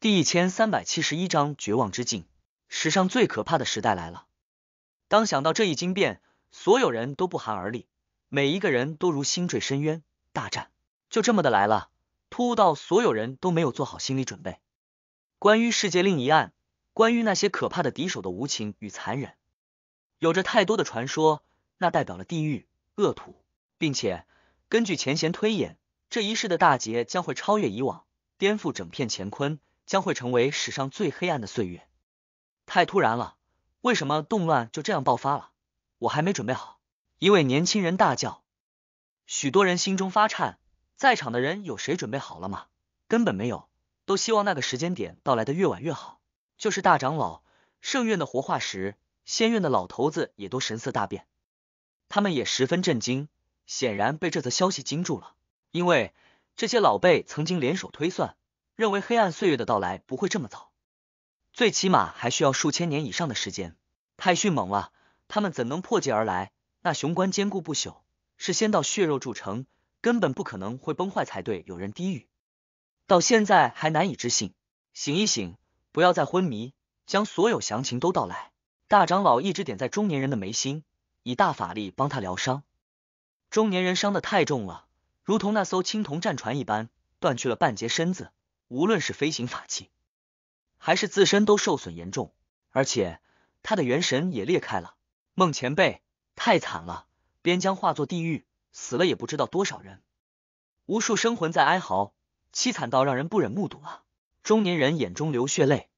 第一千三百七十一章绝望之境，史上最可怕的时代来了。当想到这一惊变，所有人都不寒而栗，每一个人都如心坠深渊。大战就这么的来了，突兀到所有人都没有做好心理准备。关于世界另一岸，关于那些可怕的敌手的无情与残忍，有着太多的传说，那代表了地狱恶土，并且根据前贤推演，这一世的大劫将会超越以往，颠覆整片乾坤。将会成为史上最黑暗的岁月，太突然了！为什么动乱就这样爆发了？我还没准备好！一位年轻人大叫，许多人心中发颤。在场的人有谁准备好了吗？根本没有，都希望那个时间点到来的越晚越好。就是大长老、圣院的活化石、仙院的老头子也都神色大变，他们也十分震惊，显然被这则消息惊住了。因为这些老辈曾经联手推算。认为黑暗岁月的到来不会这么早，最起码还需要数千年以上的时间。太迅猛了，他们怎能破界而来？那雄关坚固不朽，是先到血肉筑成，根本不可能会崩坏才对。有人低语，到现在还难以置信。醒一醒，不要再昏迷，将所有详情都道来。大长老一直点在中年人的眉心，以大法力帮他疗伤。中年人伤的太重了，如同那艘青铜战船一般，断去了半截身子。无论是飞行法器还是自身都受损严重，而且他的元神也裂开了。孟前辈太惨了，边疆化作地狱，死了也不知道多少人，无数生魂在哀嚎，凄惨到让人不忍目睹啊！中年人眼中流血泪，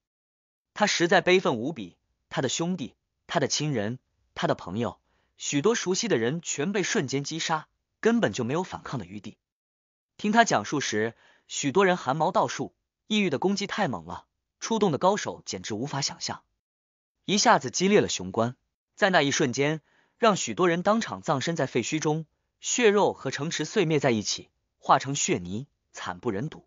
他实在悲愤无比。他的兄弟、他的亲人、他的朋友，许多熟悉的人全被瞬间击杀，根本就没有反抗的余地。听他讲述时，许多人汗毛倒竖，异域的攻击太猛了，出动的高手简直无法想象，一下子激裂了雄关，在那一瞬间，让许多人当场葬身在废墟中，血肉和城池碎灭在一起，化成血泥，惨不忍睹。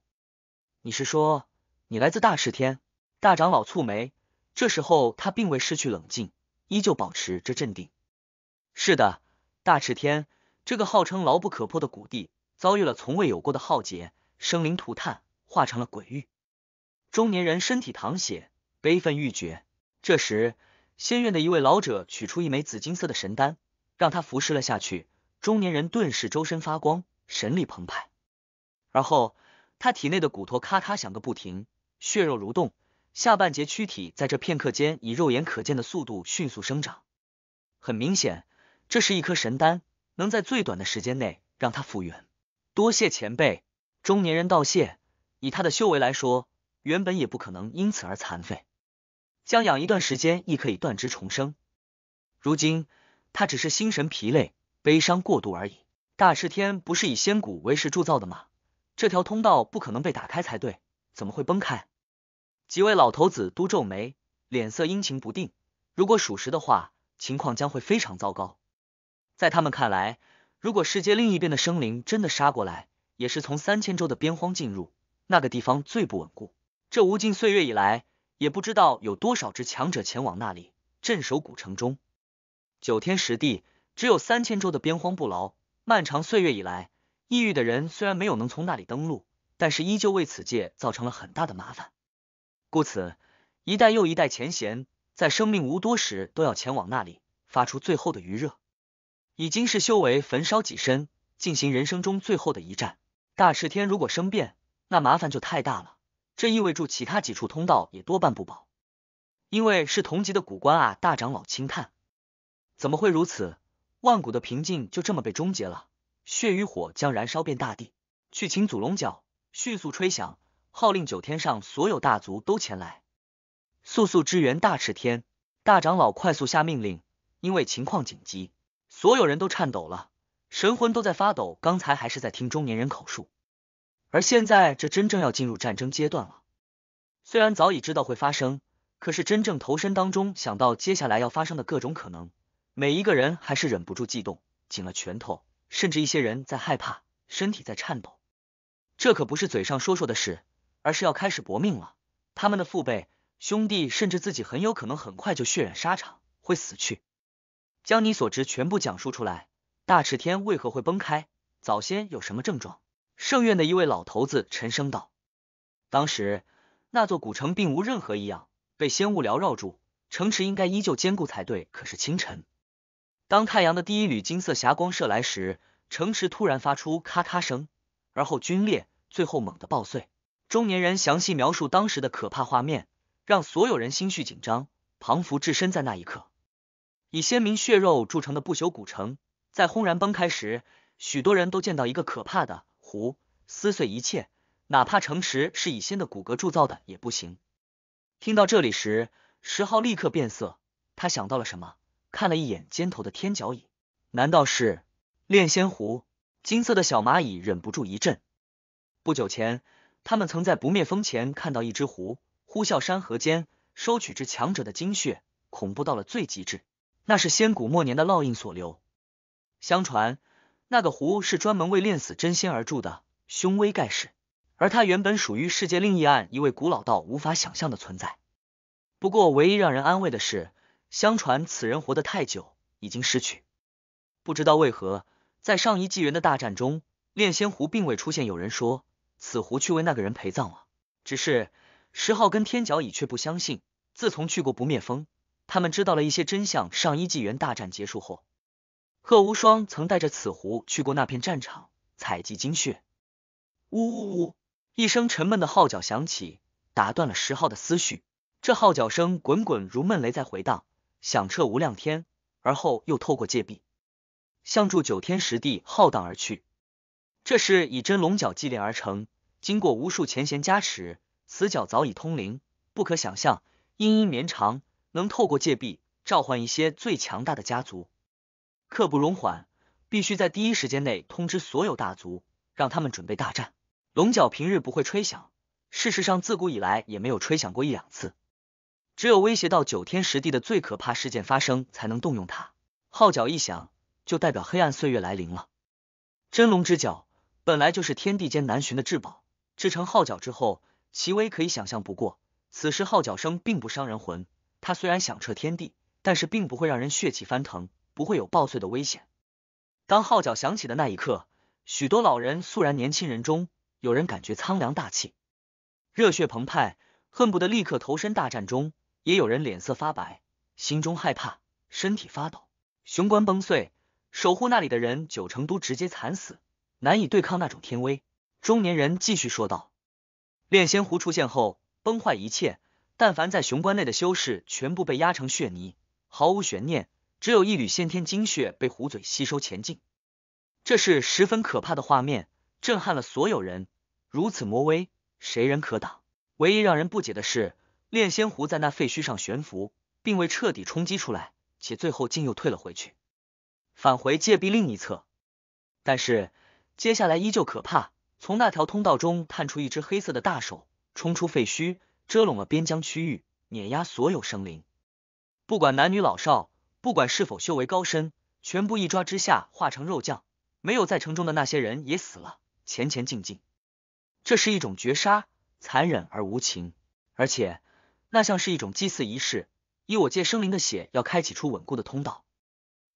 你是说你来自大赤天？大长老蹙眉，这时候他并未失去冷静，依旧保持着镇定。是的，大赤天这个号称牢不可破的古地，遭遇了从未有过的浩劫。生灵涂炭，化成了鬼域。中年人身体淌血，悲愤欲绝。这时，仙院的一位老者取出一枚紫金色的神丹，让他服食了下去。中年人顿时周身发光，神力澎湃。而后，他体内的骨头咔咔响个不停，血肉蠕动，下半截躯体在这片刻间以肉眼可见的速度迅速生长。很明显，这是一颗神丹，能在最短的时间内让他复原。多谢前辈。中年人道谢，以他的修为来说，原本也不可能因此而残废，将养一段时间亦可以断肢重生。如今他只是心神疲累、悲伤过度而已。大赤天不是以仙骨为石铸造的吗？这条通道不可能被打开才对，怎么会崩开？几位老头子都皱眉，脸色阴晴不定。如果属实的话，情况将会非常糟糕。在他们看来，如果世界另一边的生灵真的杀过来，也是从三千州的边荒进入，那个地方最不稳固。这无尽岁月以来，也不知道有多少只强者前往那里镇守古城中。九天十地，只有三千州的边荒不牢。漫长岁月以来，异域的人虽然没有能从那里登陆，但是依旧为此界造成了很大的麻烦。故此，一代又一代前贤在生命无多时，都要前往那里，发出最后的余热，已经是修为焚烧己身，进行人生中最后的一战。大赤天如果生变，那麻烦就太大了。这意味着其他几处通道也多半不保，因为是同级的古关啊！大长老轻叹：“怎么会如此？万古的平静就这么被终结了，血与火将燃烧遍大地。”去请祖龙角，迅速吹响，号令九天上所有大族都前来，速速支援大赤天！大长老快速下命令，因为情况紧急，所有人都颤抖了。神魂都在发抖，刚才还是在听中年人口述，而现在这真正要进入战争阶段了。虽然早已知道会发生，可是真正投身当中，想到接下来要发生的各种可能，每一个人还是忍不住悸动，紧了拳头，甚至一些人在害怕，身体在颤抖。这可不是嘴上说说的事，而是要开始搏命了。他们的父辈、兄弟，甚至自己，很有可能很快就血染沙场，会死去。将你所知全部讲述出来。大赤天为何会崩开？早先有什么症状？圣院的一位老头子沉声道：“当时那座古城并无任何异样，被仙雾缭绕住，城池应该依旧坚固才对。可是清晨，当太阳的第一缕金色霞光射来时，城池突然发出咔咔声，而后皲裂，最后猛地爆碎。”中年人详细描述当时的可怕画面，让所有人心绪紧张，彷佛置身在那一刻，以鲜明血肉铸成的不朽古城。在轰然崩开时，许多人都见到一个可怕的湖，撕碎一切，哪怕城池是以仙的骨骼铸造的也不行。听到这里时，石昊立刻变色，他想到了什么，看了一眼肩头的天角椅，难道是炼仙湖？金色的小蚂蚁忍不住一震。不久前，他们曾在不灭峰前看到一只狐，呼啸山河间，收取之强者的精血，恐怖到了最极致，那是仙古末年的烙印所留。相传，那个湖是专门为炼死真仙而筑的，凶威盖世。而它原本属于世界另一岸一位古老到无法想象的存在。不过，唯一让人安慰的是，相传此人活得太久，已经逝去。不知道为何，在上一纪元的大战中，炼仙湖并未出现。有人说，此湖去为那个人陪葬了。只是，十号跟天角已却不相信。自从去过不灭峰，他们知道了一些真相。上一纪元大战结束后。贺无双曾带着此壶去过那片战场，采集精血。呜呜呜！一声沉闷的号角响起，打断了石浩的思绪。这号角声滚滚如闷雷在回荡，响彻无量天，而后又透过界壁，向住九天十地浩荡而去。这是以真龙角祭炼而成，经过无数前贤加持，此角早已通灵，不可想象，阴阴绵长，能透过界壁召唤一些最强大的家族。刻不容缓，必须在第一时间内通知所有大族，让他们准备大战。龙角平日不会吹响，事实上自古以来也没有吹响过一两次，只有威胁到九天十地的最可怕事件发生，才能动用它。号角一响，就代表黑暗岁月来临了。真龙之角本来就是天地间难寻的至宝，制成号角之后，其威可以想象。不过，此时号角声并不伤人魂，它虽然响彻天地，但是并不会让人血气翻腾。不会有爆碎的危险。当号角响起的那一刻，许多老人肃然，年轻人中有人感觉苍凉大气，热血澎湃，恨不得立刻投身大战中；也有人脸色发白，心中害怕，身体发抖。雄关崩碎，守护那里的人九成都直接惨死，难以对抗那种天威。中年人继续说道：“炼仙壶出现后，崩坏一切，但凡在雄关内的修士全部被压成血泥，毫无悬念。”只有一缕先天精血被壶嘴吸收前进，这是十分可怕的画面，震撼了所有人。如此魔威，谁人可挡？唯一让人不解的是，炼仙壶在那废墟上悬浮，并未彻底冲击出来，且最后竟又退了回去，返回界壁另一侧。但是接下来依旧可怕，从那条通道中探出一只黑色的大手，冲出废墟，遮拢了边疆区域，碾压所有生灵，不管男女老少。不管是否修为高深，全部一抓之下化成肉酱。没有在城中的那些人也死了，前前进进，这是一种绝杀，残忍而无情。而且那像是一种祭祀仪式，以我界生灵的血要开启出稳固的通道。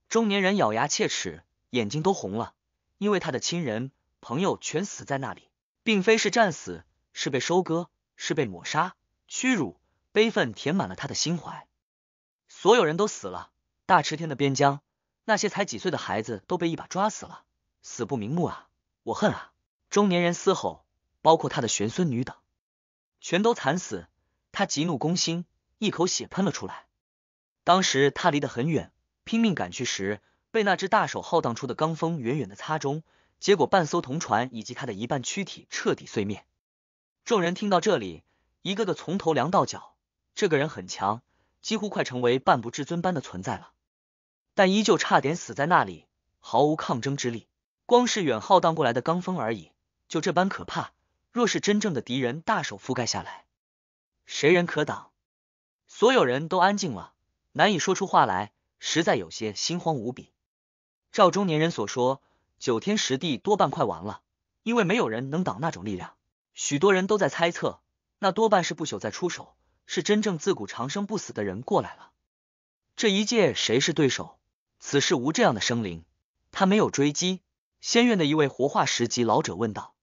中年人咬牙切齿，眼睛都红了，因为他的亲人朋友全死在那里，并非是战死，是被收割，是被抹杀，屈辱、悲愤填满了他的心怀。所有人都死了。大池天的边疆，那些才几岁的孩子都被一把抓死了，死不瞑目啊！我恨啊！中年人嘶吼，包括他的玄孙女等，全都惨死。他急怒攻心，一口血喷了出来。当时他离得很远，拼命赶去时，被那只大手浩荡出的罡风远远的擦中，结果半艘铜船以及他的一半躯体彻底碎灭。众人听到这里，一个个从头凉到脚。这个人很强，几乎快成为半步至尊般的存在了。但依旧差点死在那里，毫无抗争之力。光是远浩荡过来的罡风而已，就这般可怕。若是真正的敌人，大手覆盖下来，谁人可挡？所有人都安静了，难以说出话来，实在有些心慌无比。照中年人所说，九天十地多半快完了，因为没有人能挡那种力量。许多人都在猜测，那多半是不朽在出手，是真正自古长生不死的人过来了。这一届谁是对手？此事无这样的生灵，他没有追击。仙院的一位活化石级老者问道：“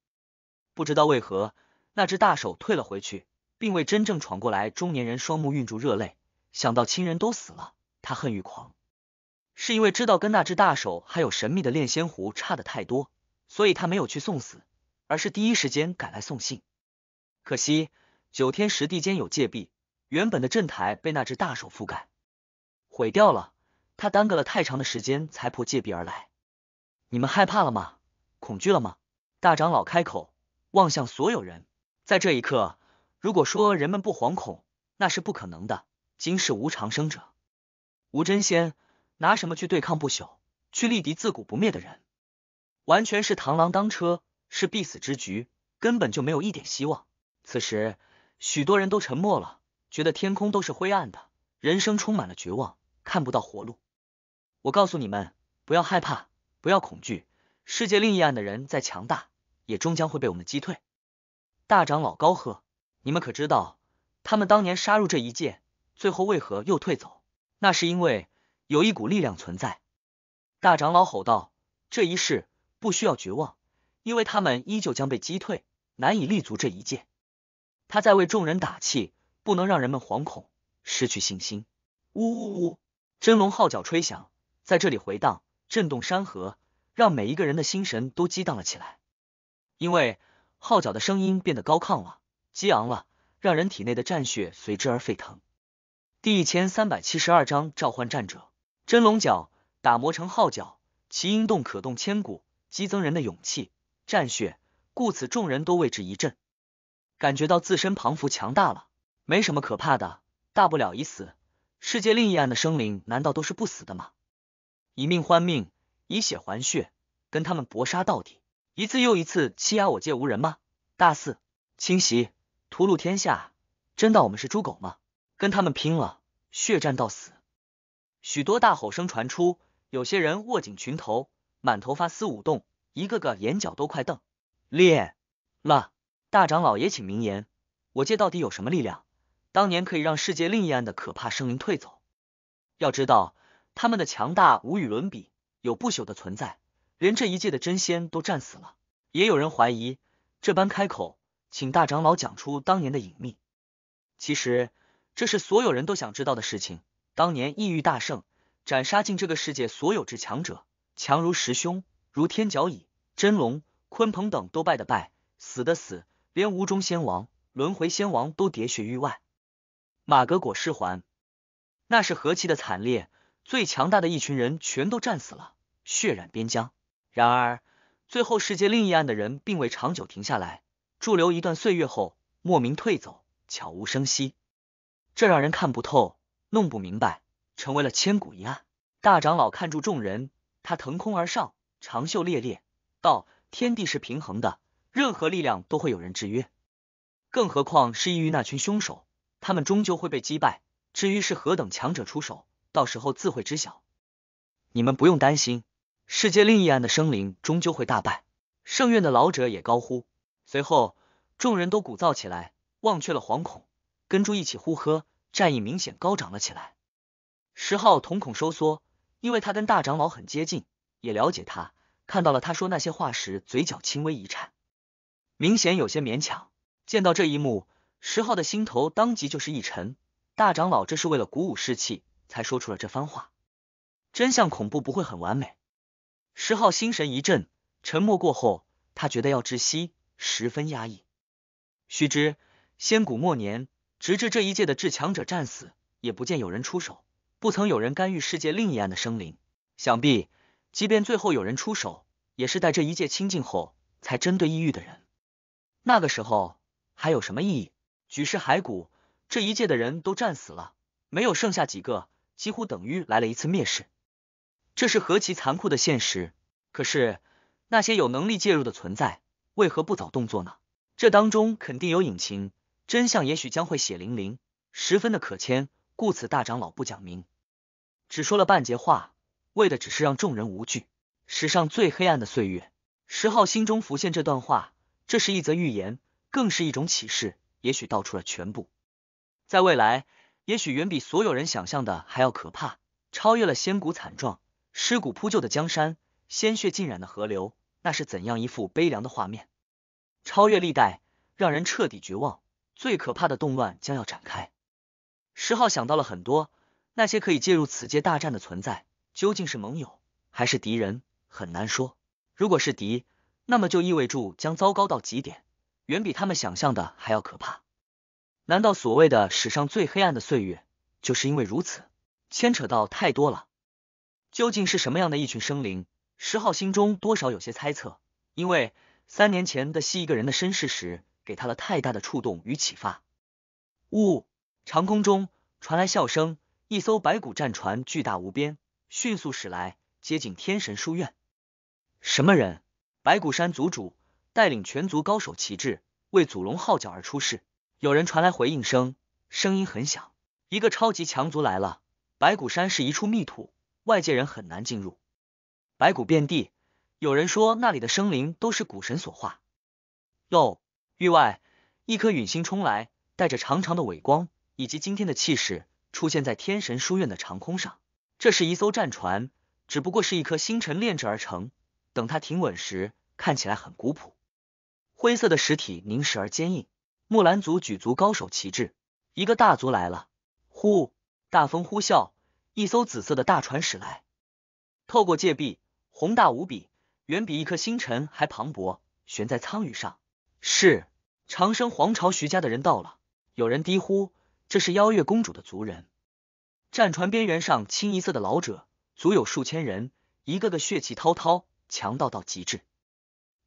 不知道为何那只大手退了回去，并未真正闯过来。”中年人双目蕴住热泪，想到亲人都死了，他恨欲狂。是因为知道跟那只大手还有神秘的炼仙壶差的太多，所以他没有去送死，而是第一时间赶来送信。可惜九天十地间有界壁，原本的阵台被那只大手覆盖，毁掉了。他耽搁了太长的时间才破戒壁而来，你们害怕了吗？恐惧了吗？大长老开口，望向所有人。在这一刻，如果说人们不惶恐，那是不可能的。今世无长生者，无真仙，拿什么去对抗不朽？去力敌自古不灭的人，完全是螳螂当车，是必死之局，根本就没有一点希望。此时，许多人都沉默了，觉得天空都是灰暗的，人生充满了绝望，看不到活路。我告诉你们，不要害怕，不要恐惧。世界另一岸的人再强大，也终将会被我们击退。大长老高喝：“你们可知道，他们当年杀入这一界，最后为何又退走？那是因为有一股力量存在。”大长老吼道：“这一世不需要绝望，因为他们依旧将被击退，难以立足这一界。”他在为众人打气，不能让人们惶恐、失去信心。呜呜呜！真龙号角吹响。在这里回荡，震动山河，让每一个人的心神都激荡了起来。因为号角的声音变得高亢了，激昂了，让人体内的战血随之而沸腾。第一千三百七十二章召唤战者，真龙角打磨成号角，其音动可动千古，激增人的勇气、战血。故此，众人都为之一振，感觉到自身磅佛强大了。没什么可怕的，大不了一死。世界另一岸的生灵难道都是不死的吗？以命换命，以血还血，跟他们搏杀到底，一次又一次欺压我界无人吗？大肆侵袭，屠戮天下，真当我们是猪狗吗？跟他们拼了，血战到死！许多大吼声传出，有些人握紧拳头，满头发丝舞动，一个个眼角都快瞪裂了。大长老也请名言，我界到底有什么力量？当年可以让世界另一岸的可怕生灵退走？要知道。他们的强大无与伦比，有不朽的存在，连这一届的真仙都战死了。也有人怀疑这般开口，请大长老讲出当年的隐秘。其实这是所有人都想知道的事情。当年异域大圣斩杀尽这个世界所有至强者，强如石兄、如天角蚁、真龙、鲲鹏等都败的败，死的死，连无中仙王、轮回仙王都喋血域外，马革裹尸还，那是何其的惨烈！最强大的一群人全都战死了，血染边疆。然而，最后世界另一岸的人并未长久停下来，驻留一段岁月后，莫名退走，悄无声息。这让人看不透，弄不明白，成为了千古一案。大长老看住众人，他腾空而上，长袖猎猎，道：“天地是平衡的，任何力量都会有人制约。更何况是异域那群凶手，他们终究会被击败。至于是何等强者出手。”到时候自会知晓，你们不用担心，世界另一岸的生灵终究会大败。圣院的老者也高呼，随后众人都鼓噪起来，忘却了惶恐，跟住一起呼喝，战意明显高涨了起来。石浩瞳孔收缩，因为他跟大长老很接近，也了解他，看到了他说那些话时嘴角轻微一颤，明显有些勉强。见到这一幕，石浩的心头当即就是一沉，大长老这是为了鼓舞士气。才说出了这番话，真相恐怖不会很完美。石浩心神一震，沉默过后，他觉得要窒息，十分压抑。须知，仙古末年，直至这一届的至强者战死，也不见有人出手，不曾有人干预世界另一岸的生灵。想必，即便最后有人出手，也是待这一界清净后，才针对异域的人。那个时候还有什么意义？举世骸骨，这一届的人都战死了，没有剩下几个。几乎等于来了一次蔑视。这是何其残酷的现实！可是那些有能力介入的存在，为何不早动作呢？这当中肯定有隐情，真相也许将会血淋淋，十分的可签，故此大长老不讲明，只说了半截话，为的只是让众人无惧。史上最黑暗的岁月，石昊心中浮现这段话，这是一则预言，更是一种启示，也许道出了全部，在未来。也许远比所有人想象的还要可怕，超越了仙骨惨状，尸骨铺就的江山，鲜血浸染的河流，那是怎样一幅悲凉的画面？超越历代，让人彻底绝望。最可怕的动乱将要展开。石昊想到了很多，那些可以介入此界大战的存在，究竟是盟友还是敌人，很难说。如果是敌，那么就意味着将糟糕到极点，远比他们想象的还要可怕。难道所谓的史上最黑暗的岁月，就是因为如此牵扯到太多了？究竟是什么样的一群生灵？石浩心中多少有些猜测，因为三年前的西一个人的身世时，给他了太大的触动与启发。呜，长空中传来笑声，一艘白骨战船巨大无边，迅速驶来，接近天神书院。什么人？白骨山族主带领全族高手旗帜，为祖龙号角而出世。有人传来回应声，声音很响。一个超级强族来了。白骨山是一处秘土，外界人很难进入。白骨遍地，有人说那里的生灵都是古神所化。哟，域外，一颗陨星冲来，带着长长的尾光以及惊天的气势，出现在天神书院的长空上。这是一艘战船，只不过是一颗星辰炼制而成。等它停稳时，看起来很古朴，灰色的实体凝实而坚硬。木兰族举族高手旗帜，一个大族来了！呼，大风呼啸，一艘紫色的大船驶来，透过界壁，宏大无比，远比一颗星辰还磅礴，悬在苍宇上。是长生皇朝徐家的人到了！有人低呼：“这是邀月公主的族人。”战船边缘上，清一色的老者，足有数千人，一个个血气滔滔，强到到极致。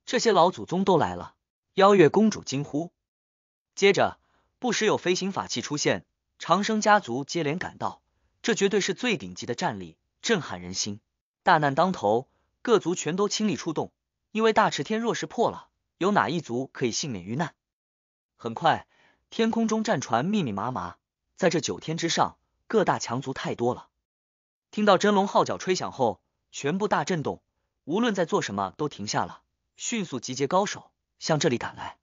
这些老祖宗都来了！邀月公主惊呼。接着，不时有飞行法器出现，长生家族接连赶到，这绝对是最顶级的战力，震撼人心。大难当头，各族全都倾力出动，因为大池天若是破了，有哪一族可以幸免于难？很快，天空中战船密密麻麻，在这九天之上，各大强族太多了。听到真龙号角吹响后，全部大震动，无论在做什么都停下了，迅速集结高手向这里赶来。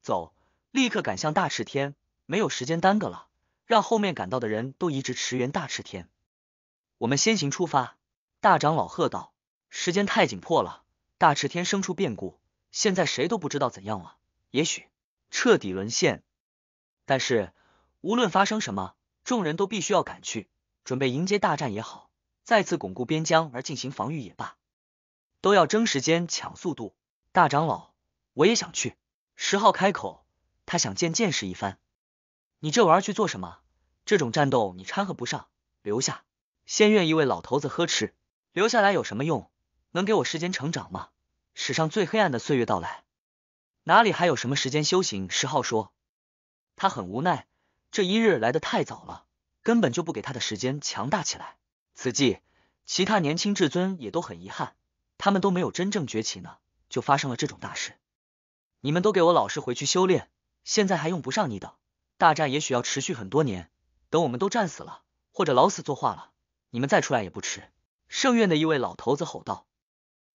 走。立刻赶向大赤天，没有时间耽搁了，让后面赶到的人都移植驰援大赤天。我们先行出发，大长老喝道：“时间太紧迫了，大赤天生出变故，现在谁都不知道怎样了，也许彻底沦陷。但是无论发生什么，众人都必须要赶去，准备迎接大战也好，再次巩固边疆而进行防御也罢，都要争时间抢速度。”大长老，我也想去。十号开口。他想见见识一番，你这玩意去做什么？这种战斗你掺和不上，留下。先愿意为老头子呵斥，留下来有什么用？能给我时间成长吗？史上最黑暗的岁月到来，哪里还有什么时间修行？石浩说，他很无奈，这一日来的太早了，根本就不给他的时间强大起来。此际，其他年轻至尊也都很遗憾，他们都没有真正崛起呢，就发生了这种大事。你们都给我老实回去修炼。现在还用不上你等，大战也许要持续很多年，等我们都战死了，或者老死作画了，你们再出来也不迟。圣院的一位老头子吼道。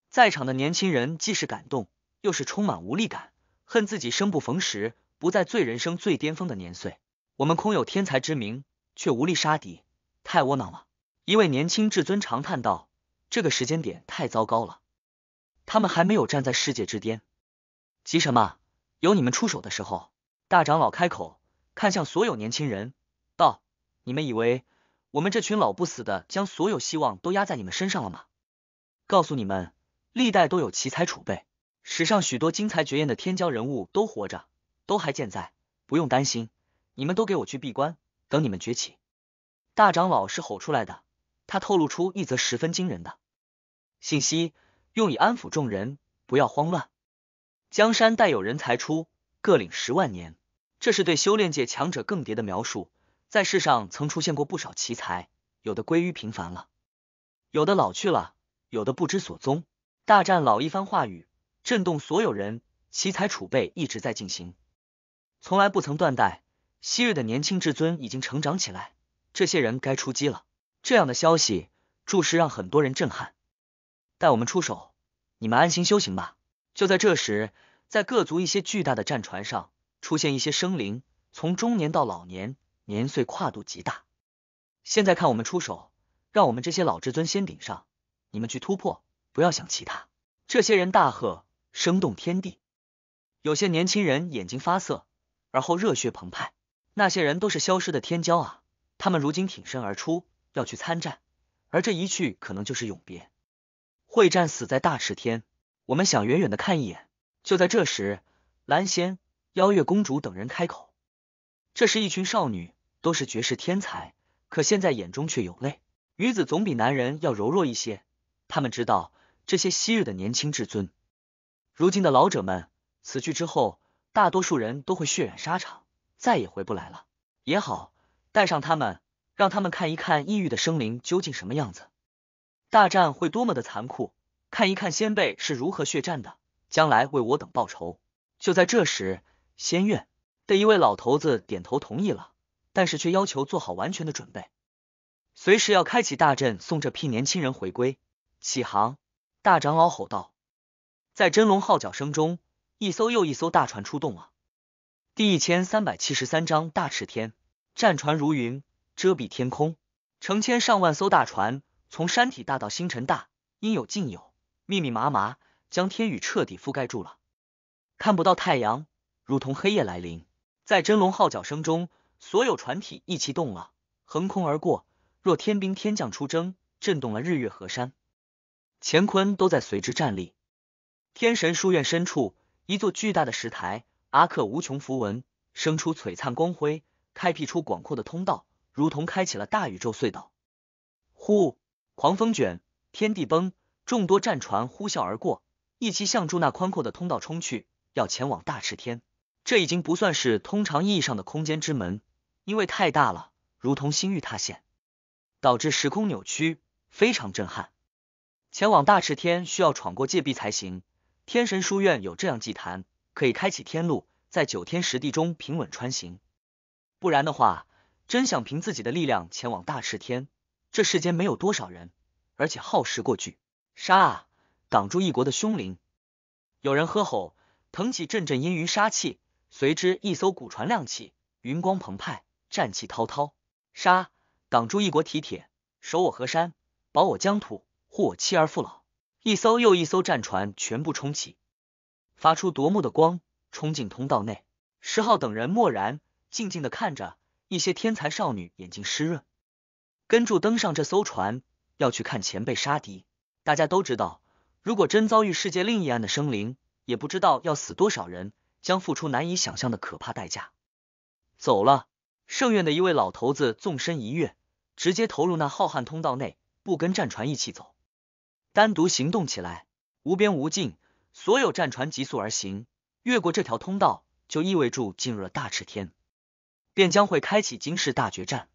在场的年轻人既是感动，又是充满无力感，恨自己生不逢时，不在最人生最巅峰的年岁。我们空有天才之名，却无力杀敌，太窝囊了。一位年轻至尊长叹道：“这个时间点太糟糕了，他们还没有站在世界之巅，急什么？有你们出手的时候。”大长老开口，看向所有年轻人，道：“你们以为我们这群老不死的将所有希望都压在你们身上了吗？告诉你们，历代都有奇才储备，史上许多精彩绝艳的天骄人物都活着，都还健在，不用担心。你们都给我去闭关，等你们崛起。”大长老是吼出来的，他透露出一则十分惊人的信息，用以安抚众人，不要慌乱。江山代有人才出，各领十万年。这是对修炼界强者更迭的描述，在世上曾出现过不少奇才，有的归于平凡了，有的老去了，有的不知所踪。大战老一番话语震动所有人，奇才储备一直在进行，从来不曾断代。昔日的年轻至尊已经成长起来，这些人该出击了。这样的消息，注视让很多人震撼。待我们出手，你们安心修行吧。就在这时，在各族一些巨大的战船上。出现一些生灵，从中年到老年，年岁跨度极大。现在看我们出手，让我们这些老至尊先顶上，你们去突破，不要想其他。这些人大喝，声动天地。有些年轻人眼睛发涩，而后热血澎湃。那些人都是消失的天骄啊，他们如今挺身而出，要去参战，而这一去可能就是永别。会战死在大赤天，我们想远远的看一眼。就在这时，蓝仙。邀月公主等人开口，这是一群少女，都是绝世天才，可现在眼中却有泪。女子总比男人要柔弱一些，他们知道这些昔日的年轻至尊，如今的老者们死去之后，大多数人都会血染沙场，再也回不来了。也好，带上他们，让他们看一看异域的生灵究竟什么样子，大战会多么的残酷，看一看先辈是如何血战的，将来为我等报仇。就在这时。仙院的一位老头子点头同意了，但是却要求做好完全的准备，随时要开启大阵送这批年轻人回归。启航！大长老吼道。在真龙号角声中，一艘又一艘大船出动了。第一千三百七十三章大赤天，战船如云，遮蔽天空。成千上万艘大船，从山体大到星辰大，应有尽有，密密麻麻，将天宇彻底覆盖住了，看不到太阳。如同黑夜来临，在真龙号角声中，所有船体一起动了，横空而过，若天兵天将出征，震动了日月河山，乾坤都在随之站立。天神书院深处，一座巨大的石台，阿克无穷符文生出璀璨光辉，开辟出广阔的通道，如同开启了大宇宙隧道。呼，狂风卷，天地崩，众多战船呼啸而过，一起向住那宽阔的通道冲去，要前往大赤天。这已经不算是通常意义上的空间之门，因为太大了，如同星域塌陷，导致时空扭曲，非常震撼。前往大赤天需要闯过界壁才行。天神书院有这样祭坛，可以开启天路，在九天十地中平稳穿行。不然的话，真想凭自己的力量前往大赤天，这世间没有多少人，而且耗时过巨。杀！啊！挡住异国的凶灵，有人喝吼，腾起阵阵阴云杀气。随之一艘古船亮起，云光澎湃，战气滔滔，杀！挡住异国体铁，守我河山，保我疆土，护我妻儿父老。一艘又一艘战船全部冲起，发出夺目的光，冲进通道内。石浩等人默然，静静的看着，一些天才少女眼睛湿润，跟住登上这艘船，要去看前辈杀敌。大家都知道，如果真遭遇世界另一岸的生灵，也不知道要死多少人。将付出难以想象的可怕代价。走了，圣院的一位老头子纵身一跃，直接投入那浩瀚通道内，不跟战船一起走，单独行动起来，无边无尽。所有战船急速而行，越过这条通道，就意味着进入了大赤天，便将会开启惊世大决战。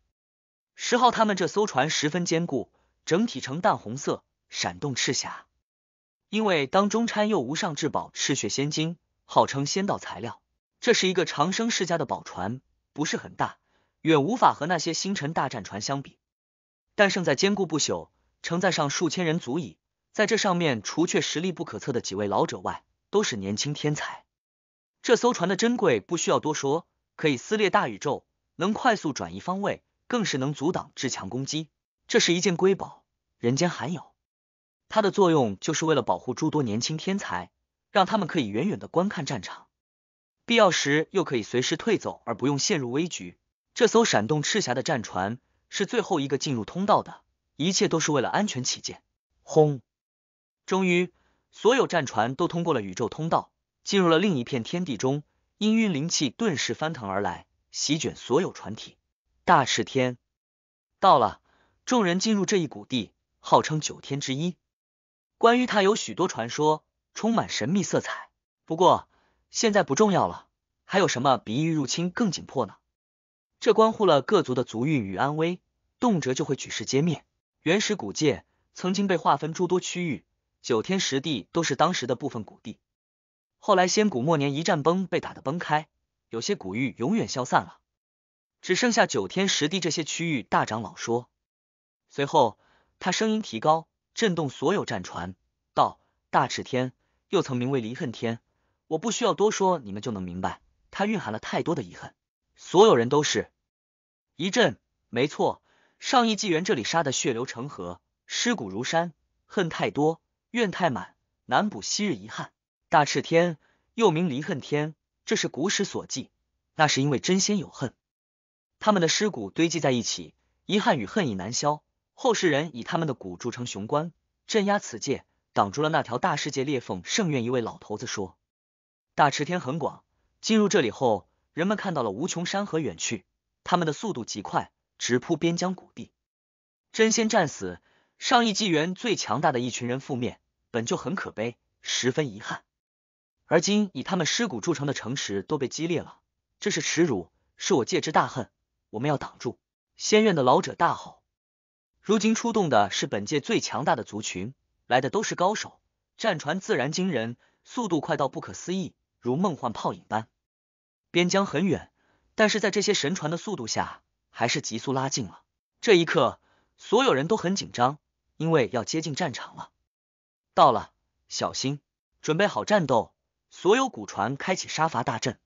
十号，他们这艘船十分坚固，整体呈淡红色，闪动赤霞，因为当中掺有无上至宝赤血仙金。号称仙道材料，这是一个长生世家的宝船，不是很大，远无法和那些星辰大战船相比，但胜在坚固不朽，承载上数千人足矣。在这上面，除却实力不可测的几位老者外，都是年轻天才。这艘船的珍贵不需要多说，可以撕裂大宇宙，能快速转移方位，更是能阻挡至强攻击。这是一件瑰宝，人间罕有。它的作用就是为了保护诸多年轻天才。让他们可以远远的观看战场，必要时又可以随时退走，而不用陷入危局。这艘闪动赤霞的战船是最后一个进入通道的，一切都是为了安全起见。轰！终于，所有战船都通过了宇宙通道，进入了另一片天地中，氤氲灵气顿时翻腾而来，席卷所有船体。大赤天到了，众人进入这一谷地，号称九天之一。关于它有许多传说。充满神秘色彩，不过现在不重要了。还有什么比异域入侵更紧迫呢？这关乎了各族的族运与安危，动辄就会举世歼灭。原始古界曾经被划分诸多区域，九天十地都是当时的部分古地。后来仙古末年一战崩被打得崩开，有些古域永远消散了，只剩下九天十地这些区域。大长老说，随后他声音提高，震动所有战船，道：“大赤天。”又曾名为离恨天，我不需要多说，你们就能明白，它蕴含了太多的遗恨。所有人都是。一阵，没错，上亿纪元这里杀的血流成河，尸骨如山，恨太多，怨太满，难补昔日遗憾。大赤天又名离恨天，这是古史所记。那是因为真仙有恨，他们的尸骨堆积在一起，遗憾与恨意难消。后世人以他们的骨铸成雄关，镇压此界。挡住了那条大世界裂缝。圣院一位老头子说：“大池天很广，进入这里后，人们看到了无穷山河远去。他们的速度极快，直扑边疆谷地。真仙战死，上亿纪元最强大的一群人覆灭，本就很可悲，十分遗憾。而今以他们尸骨筑成的城池都被击裂了，这是耻辱，是我界之大恨。我们要挡住！”仙院的老者大吼：“如今出动的是本界最强大的族群。”来的都是高手，战船自然惊人，速度快到不可思议，如梦幻泡影般。边疆很远，但是在这些神船的速度下，还是急速拉近了。这一刻，所有人都很紧张，因为要接近战场了。到了，小心，准备好战斗！所有古船开启杀伐大阵，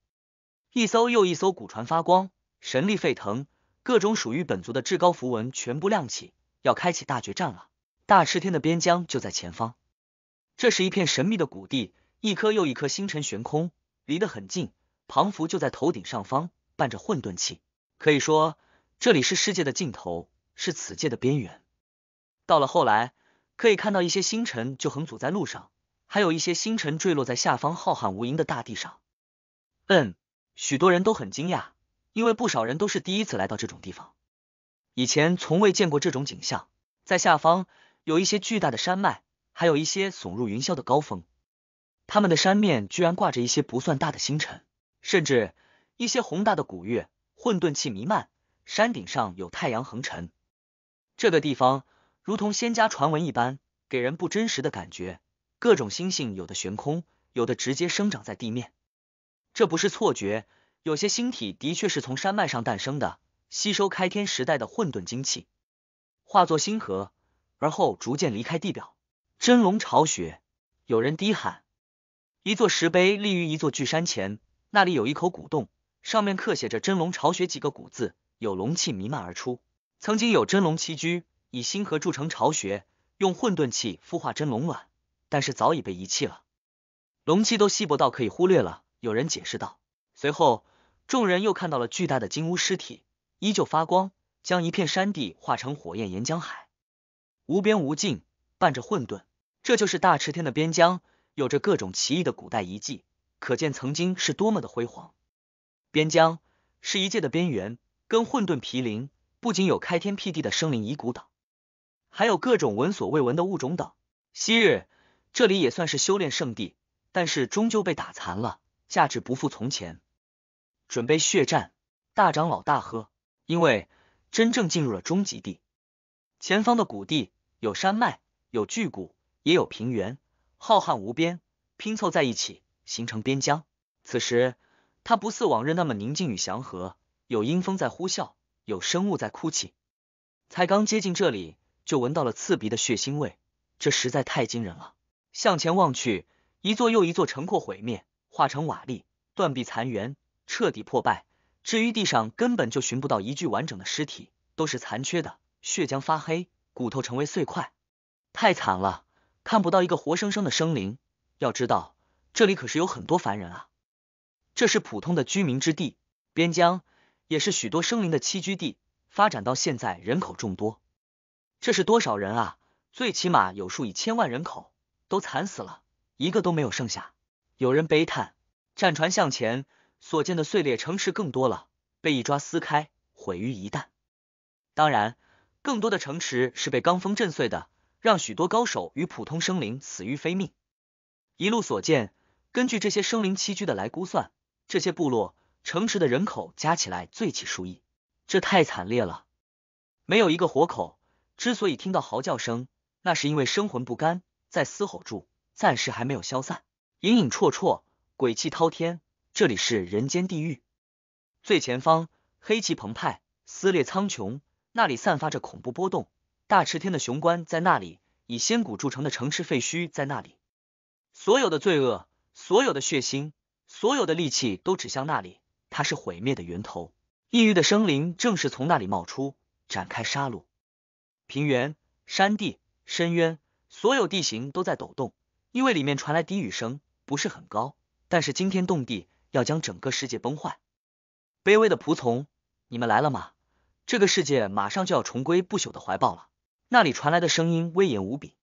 一艘又一艘古船发光，神力沸腾，各种属于本族的至高符文全部亮起，要开启大决战了。大赤天的边疆就在前方，这是一片神秘的谷地，一颗又一颗星辰悬空，离得很近，庞福就在头顶上方，伴着混沌气，可以说这里是世界的尽头，是此界的边缘。到了后来，可以看到一些星辰就横阻在路上，还有一些星辰坠落在下方浩瀚无垠的大地上。嗯，许多人都很惊讶，因为不少人都是第一次来到这种地方，以前从未见过这种景象，在下方。有一些巨大的山脉，还有一些耸入云霄的高峰，他们的山面居然挂着一些不算大的星辰，甚至一些宏大的古月，混沌气弥漫，山顶上有太阳横陈。这个地方如同仙家传闻一般，给人不真实的感觉。各种星星，有的悬空，有的直接生长在地面。这不是错觉，有些星体的确是从山脉上诞生的，吸收开天时代的混沌精气，化作星河。而后逐渐离开地表，真龙巢穴。有人低喊。一座石碑立于一座巨山前，那里有一口古洞，上面刻写着“真龙巢穴”几个古字，有龙气弥漫而出。曾经有真龙栖居，以星河铸成巢穴，用混沌气孵化真龙卵，但是早已被遗弃了，龙气都稀薄到可以忽略了。有人解释道。随后，众人又看到了巨大的金乌尸体，依旧发光，将一片山地化成火焰岩浆海。无边无尽，伴着混沌，这就是大赤天的边疆，有着各种奇异的古代遗迹，可见曾经是多么的辉煌。边疆是一界的边缘，跟混沌毗邻，不仅有开天辟地的生灵遗骨等，还有各种闻所未闻的物种等。昔日这里也算是修炼圣地，但是终究被打残了，价值不复从前。准备血战！大长老大喝，因为真正进入了终极地，前方的谷地。有山脉，有巨谷，也有平原，浩瀚无边，拼凑在一起形成边疆。此时，它不似往日那么宁静与祥和，有阴风在呼啸，有生物在哭泣。才刚接近这里，就闻到了刺鼻的血腥味，这实在太惊人了。向前望去，一座又一座城廓毁灭，化成瓦砾、断壁残垣，彻底破败。至于地上，根本就寻不到一具完整的尸体，都是残缺的，血浆发黑。骨头成为碎块，太惨了，看不到一个活生生的生灵。要知道，这里可是有很多凡人啊。这是普通的居民之地，边疆也是许多生灵的栖居地，发展到现在人口众多。这是多少人啊？最起码有数以千万人口，都惨死了，一个都没有剩下。有人悲叹，战船向前，所见的碎裂城池更多了，被一抓撕开，毁于一旦。当然。更多的城池是被罡风震碎的，让许多高手与普通生灵死于非命。一路所见，根据这些生灵栖居的来估算，这些部落城池的人口加起来最起数亿，这太惨烈了，没有一个活口。之所以听到嚎叫声，那是因为生魂不甘，在嘶吼住，暂时还没有消散，隐隐绰绰，鬼气滔天，这里是人间地狱。最前方，黑气澎湃，撕裂苍穹。那里散发着恐怖波动，大赤天的雄关在那里，以仙骨铸成的城池废墟在那里，所有的罪恶，所有的血腥，所有的戾气都指向那里，它是毁灭的源头，异域的生灵正是从那里冒出，展开杀戮。平原、山地、深渊，所有地形都在抖动，因为里面传来低语声，不是很高，但是惊天动地，要将整个世界崩坏。卑微的仆从，你们来了吗？这个世界马上就要重归不朽的怀抱了。那里传来的声音威严无比，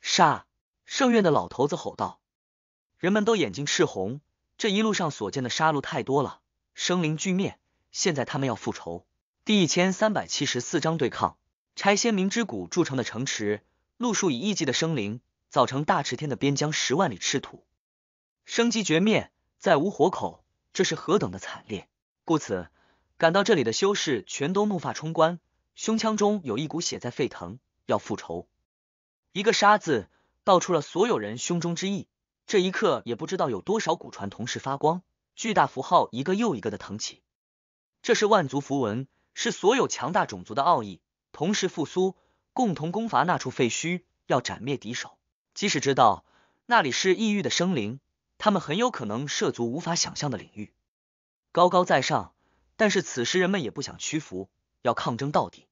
杀！圣院的老头子吼道。人们都眼睛赤红，这一路上所见的杀戮太多了，生灵俱灭。现在他们要复仇。第一千三百七十四章对抗，拆仙明之谷筑成的城池，路数以亿计的生灵，造成大池天的边疆十万里赤土，生机绝灭，再无活口。这是何等的惨烈！故此。赶到这里的修士全都怒发冲冠，胸腔中有一股血在沸腾，要复仇。一个“杀”字道出了所有人胸中之意。这一刻也不知道有多少古船同时发光，巨大符号一个又一个的腾起。这是万族符文，是所有强大种族的奥义，同时复苏，共同攻伐那处废墟，要斩灭敌手。即使知道那里是异域的生灵，他们很有可能涉足无法想象的领域，高高在上。但是此时人们也不想屈服，要抗争到底。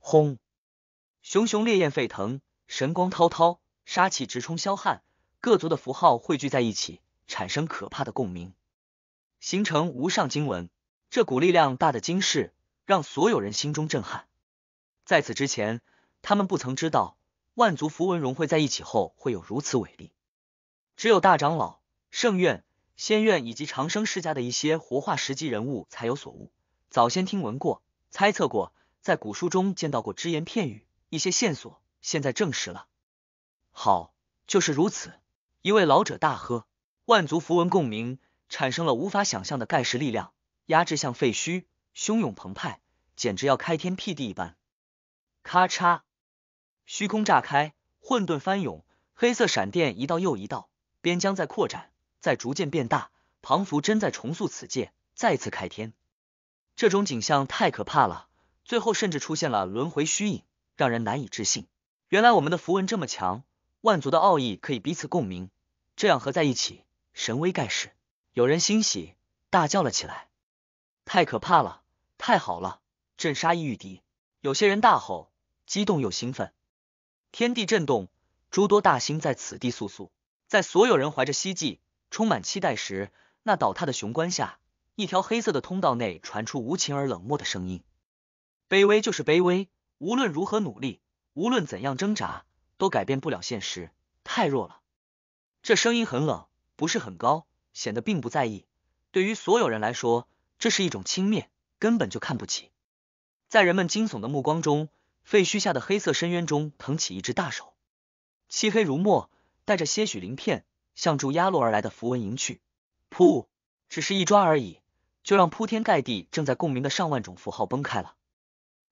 轰！熊熊烈焰沸腾，神光滔滔，杀气直冲霄汉。各族的符号汇聚在一起，产生可怕的共鸣，形成无上经文。这股力量大的惊世，让所有人心中震撼。在此之前，他们不曾知道万族符文融汇在一起后会有如此伟力。只有大长老圣院。仙院以及长生世家的一些活化石级人物才有所悟，早先听闻过，猜测过，在古书中见到过只言片语，一些线索，现在证实了。好，就是如此。一位老者大喝，万族符文共鸣，产生了无法想象的盖世力量，压制向废墟，汹涌澎湃，简直要开天辟地一般。咔嚓，虚空炸开，混沌翻涌，黑色闪电一道又一道，边疆在扩展。在逐渐变大，庞福真在重塑此界，再次开天。这种景象太可怕了，最后甚至出现了轮回虚影，让人难以置信。原来我们的符文这么强，万族的奥义可以彼此共鸣，这样合在一起，神威盖世。有人欣喜，大叫了起来：“太可怕了！太好了！”震杀意欲敌，有些人大吼，激动又兴奋。天地震动，诸多大星在此地簌簌，在所有人怀着希冀。充满期待时，那倒塌的雄关下，一条黑色的通道内传出无情而冷漠的声音：“卑微就是卑微，无论如何努力，无论怎样挣扎，都改变不了现实。太弱了。”这声音很冷，不是很高，显得并不在意。对于所有人来说，这是一种轻蔑，根本就看不起。在人们惊悚的目光中，废墟下的黑色深渊中腾起一只大手，漆黑如墨，带着些许鳞片。向住压落而来的符文迎去，噗！只是一抓而已，就让铺天盖地正在共鸣的上万种符号崩开了，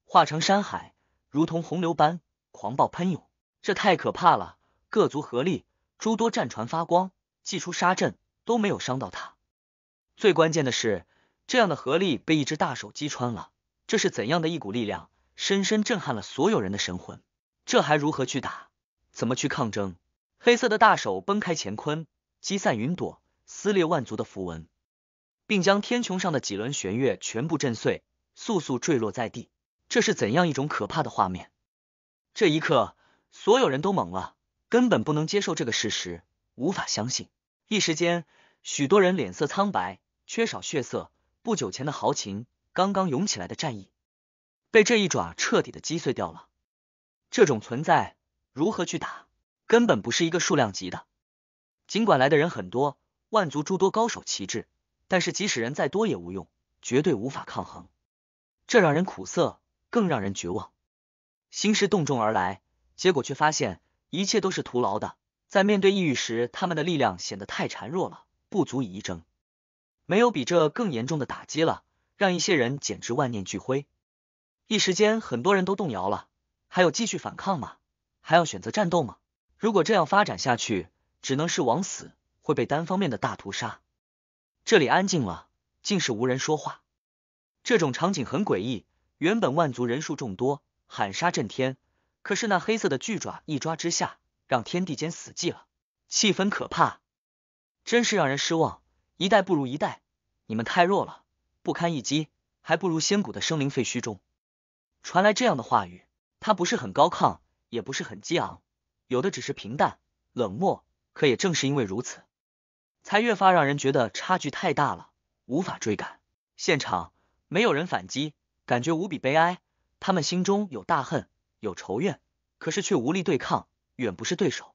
化成山海，如同洪流般狂暴喷涌。这太可怕了！各族合力，诸多战船发光，祭出杀阵，都没有伤到他。最关键的是，这样的合力被一只大手击穿了。这是怎样的一股力量？深深震撼了所有人的神魂。这还如何去打？怎么去抗争？黑色的大手崩开乾坤，击散云朵，撕裂万族的符文，并将天穹上的几轮玄月全部震碎，速速坠落在地。这是怎样一种可怕的画面？这一刻，所有人都懵了，根本不能接受这个事实，无法相信。一时间，许多人脸色苍白，缺少血色。不久前的豪情，刚刚涌起来的战意，被这一爪彻底的击碎掉了。这种存在，如何去打？根本不是一个数量级的，尽管来的人很多，万族诸多高手齐至，但是即使人再多也无用，绝对无法抗衡。这让人苦涩，更让人绝望。兴师动众而来，结果却发现一切都是徒劳的。在面对异域时，他们的力量显得太孱弱了，不足以一争。没有比这更严重的打击了，让一些人简直万念俱灰。一时间，很多人都动摇了：还有继续反抗吗？还要选择战斗吗？如果这样发展下去，只能是枉死，会被单方面的大屠杀。这里安静了，竟是无人说话，这种场景很诡异。原本万族人数众多，喊杀震天，可是那黑色的巨爪一抓之下，让天地间死寂了，气氛可怕，真是让人失望，一代不如一代，你们太弱了，不堪一击，还不如仙谷的生灵废墟中传来这样的话语。他不是很高亢，也不是很激昂。有的只是平淡冷漠，可也正是因为如此，才越发让人觉得差距太大了，无法追赶。现场没有人反击，感觉无比悲哀。他们心中有大恨，有仇怨，可是却无力对抗，远不是对手。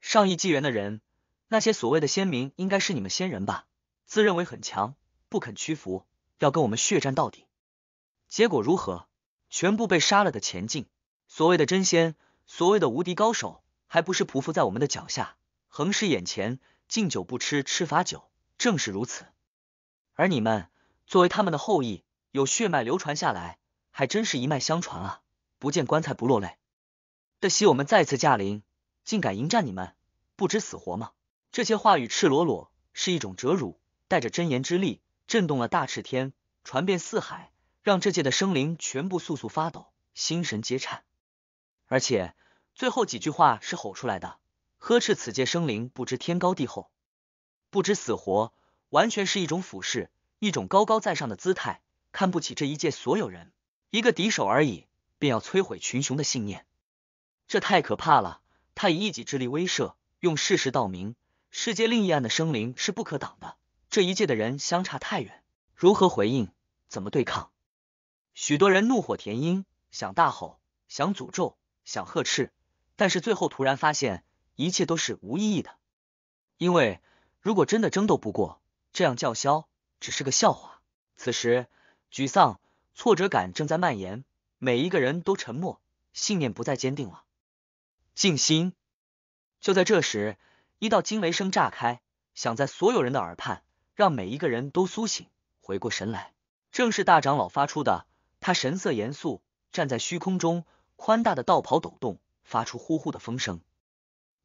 上亿纪元的人，那些所谓的先民，应该是你们先人吧？自认为很强，不肯屈服，要跟我们血战到底。结果如何？全部被杀了的前进。所谓的真仙。所谓的无敌高手，还不是匍匐在我们的脚下，横尸眼前，敬酒不吃吃罚酒，正是如此。而你们作为他们的后裔，有血脉流传下来，还真是一脉相传啊！不见棺材不落泪，这夕我们再次驾临，竟敢迎战你们，不知死活吗？这些话语赤裸裸是一种折辱，带着真言之力，震动了大赤天，传遍四海，让这界的生灵全部簌簌发抖，心神皆颤。而且最后几句话是吼出来的，呵斥此界生灵不知天高地厚，不知死活，完全是一种俯视，一种高高在上的姿态，看不起这一界所有人。一个敌手而已，便要摧毁群雄的信念，这太可怕了。他以一己之力威慑，用事实道明世界另一岸的生灵是不可挡的。这一界的人相差太远，如何回应？怎么对抗？许多人怒火填膺，想大吼，想诅咒。想呵斥，但是最后突然发现一切都是无意义的，因为如果真的争斗不过，这样叫嚣只是个笑话。此时，沮丧、挫折感正在蔓延，每一个人都沉默，信念不再坚定了。静心。就在这时，一道惊雷声炸开，响在所有人的耳畔，让每一个人都苏醒、回过神来。正是大长老发出的，他神色严肃，站在虚空中。宽大的道袍抖动，发出呼呼的风声。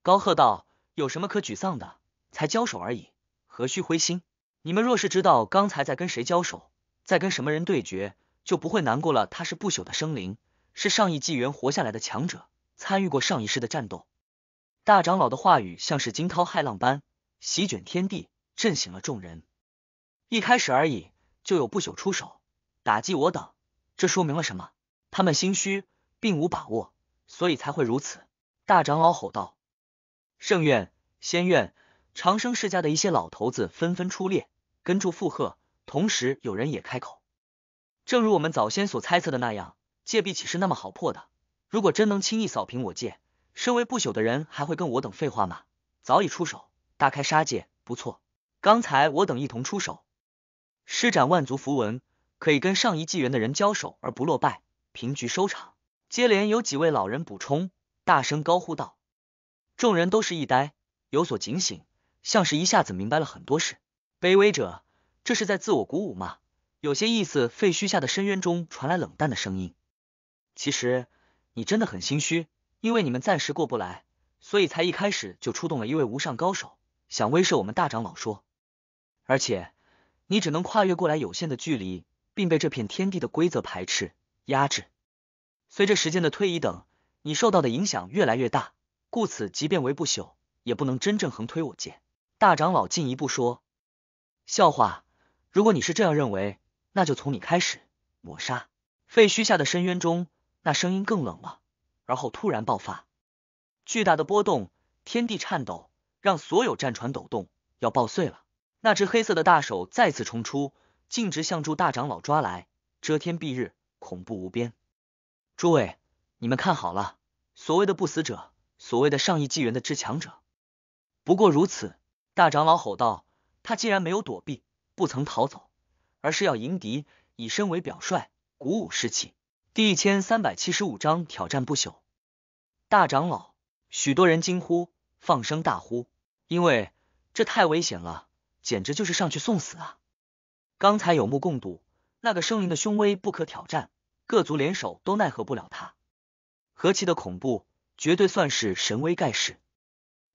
高贺道：“有什么可沮丧的？才交手而已，何须灰心？你们若是知道刚才在跟谁交手，在跟什么人对决，就不会难过了。”他是不朽的生灵，是上亿纪元活下来的强者，参与过上一世的战斗。大长老的话语像是惊涛骇浪般席卷天地，震醒了众人。一开始而已，就有不朽出手打击我等，这说明了什么？他们心虚。并无把握，所以才会如此。大长老吼道：“圣院、仙院、长生世家的一些老头子纷纷出列，跟住附和。同时，有人也开口：‘正如我们早先所猜测的那样，戒壁岂是那么好破的？如果真能轻易扫平我界，身为不朽的人还会跟我等废话吗？早已出手，大开杀戒。不错，刚才我等一同出手，施展万族符文，可以跟上一纪元的人交手而不落败，平局收场。’”接连有几位老人补充，大声高呼道：“众人都是一呆，有所警醒，像是一下子明白了很多事。”卑微者，这是在自我鼓舞吗？有些意思。废墟下的深渊中传来冷淡的声音：“其实你真的很心虚，因为你们暂时过不来，所以才一开始就出动了一位无上高手，想威慑我们大长老。”说：“而且你只能跨越过来有限的距离，并被这片天地的规则排斥、压制。”随着时间的推移，等你受到的影响越来越大，故此即便为不朽，也不能真正横推我界。大长老进一步说：“笑话，如果你是这样认为，那就从你开始抹杀。”废墟下的深渊中，那声音更冷了，而后突然爆发，巨大的波动，天地颤抖，让所有战船抖动，要爆碎了。那只黑色的大手再次冲出，径直向祝大长老抓来，遮天蔽日，恐怖无边。诸位，你们看好了，所谓的不死者，所谓的上亿纪元的至强者，不过如此。大长老吼道：“他既然没有躲避，不曾逃走，而是要迎敌，以身为表率，鼓舞士气。”第一千三百七十五章挑战不朽。大长老，许多人惊呼，放声大呼，因为这太危险了，简直就是上去送死啊！刚才有目共睹，那个生灵的凶威不可挑战。各族联手都奈何不了他，何其的恐怖，绝对算是神威盖世。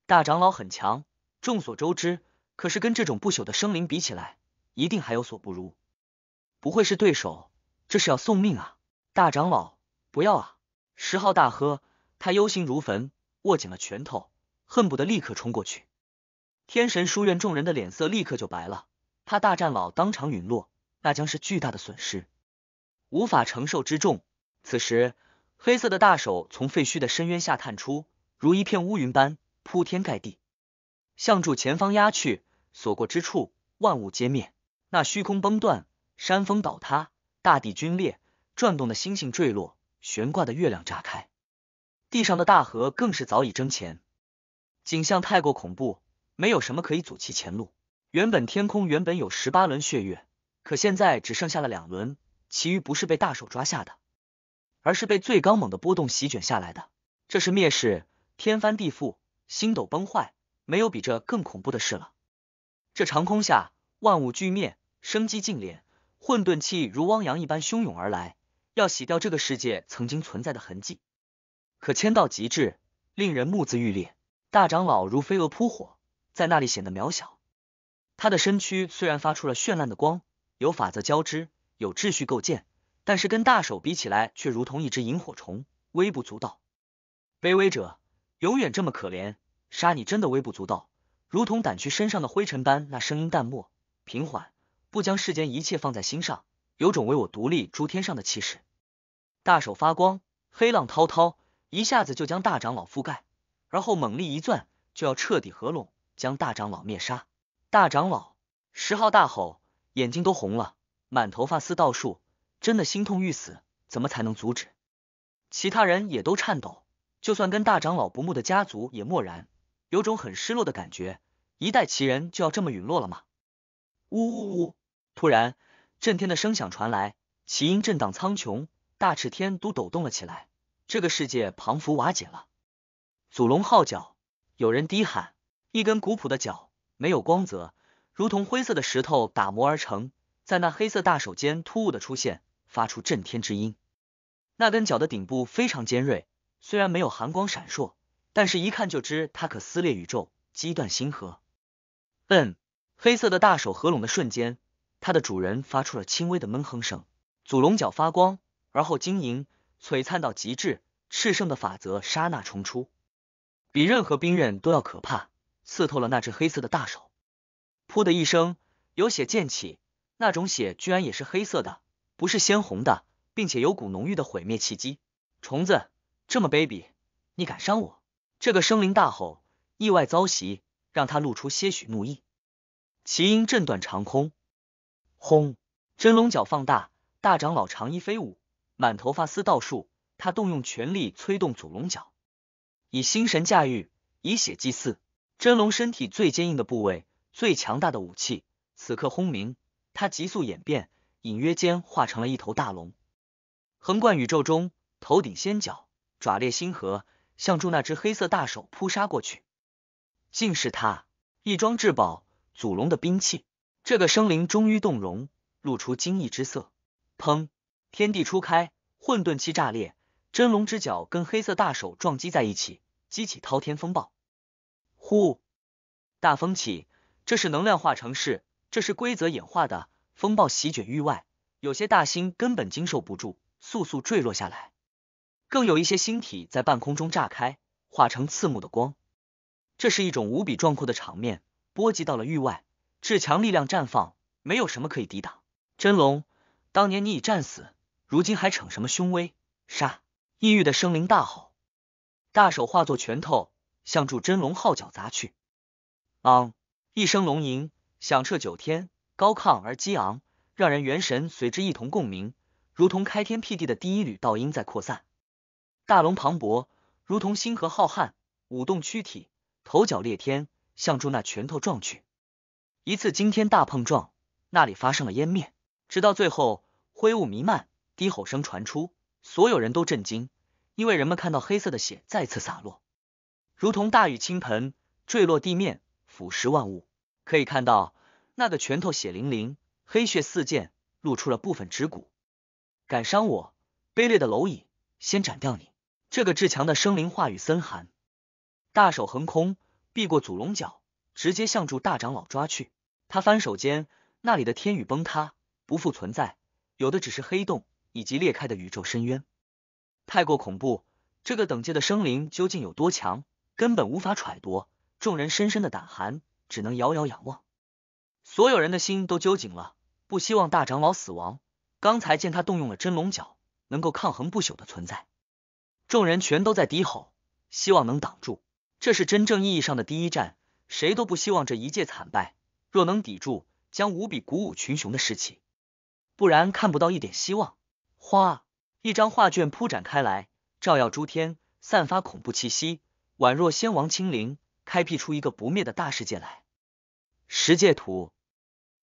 大长老很强，众所周知，可是跟这种不朽的生灵比起来，一定还有所不如。不会是对手，这是要送命啊！大长老，不要啊！石浩大喝，他忧心如焚，握紧了拳头，恨不得立刻冲过去。天神书院众人的脸色立刻就白了，怕大战老当场陨落，那将是巨大的损失。无法承受之重。此时，黑色的大手从废墟的深渊下探出，如一片乌云般铺天盖地，向柱前方压去。所过之处，万物皆灭。那虚空崩断，山峰倒塌，大地皲裂，转动的星星坠落，悬挂的月亮炸开。地上的大河更是早已争前。景象太过恐怖，没有什么可以阻其前路。原本天空原本有十八轮血月，可现在只剩下了两轮。其余不是被大手抓下的，而是被最刚猛的波动席卷下来的。这是灭世，天翻地覆，星斗崩坏，没有比这更恐怖的事了。这长空下，万物俱灭，生机尽敛，混沌气如汪洋一般汹涌而来，要洗掉这个世界曾经存在的痕迹。可牵到极致，令人目眦欲裂。大长老如飞蛾扑火，在那里显得渺小。他的身躯虽然发出了绚烂的光，有法则交织。有秩序构建，但是跟大手比起来，却如同一只萤火虫，微不足道。卑微者永远这么可怜。杀你真的微不足道，如同掸去身上的灰尘般。那声音淡漠、平缓，不将世间一切放在心上，有种为我独立诸天上的气势。大手发光，黑浪滔滔，一下子就将大长老覆盖，而后猛力一攥，就要彻底合拢，将大长老灭杀。大长老十号大吼，眼睛都红了。满头发丝倒竖，真的心痛欲死，怎么才能阻止？其他人也都颤抖，就算跟大长老不睦的家族也默然，有种很失落的感觉。一代奇人就要这么陨落了吗？呜呜呜！突然，震天的声响传来，奇音震荡苍穹，大赤天都抖动了起来，这个世界彷佛瓦解了。祖龙号角，有人低喊，一根古朴的角，没有光泽，如同灰色的石头打磨而成。在那黑色大手间突兀的出现，发出震天之音。那根角的顶部非常尖锐，虽然没有寒光闪烁，但是一看就知它可撕裂宇宙，击断星河。嗯，黑色的大手合拢的瞬间，它的主人发出了轻微的闷哼声。祖龙角发光，而后晶莹璀璨到极致，炽盛的法则刹那冲出，比任何兵刃都要可怕，刺透了那只黑色的大手。噗的一声，有血溅起。那种血居然也是黑色的，不是鲜红的，并且有股浓郁的毁灭气息。虫子这么卑鄙，你敢伤我？这个生灵大吼，意外遭袭，让他露出些许怒意。奇音震断长空，轰！真龙角放大，大长老长衣飞舞，满头发丝倒竖。他动用全力催动祖龙角，以心神驾驭，以血祭祀。真龙身体最坚硬的部位，最强大的武器，此刻轰鸣。它急速演变，隐约间化成了一头大龙，横贯宇宙中，头顶仙角，爪裂星河，向住那只黑色大手扑杀过去。竟是他，一桩至宝，祖龙的兵器。这个生灵终于动容，露出惊异之色。砰！天地初开，混沌气炸裂，真龙之角跟黑色大手撞击在一起，激起滔天风暴。呼！大风起，这是能量化成势。这是规则演化的风暴席卷域外，有些大星根本经受不住，速速坠落下来。更有一些星体在半空中炸开，化成刺目的光。这是一种无比壮阔的场面，波及到了域外，至强力量绽放，没有什么可以抵挡。真龙，当年你已战死，如今还逞什么凶威？杀！异域的生灵大吼，大手化作拳头，向住真龙号角砸去。昂！一声龙吟。响彻九天，高亢而激昂，让人元神随之一同共鸣，如同开天辟地的第一缕道音在扩散。大龙磅礴，如同星河浩瀚，舞动躯体，头角裂天，向住那拳头撞去。一次惊天大碰撞，那里发生了湮灭，直到最后灰雾弥漫，低吼声传出，所有人都震惊，因为人们看到黑色的血再次洒落，如同大雨倾盆，坠落地面，腐蚀万物。可以看到，那个拳头血淋淋，黑血四溅，露出了部分指骨。敢伤我，卑劣的蝼蚁！先斩掉你！这个至强的生灵话语森寒，大手横空避过祖龙角，直接向住大长老抓去。他翻手间，那里的天宇崩塌，不复存在，有的只是黑洞以及裂开的宇宙深渊。太过恐怖，这个等阶的生灵究竟有多强，根本无法揣度。众人深深的胆寒。只能遥遥仰望，所有人的心都揪紧了，不希望大长老死亡。刚才见他动用了真龙角，能够抗衡不朽的存在，众人全都在低吼，希望能挡住。这是真正意义上的第一战，谁都不希望这一届惨败。若能抵住，将无比鼓舞群雄的士气，不然看不到一点希望。花一张画卷铺展开来，照耀诸天，散发恐怖气息，宛若仙王亲临，开辟出一个不灭的大世界来。十界图，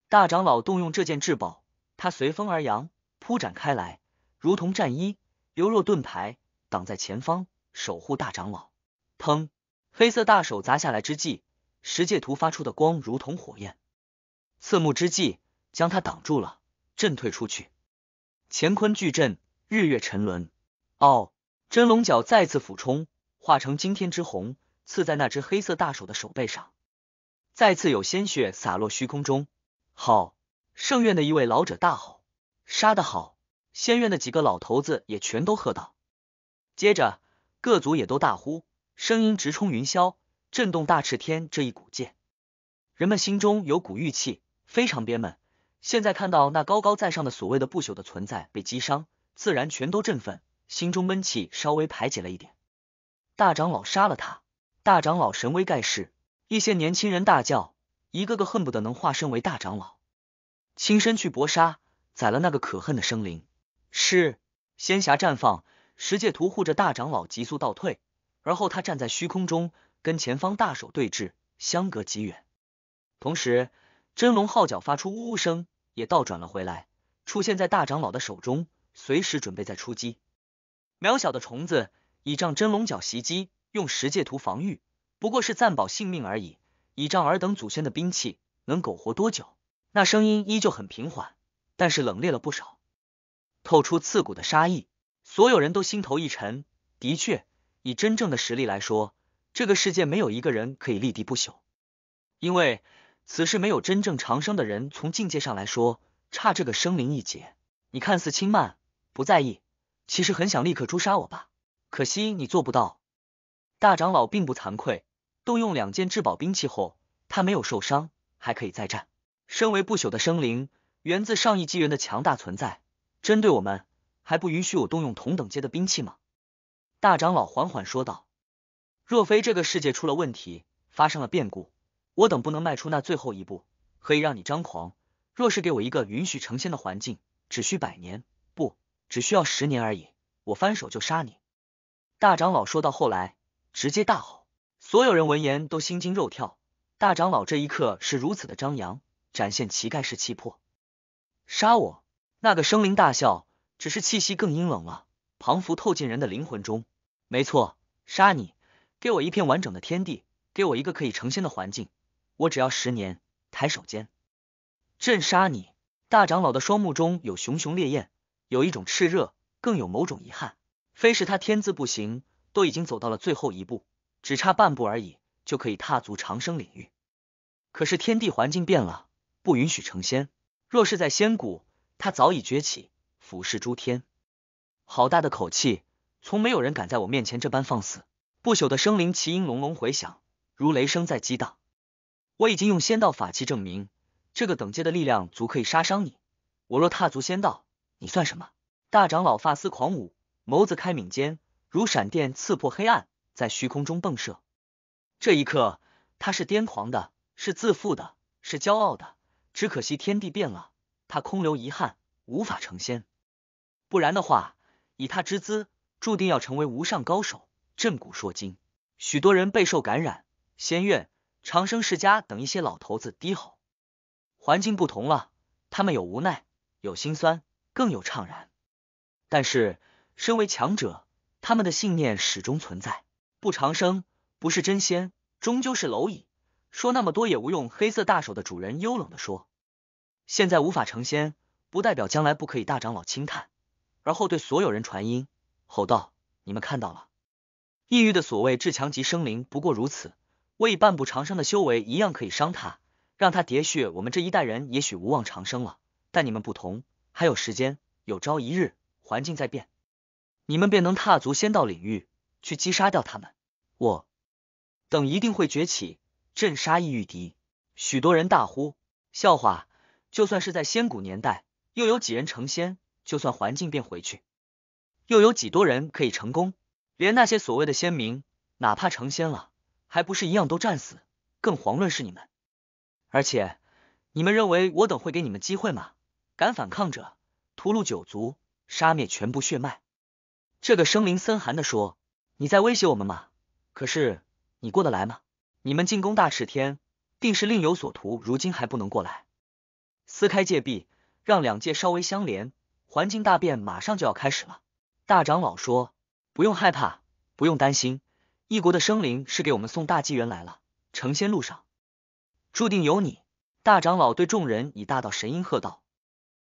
大长老动用这件至宝，它随风而扬，铺展开来，如同战衣，犹若盾牌，挡在前方，守护大长老。砰！黑色大手砸下来之际，十界图发出的光如同火焰，刺目之际，将他挡住了，震退出去。乾坤巨阵，日月沉沦。哦，真龙角再次俯冲，化成惊天之虹，刺在那只黑色大手的手背上。再次有鲜血洒落虚空中，好！圣院的一位老者大吼：“杀得好！”仙院的几个老头子也全都喝道，接着各族也都大呼，声音直冲云霄，震动大赤天这一古界。人们心中有股郁气，非常憋闷。现在看到那高高在上的所谓的不朽的存在被击伤，自然全都振奋，心中闷气稍微排解了一点。大长老杀了他！大长老神威盖世。一些年轻人大叫，一个个恨不得能化身为大长老，亲身去搏杀，宰了那个可恨的生灵。是仙侠绽放，十界图护着大长老急速倒退，而后他站在虚空中，跟前方大手对峙，相隔极远。同时，真龙号角发出呜呜声，也倒转了回来，出现在大长老的手中，随时准备再出击。渺小的虫子倚仗真龙角袭击，用十界图防御。不过是暂保性命而已，倚仗尔等祖先的兵器能苟活多久？那声音依旧很平缓，但是冷冽了不少，透出刺骨的杀意。所有人都心头一沉。的确，以真正的实力来说，这个世界没有一个人可以立敌不朽，因为此事没有真正长生的人，从境界上来说差这个生灵一劫。你看似轻慢不在意，其实很想立刻诛杀我吧？可惜你做不到。大长老并不惭愧。动用两件至宝兵器后，他没有受伤，还可以再战。身为不朽的生灵，源自上亿纪元的强大存在，针对我们还不允许我动用同等阶的兵器吗？大长老缓缓说道：“若非这个世界出了问题，发生了变故，我等不能迈出那最后一步，可以让你张狂。若是给我一个允许成仙的环境，只需百年，不，只需要十年而已，我翻手就杀你。”大长老说到后来，直接大吼。所有人闻言都心惊肉跳。大长老这一刻是如此的张扬，展现乞丐式气魄。杀我！那个生灵大笑，只是气息更阴冷了，仿佛透进人的灵魂中。没错，杀你！给我一片完整的天地，给我一个可以成仙的环境。我只要十年。抬手间，朕杀你！大长老的双目中有熊熊烈焰，有一种炽热，更有某种遗憾。非是他天资不行，都已经走到了最后一步。只差半步而已，就可以踏足长生领域。可是天地环境变了，不允许成仙。若是在仙谷，他早已崛起，俯视诸天。好大的口气！从没有人敢在我面前这般放肆。不朽的生灵，奇音隆隆回响，如雷声在激荡。我已经用仙道法器证明，这个等阶的力量足可以杀伤你。我若踏足仙道，你算什么？大长老发丝狂舞，眸子开敏间，如闪电刺破黑暗。在虚空中迸射，这一刻他是癫狂的，是自负的，是骄傲的。只可惜天地变了，他空留遗憾，无法成仙。不然的话，以他之姿，注定要成为无上高手，震古烁今。许多人备受感染，仙院、长生世家等一些老头子低吼。环境不同了，他们有无奈，有心酸，更有怅然。但是，身为强者，他们的信念始终存在。不长生，不是真仙，终究是蝼蚁。说那么多也无用。黑色大手的主人幽冷的说：“现在无法成仙，不代表将来不可以。”大长老轻叹，而后对所有人传音，吼道：“你们看到了，异域的所谓至强级生灵不过如此。我以半步长生的修为，一样可以伤他，让他喋血。我们这一代人也许无望长生了，但你们不同，还有时间。有朝一日，环境在变，你们便能踏足仙道领域。”去击杀掉他们！我等一定会崛起，镇杀异域敌。许多人大呼笑话。就算是在仙古年代，又有几人成仙？就算环境变回去，又有几多人可以成功？连那些所谓的仙民，哪怕成仙了，还不是一样都战死？更遑论是你们！而且，你们认为我等会给你们机会吗？敢反抗者，屠戮九族，杀灭全部血脉！这个生灵森寒的说。你在威胁我们吗？可是你过得来吗？你们进攻大赤天，定是另有所图。如今还不能过来，撕开界壁，让两界稍微相连，环境大变，马上就要开始了。大长老说：“不用害怕，不用担心，异国的生灵是给我们送大机缘来了。成仙路上，注定有你。”大长老对众人以大道神音喝道：“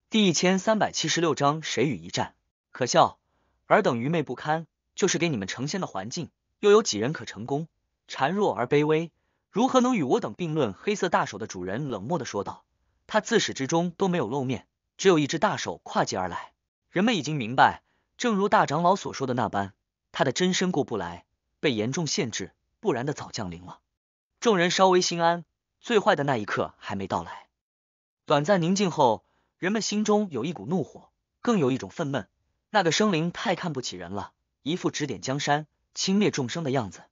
第一千三百七十六章谁与一战？可笑，尔等愚昧不堪。”就是给你们成仙的环境，又有几人可成功？孱弱而卑微，如何能与我等并论？黑色大手的主人冷漠的说道：“他自始至终都没有露面，只有一只大手跨界而来。人们已经明白，正如大长老所说的那般，他的真身过不来，被严重限制，不然的早降临了。”众人稍微心安，最坏的那一刻还没到来。短暂宁静后，人们心中有一股怒火，更有一种愤懑。那个生灵太看不起人了。一副指点江山、轻蔑众生的样子。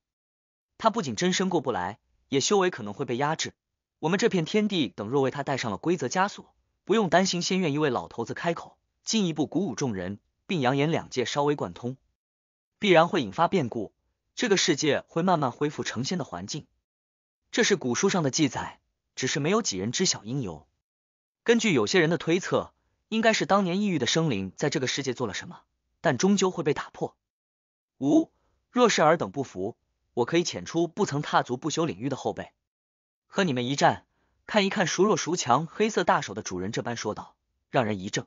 他不仅真身过不来，也修为可能会被压制。我们这片天地等若为他戴上了规则枷锁，不用担心。仙院一位老头子开口，进一步鼓舞众人，并扬言两界稍微贯通，必然会引发变故。这个世界会慢慢恢复成仙的环境，这是古书上的记载，只是没有几人知晓因由。根据有些人的推测，应该是当年异域的生灵在这个世界做了什么，但终究会被打破。五，若是尔等不服，我可以遣出不曾踏足不朽领域的后辈，和你们一战，看一看孰弱孰强。黑色大手的主人这般说道，让人一怔。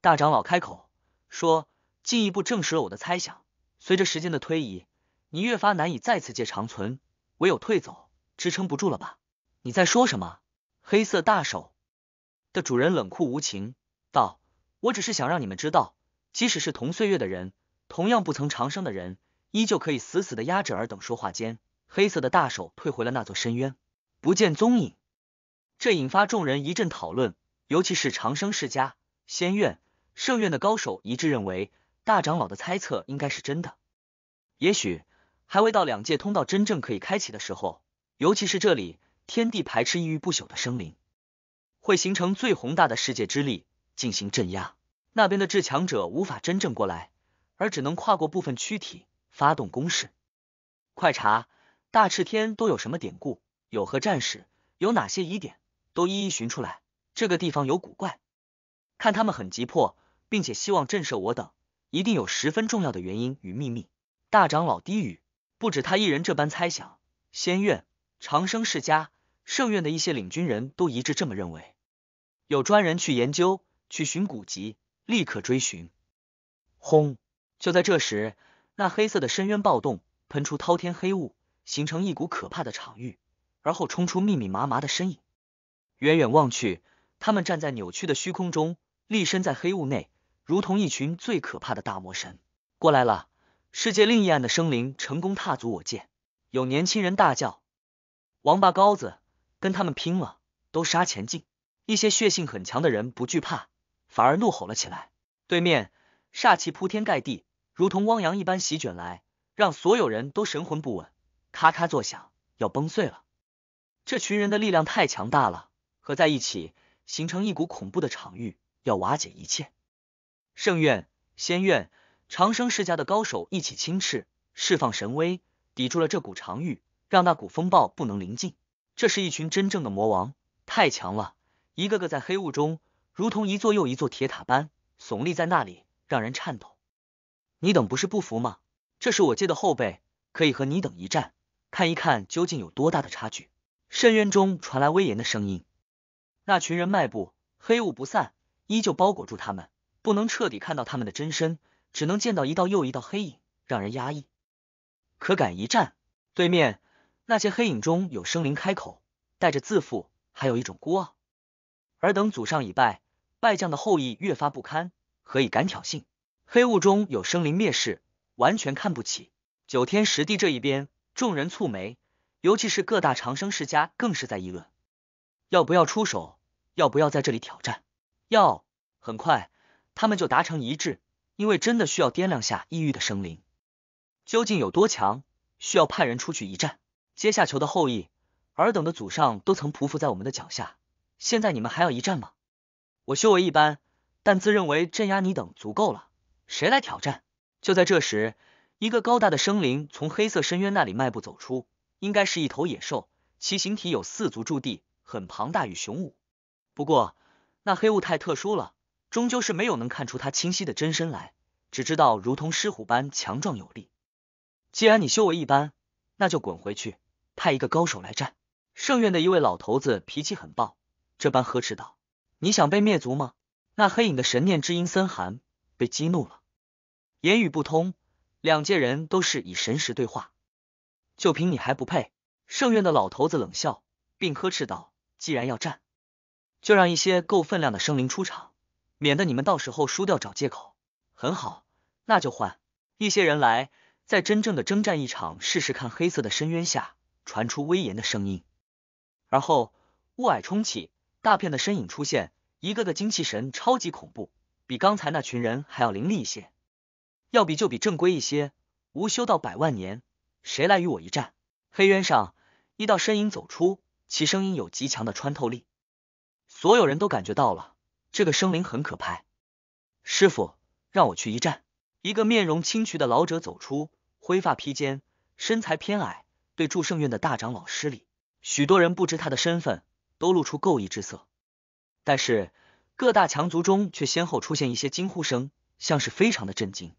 大长老开口说，进一步证实了我的猜想。随着时间的推移，你越发难以再次借长存，唯有退走，支撑不住了吧？你在说什么？黑色大手的主人冷酷无情道：“我只是想让你们知道，即使是同岁月的人。”同样不曾长生的人，依旧可以死死的压着尔等。说话间，黑色的大手退回了那座深渊，不见踪影。这引发众人一阵讨论，尤其是长生世家、仙院、圣院的高手一致认为，大长老的猜测应该是真的。也许，还未到两界通道真正可以开启的时候，尤其是这里天地排斥异域不朽的生灵，会形成最宏大的世界之力进行镇压。那边的至强者无法真正过来。而只能跨过部分躯体发动攻势。快查大赤天都有什么典故，有何战史，有哪些疑点，都一一寻出来。这个地方有古怪，看他们很急迫，并且希望震慑我等，一定有十分重要的原因与秘密。大长老低语，不止他一人这般猜想。仙院、长生世家、圣院的一些领军人都一致这么认为。有专人去研究，去寻古籍，立刻追寻。轰！就在这时，那黑色的深渊暴动，喷出滔天黑雾，形成一股可怕的场域，而后冲出密密麻麻的身影。远远望去，他们站在扭曲的虚空中，立身在黑雾内，如同一群最可怕的大魔神。过来了！世界另一岸的生灵成功踏足我界，有年轻人大叫：“王八羔子，跟他们拼了！”都杀，前进！一些血性很强的人不惧怕，反而怒吼了起来。对面煞气铺天盖地。如同汪洋一般席卷来，让所有人都神魂不稳，咔咔作响，要崩碎了。这群人的力量太强大了，合在一起形成一股恐怖的场域，要瓦解一切。圣院、仙院、长生世家的高手一起轻斥，释放神威，抵住了这股场域，让那股风暴不能临近。这是一群真正的魔王，太强了，一个个在黑雾中如同一座又一座铁塔般耸立在那里，让人颤抖。你等不是不服吗？这是我借的后辈，可以和你等一战，看一看究竟有多大的差距。深渊中传来威严的声音，那群人迈步，黑雾不散，依旧包裹住他们，不能彻底看到他们的真身，只能见到一道又一道黑影，让人压抑。可敢一战？对面那些黑影中有生灵开口，带着自负，还有一种孤傲。尔等祖上已败，败将的后裔越发不堪，何以敢挑衅？黑雾中有生灵蔑视，完全看不起九天十地这一边。众人蹙眉，尤其是各大长生世家更是在议论，要不要出手？要不要在这里挑战？要，很快他们就达成一致，因为真的需要掂量下异域的生灵究竟有多强，需要派人出去一战。阶下囚的后裔，尔等的祖上都曾匍匐在我们的脚下，现在你们还要一战吗？我修为一般，但自认为镇压你等足够了。谁来挑战？就在这时，一个高大的生灵从黑色深渊那里迈步走出，应该是一头野兽，其形体有四足驻地，很庞大与雄武。不过那黑雾太特殊了，终究是没有能看出它清晰的真身来，只知道如同狮虎般强壮有力。既然你修为一般，那就滚回去，派一个高手来战。圣院的一位老头子脾气很暴，这般呵斥道：“你想被灭族吗？”那黑影的神念之音森寒，被激怒了。言语不通，两界人都是以神识对话。就凭你还不配！圣院的老头子冷笑，并呵斥道：“既然要战，就让一些够分量的生灵出场，免得你们到时候输掉找借口。”很好，那就换一些人来，再真正的征战一场试试看。黑色的深渊下传出威严的声音，而后雾霭冲起，大片的身影出现，一个个精气神超级恐怖，比刚才那群人还要凌厉一些。要比就比正规一些，无修道百万年，谁来与我一战？黑渊上一道身影走出，其声音有极强的穿透力，所有人都感觉到了这个生灵很可怕。师傅让我去一战。一个面容清癯的老者走出，灰发披肩，身材偏矮，对祝圣院的大长老施礼。许多人不知他的身份，都露出够意之色。但是各大强族中却先后出现一些惊呼声，像是非常的震惊。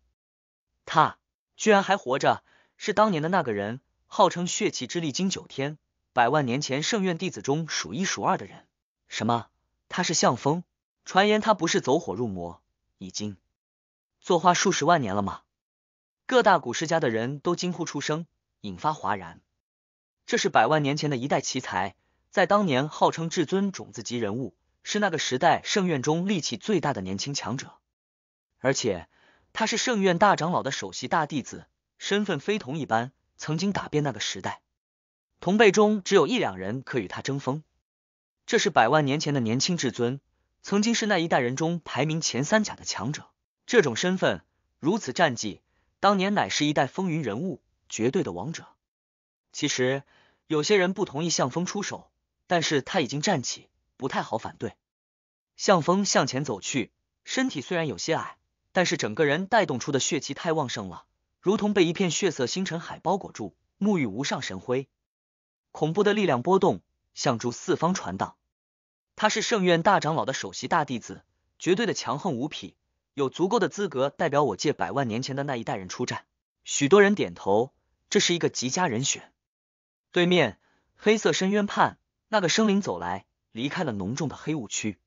他居然还活着，是当年的那个人，号称血气之力经九天，百万年前圣院弟子中数一数二的人。什么？他是向风？传言他不是走火入魔，已经作画数十万年了吗？各大古世家的人都惊呼出声，引发哗然。这是百万年前的一代奇才，在当年号称至尊种子级人物，是那个时代圣院中力气最大的年轻强者，而且。他是圣院大长老的首席大弟子，身份非同一般，曾经打遍那个时代，同辈中只有一两人可与他争锋。这是百万年前的年轻至尊，曾经是那一代人中排名前三甲的强者。这种身份，如此战绩，当年乃是一代风云人物，绝对的王者。其实有些人不同意向风出手，但是他已经站起，不太好反对。向风向前走去，身体虽然有些矮。但是整个人带动出的血气太旺盛了，如同被一片血色星辰海包裹住，沐浴无上神辉，恐怖的力量波动向诸四方传荡。他是圣院大长老的首席大弟子，绝对的强横无匹，有足够的资格代表我界百万年前的那一代人出战。许多人点头，这是一个极佳人选。对面黑色深渊畔，那个生灵走来，离开了浓重的黑雾区。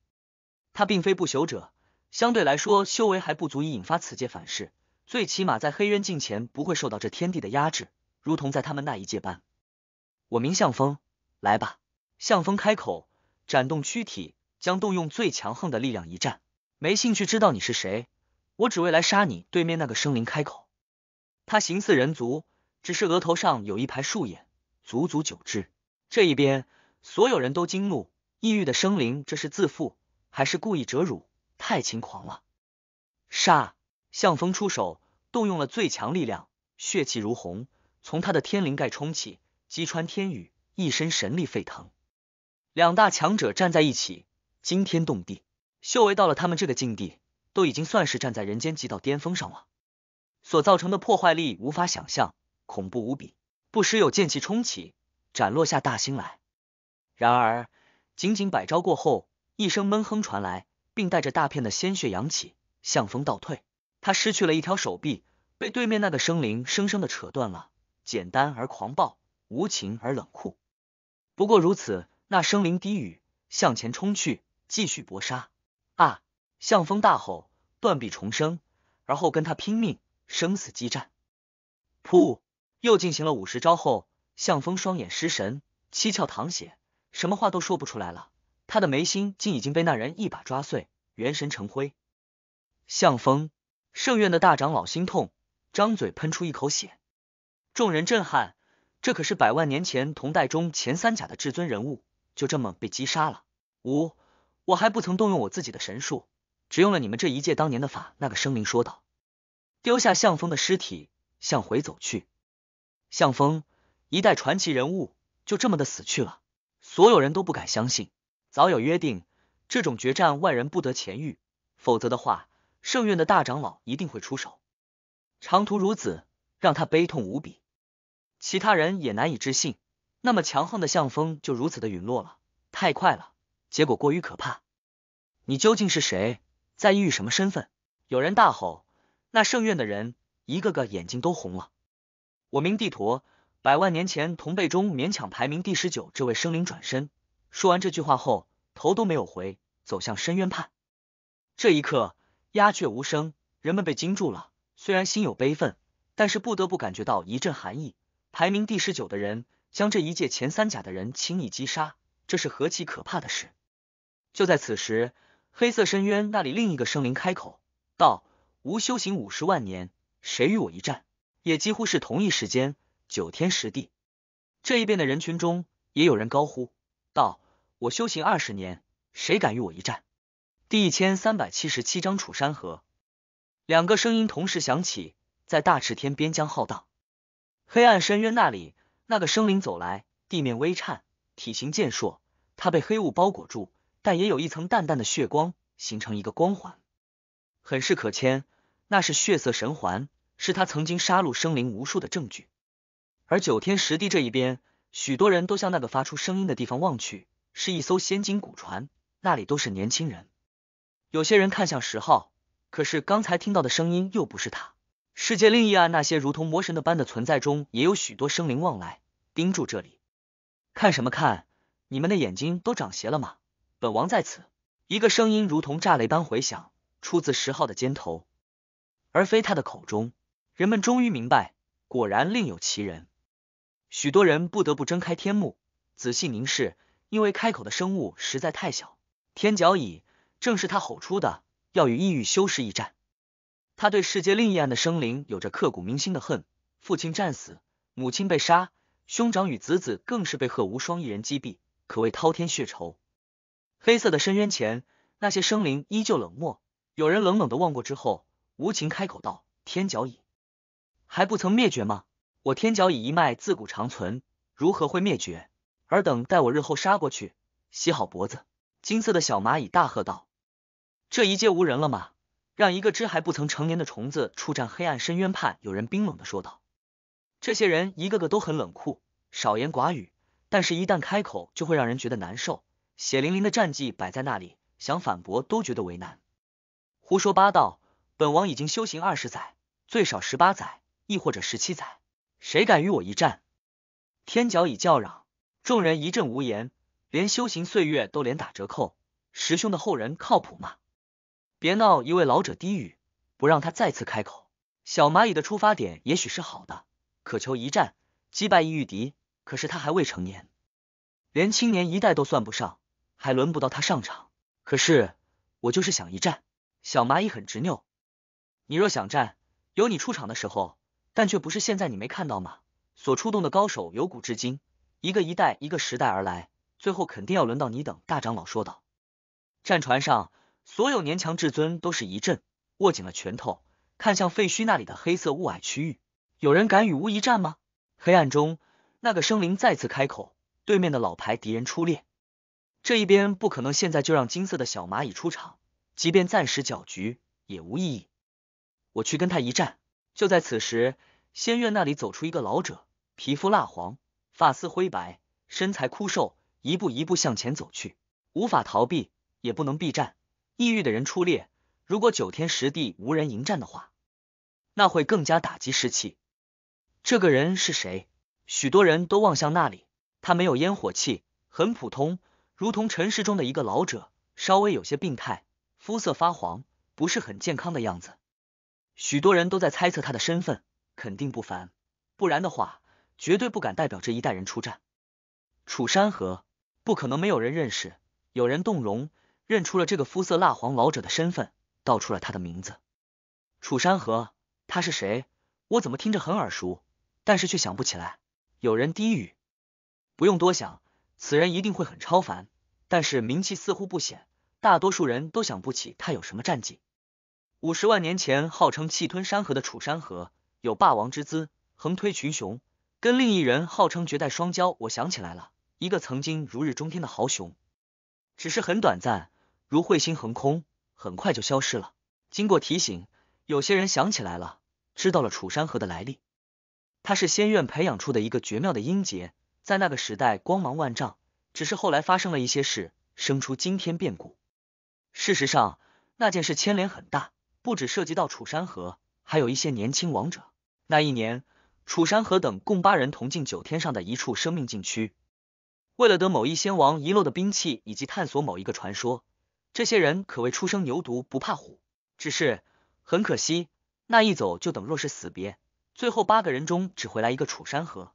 他并非不朽者。相对来说，修为还不足以引发此界反噬，最起码在黑渊境前不会受到这天地的压制，如同在他们那一界般。我名向风，来吧！向风开口，展动躯体，将动用最强横的力量一战。没兴趣知道你是谁，我只为来杀你。对面那个生灵开口，他形似人族，只是额头上有一排竖眼，足足九只。这一边所有人都惊怒，异域的生灵，这是自负还是故意折辱？太轻狂了！杀！向风出手，动用了最强力量，血气如虹，从他的天灵盖冲起，击穿天宇，一身神力沸腾。两大强者站在一起，惊天动地。修为到了他们这个境地，都已经算是站在人间极道巅峰上了，所造成的破坏力无法想象，恐怖无比。不时有剑气冲起，斩落下大星来。然而，仅仅百招过后，一声闷哼传来。并带着大片的鲜血扬起，向风倒退。他失去了一条手臂，被对面那个生灵生生的扯断了。简单而狂暴，无情而冷酷。不过如此，那生灵低语，向前冲去，继续搏杀。啊！向风大吼，断臂重生，而后跟他拼命，生死激战。噗！又进行了五十招后，向风双眼失神，七窍淌血，什么话都说不出来了。他的眉心竟已经被那人一把抓碎，元神成灰。向风，圣院的大长老心痛，张嘴喷出一口血。众人震撼，这可是百万年前同代中前三甲的至尊人物，就这么被击杀了。五，我还不曾动用我自己的神术，只用了你们这一届当年的法。那个生灵说道，丢下向风的尸体，向回走去。向风，一代传奇人物，就这么的死去了。所有人都不敢相信。早有约定，这种决战万人不得前遇，否则的话，圣院的大长老一定会出手。长途如此，让他悲痛无比。其他人也难以置信，那么强横的向风就如此的陨落了，太快了，结果过于可怕。你究竟是谁，在异域什么身份？有人大吼，那圣院的人一个个眼睛都红了。我名地陀，百万年前同辈中勉强排名第十九，这位生灵转身。说完这句话后，头都没有回，走向深渊畔。这一刻，鸦雀无声，人们被惊住了。虽然心有悲愤，但是不得不感觉到一阵寒意。排名第十九的人将这一届前三甲的人轻易击杀，这是何其可怕的事！就在此时，黑色深渊那里另一个生灵开口道：“无修行五十万年，谁与我一战？”也几乎是同一时间，九天十地这一边的人群中，也有人高呼道。我修行二十年，谁敢与我一战？第一千三百七十七章楚山河。两个声音同时响起，在大赤天边疆浩荡黑暗深渊那里，那个生灵走来，地面微颤，体型健硕，他被黑雾包裹住，但也有一层淡淡的血光，形成一个光环，很是可签，那是血色神环，是他曾经杀戮生灵无数的证据。而九天十地这一边，许多人都向那个发出声音的地方望去。是一艘仙金古船，那里都是年轻人。有些人看向十号，可是刚才听到的声音又不是他。世界另一岸那些如同魔神的般的存在中，也有许多生灵望来，盯住这里。看什么看？你们的眼睛都长斜了吗？本王在此！一个声音如同炸雷般回响，出自十号的肩头，而非他的口中。人们终于明白，果然另有其人。许多人不得不睁开天目，仔细凝视。因为开口的生物实在太小，天角蚁正是他吼出的，要与异域修士一战。他对世界另一岸的生灵有着刻骨铭心的恨，父亲战死，母亲被杀，兄长与子子更是被贺无双一人击毙，可谓滔天血仇。黑色的深渊前，那些生灵依旧冷漠，有人冷冷的望过之后，无情开口道：“天角蚁还不曾灭绝吗？我天角蚁一脉自古长存，如何会灭绝？”尔等待我日后杀过去，洗好脖子。金色的小蚂蚁大喝道：“这一界无人了吗？”让一个只还不曾成年的虫子出战黑暗深渊畔。有人冰冷的说道：“这些人一个个都很冷酷，少言寡语，但是，一旦开口，就会让人觉得难受。血淋淋的战绩摆在那里，想反驳都觉得为难。”“胡说八道！本王已经修行二十载，最少十八载，亦或者十七载。谁敢与我一战？”天角已叫嚷。众人一阵无言，连修行岁月都连打折扣。师兄的后人靠谱吗？别闹！一位老者低语，不让他再次开口。小蚂蚁的出发点也许是好的，渴求一战，击败一域敌。可是他还未成年，连青年一代都算不上，还轮不到他上场。可是我就是想一战。小蚂蚁很执拗。你若想战，有你出场的时候，但却不是现在。你没看到吗？所出动的高手，由古至今。一个一代一个时代而来，最后肯定要轮到你等大长老说道。战船上，所有年强至尊都是一震，握紧了拳头，看向废墟那里的黑色雾霭区域。有人敢与吾一战吗？黑暗中，那个生灵再次开口。对面的老牌敌人出列，这一边不可能现在就让金色的小蚂蚁出场，即便暂时搅局也无意义。我去跟他一战。就在此时，仙院那里走出一个老者，皮肤蜡黄。发丝灰白，身材枯瘦，一步一步向前走去，无法逃避，也不能避战。抑郁的人出列，如果九天十地无人迎战的话，那会更加打击士气。这个人是谁？许多人都望向那里。他没有烟火气，很普通，如同尘世中的一个老者，稍微有些病态，肤色发黄，不是很健康的样子。许多人都在猜测他的身份，肯定不凡，不然的话。绝对不敢代表这一代人出战。楚山河不可能没有人认识，有人动容认出了这个肤色蜡黄老者的身份，道出了他的名字：楚山河。他是谁？我怎么听着很耳熟，但是却想不起来。有人低语：“不用多想，此人一定会很超凡，但是名气似乎不显，大多数人都想不起他有什么战绩。”五十万年前，号称气吞山河的楚山河，有霸王之姿，横推群雄。跟另一人号称绝代双骄，我想起来了，一个曾经如日中天的豪雄，只是很短暂，如彗星横空，很快就消失了。经过提醒，有些人想起来了，知道了楚山河的来历。他是仙院培养出的一个绝妙的英杰，在那个时代光芒万丈，只是后来发生了一些事，生出惊天变故。事实上，那件事牵连很大，不只涉及到楚山河，还有一些年轻王者。那一年。楚山河等共八人同进九天上的一处生命禁区，为了得某一仙王遗落的兵器以及探索某一个传说，这些人可谓初生牛犊不怕虎。只是很可惜，那一走就等若是死别。最后八个人中只回来一个楚山河，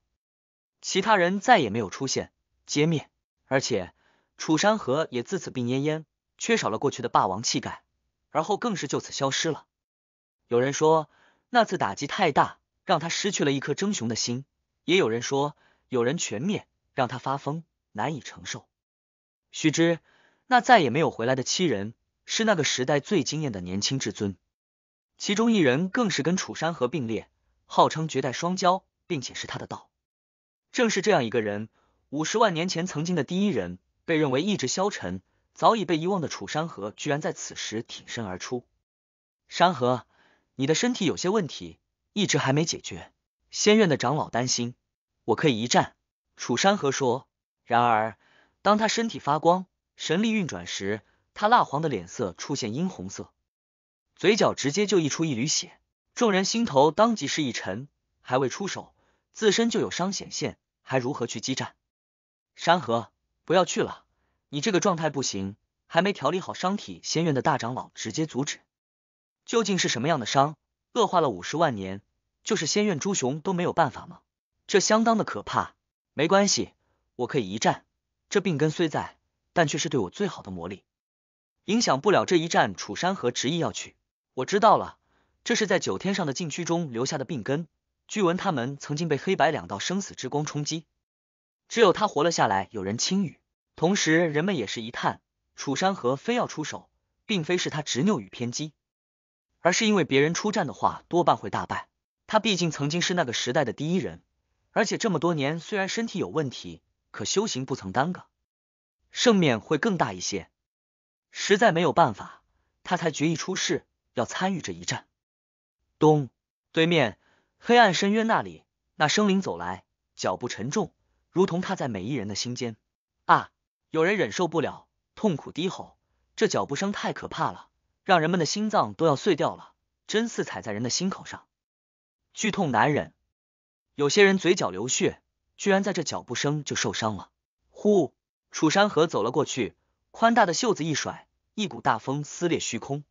其他人再也没有出现，歼灭。而且楚山河也自此病恹恹，缺少了过去的霸王气概，而后更是就此消失了。有人说那次打击太大。让他失去了一颗争雄的心，也有人说，有人全灭，让他发疯，难以承受。须知，那再也没有回来的七人是那个时代最惊艳的年轻至尊，其中一人更是跟楚山河并列，号称绝代双骄，并且是他的道。正是这样一个人，五十万年前曾经的第一人，被认为意志消沉，早已被遗忘的楚山河，居然在此时挺身而出。山河，你的身体有些问题。一直还没解决，仙院的长老担心，我可以一战。楚山河说。然而，当他身体发光，神力运转时，他蜡黄的脸色出现殷红色，嘴角直接就溢出一缕血，众人心头当即是一沉，还未出手，自身就有伤显现，还如何去激战？山河，不要去了，你这个状态不行，还没调理好伤体。仙院的大长老直接阻止。究竟是什么样的伤？恶化了五十万年，就是仙院诸雄都没有办法吗？这相当的可怕。没关系，我可以一战。这病根虽在，但却是对我最好的磨砺，影响不了这一战。楚山河执意要去，我知道了，这是在九天上的禁区中留下的病根。据闻他们曾经被黑白两道生死之光冲击，只有他活了下来。有人轻语，同时人们也是一叹。楚山河非要出手，并非是他执拗与偏激。而是因为别人出战的话，多半会大败。他毕竟曾经是那个时代的第一人，而且这么多年虽然身体有问题，可修行不曾耽搁，胜面会更大一些。实在没有办法，他才决意出世，要参与这一战。咚！对面黑暗深渊那里，那生灵走来，脚步沉重，如同踏在每一人的心间。啊！有人忍受不了，痛苦低吼，这脚步声太可怕了。让人们的心脏都要碎掉了，真似踩在人的心口上，剧痛难忍。有些人嘴角流血，居然在这脚步声就受伤了。呼，楚山河走了过去，宽大的袖子一甩，一股大风撕裂虚空，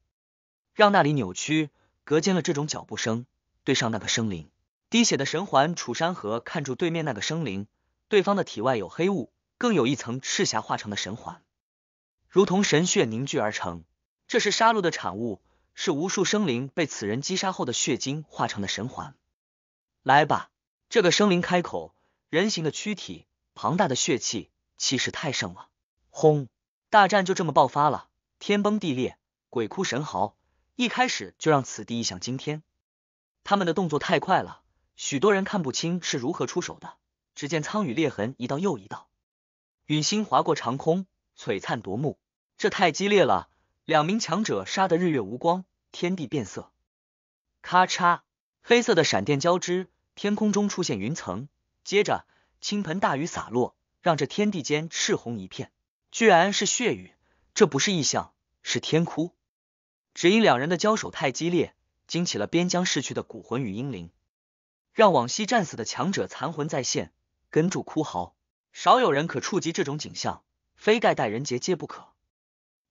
让那里扭曲，隔间了这种脚步声。对上那个生灵，滴血的神环，楚山河看住对面那个生灵，对方的体外有黑雾，更有一层赤霞化成的神环，如同神血凝聚而成。这是杀戮的产物，是无数生灵被此人击杀后的血晶化成的神环。来吧，这个生灵开口，人形的躯体，庞大的血气，气势太盛了。轰！大战就这么爆发了，天崩地裂，鬼哭神嚎，一开始就让此地异象惊天。他们的动作太快了，许多人看不清是如何出手的。只见苍羽裂痕一道又一道，陨星划过长空，璀璨夺目。这太激烈了。两名强者杀得日月无光，天地变色。咔嚓，黑色的闪电交织，天空中出现云层，接着倾盆大雨洒落，让这天地间赤红一片，居然是血雨。这不是异象，是天哭。只因两人的交手太激烈，惊起了边疆逝去的骨魂与英灵，让往昔战死的强者残魂再现，跟住哭嚎。少有人可触及这种景象，非盖代人杰皆不可。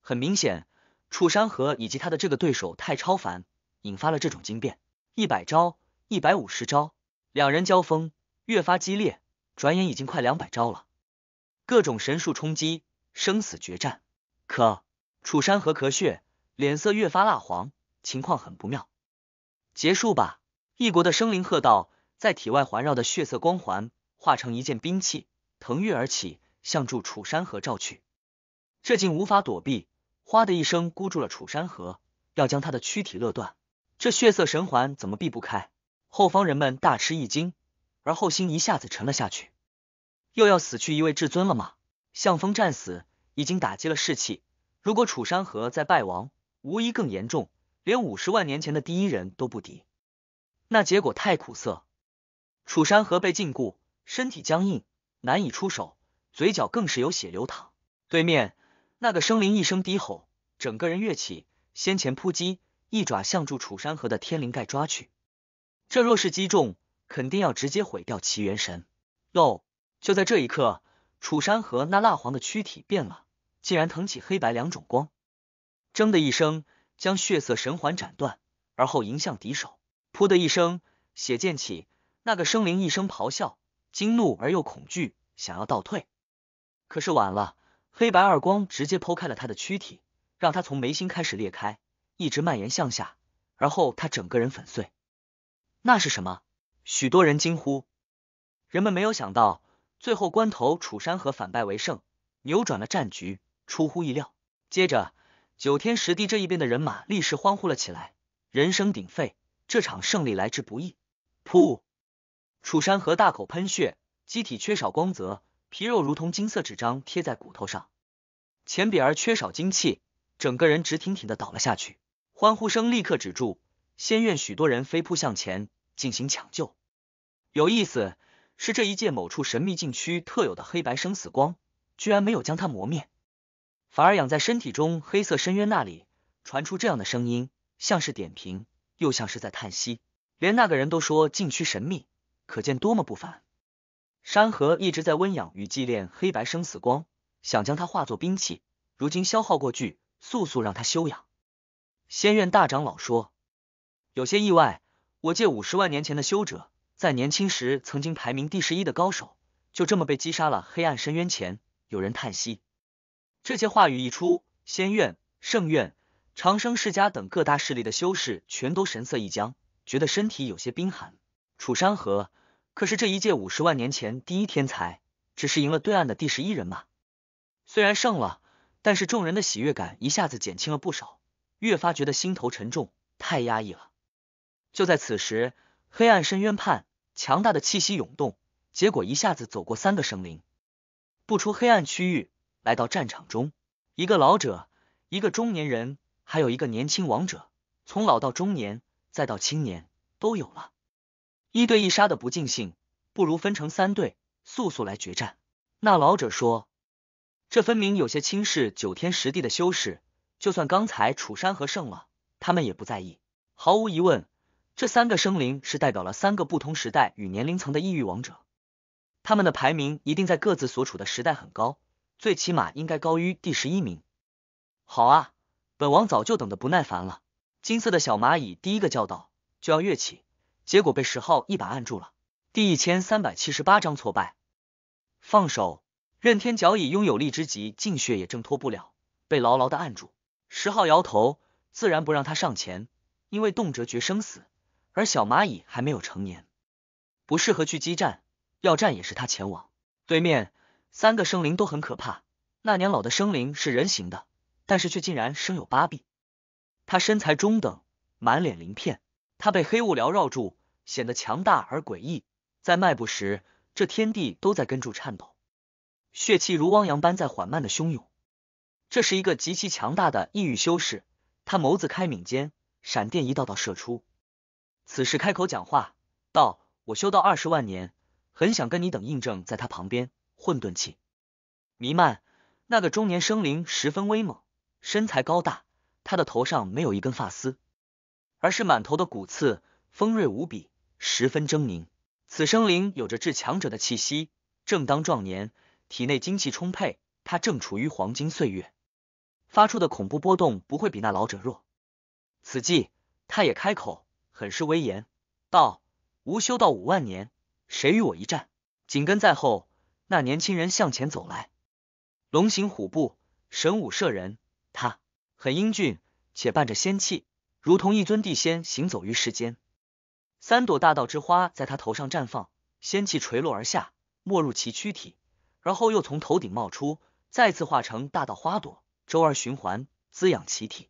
很明显。楚山河以及他的这个对手太超凡，引发了这种惊变。一百招，一百五十招，两人交锋越发激烈，转眼已经快两百招了。各种神术冲击，生死决战。可楚山河咳血，脸色越发蜡黄，情况很不妙。结束吧！异国的生灵喝道，在体外环绕的血色光环化成一件兵器，腾跃而起，向住楚山河照去。这竟无法躲避。哗的一声，箍住了楚山河，要将他的躯体勒断。这血色神环怎么避不开？后方人们大吃一惊，而后心一下子沉了下去。又要死去一位至尊了吗？向风战死，已经打击了士气。如果楚山河再败亡，无疑更严重，连五十万年前的第一人都不敌，那结果太苦涩。楚山河被禁锢，身体僵硬，难以出手，嘴角更是有血流淌。对面。那个生灵一声低吼，整个人跃起，先前扑击，一爪向住楚山河的天灵盖抓去。这若是击中，肯定要直接毁掉其元神。哦，就在这一刻，楚山河那蜡黄的躯体变了，竟然腾起黑白两种光，铮的一声，将血色神环斩断，而后迎向敌手。噗的一声，血溅起。那个生灵一声咆哮，惊怒而又恐惧，想要倒退，可是晚了。黑白二光直接剖开了他的躯体，让他从眉心开始裂开，一直蔓延向下，而后他整个人粉碎。那是什么？许多人惊呼。人们没有想到，最后关头楚山河反败为胜，扭转了战局，出乎意料。接着，九天十地这一边的人马立时欢呼了起来，人声鼎沸。这场胜利来之不易。噗！楚山河大口喷血，机体缺少光泽。皮肉如同金色纸张贴在骨头上，钱比儿缺少精气，整个人直挺挺的倒了下去。欢呼声立刻止住，仙院许多人飞扑向前进行抢救。有意思，是这一界某处神秘禁区特有的黑白生死光，居然没有将它磨灭，反而养在身体中黑色深渊那里传出这样的声音，像是点评，又像是在叹息。连那个人都说禁区神秘，可见多么不凡。山河一直在温养与祭炼黑白生死光，想将它化作兵器。如今消耗过巨，速速让他休养。仙院大长老说：“有些意外，我借五十万年前的修者，在年轻时曾经排名第十一的高手，就这么被击杀了。”黑暗深渊前，有人叹息。这些话语一出，仙院、圣院、长生世家等各大势力的修士全都神色一僵，觉得身体有些冰寒。楚山河。可是这一届五十万年前第一天才，只是赢了对岸的第十一人马。虽然胜了，但是众人的喜悦感一下子减轻了不少，越发觉得心头沉重，太压抑了。就在此时，黑暗深渊畔，强大的气息涌动，结果一下子走过三个生灵，不出黑暗区域，来到战场中。一个老者，一个中年人，还有一个年轻王者，从老到中年再到青年，都有了。一对一杀的不尽兴，不如分成三队，速速来决战。那老者说：“这分明有些轻视九天十地的修士。就算刚才楚山河胜了，他们也不在意。毫无疑问，这三个生灵是代表了三个不同时代与年龄层的异域王者，他们的排名一定在各自所处的时代很高，最起码应该高于第十一名。”好啊，本王早就等得不耐烦了。金色的小蚂蚁第一个叫道：“就要跃起。”结果被石号一把按住了。第一千三百七十八章挫败，放手。任天角已拥有力之极，进血也挣脱不了，被牢牢的按住。石号摇头，自然不让他上前，因为动辄决生死，而小蚂蚁还没有成年，不适合去激战，要战也是他前往。对面三个生灵都很可怕，那年老的生灵是人形的，但是却竟然生有八臂，他身材中等，满脸鳞片。他被黑雾缭绕住，显得强大而诡异。在迈步时，这天地都在跟住颤抖，血气如汪洋般在缓慢的汹涌。这是一个极其强大的异域修士，他眸子开敏间，闪电一道道射出。此时开口讲话道：“我修道二十万年，很想跟你等印证。”在他旁边，混沌气弥漫。那个中年生灵十分威猛，身材高大，他的头上没有一根发丝。而是满头的骨刺，锋锐无比，十分狰狞。此生灵有着至强者的气息，正当壮年，体内精气充沛，他正处于黄金岁月，发出的恐怖波动不会比那老者弱。此际，他也开口，很是威严，道：“无修道五万年，谁与我一战？”紧跟在后，那年轻人向前走来，龙行虎步，神武慑人。他很英俊，且伴着仙气。如同一尊地仙行走于世间，三朵大道之花在他头上绽放，仙气垂落而下，没入其躯体，而后又从头顶冒出，再次化成大道花朵，周而循环，滋养其体。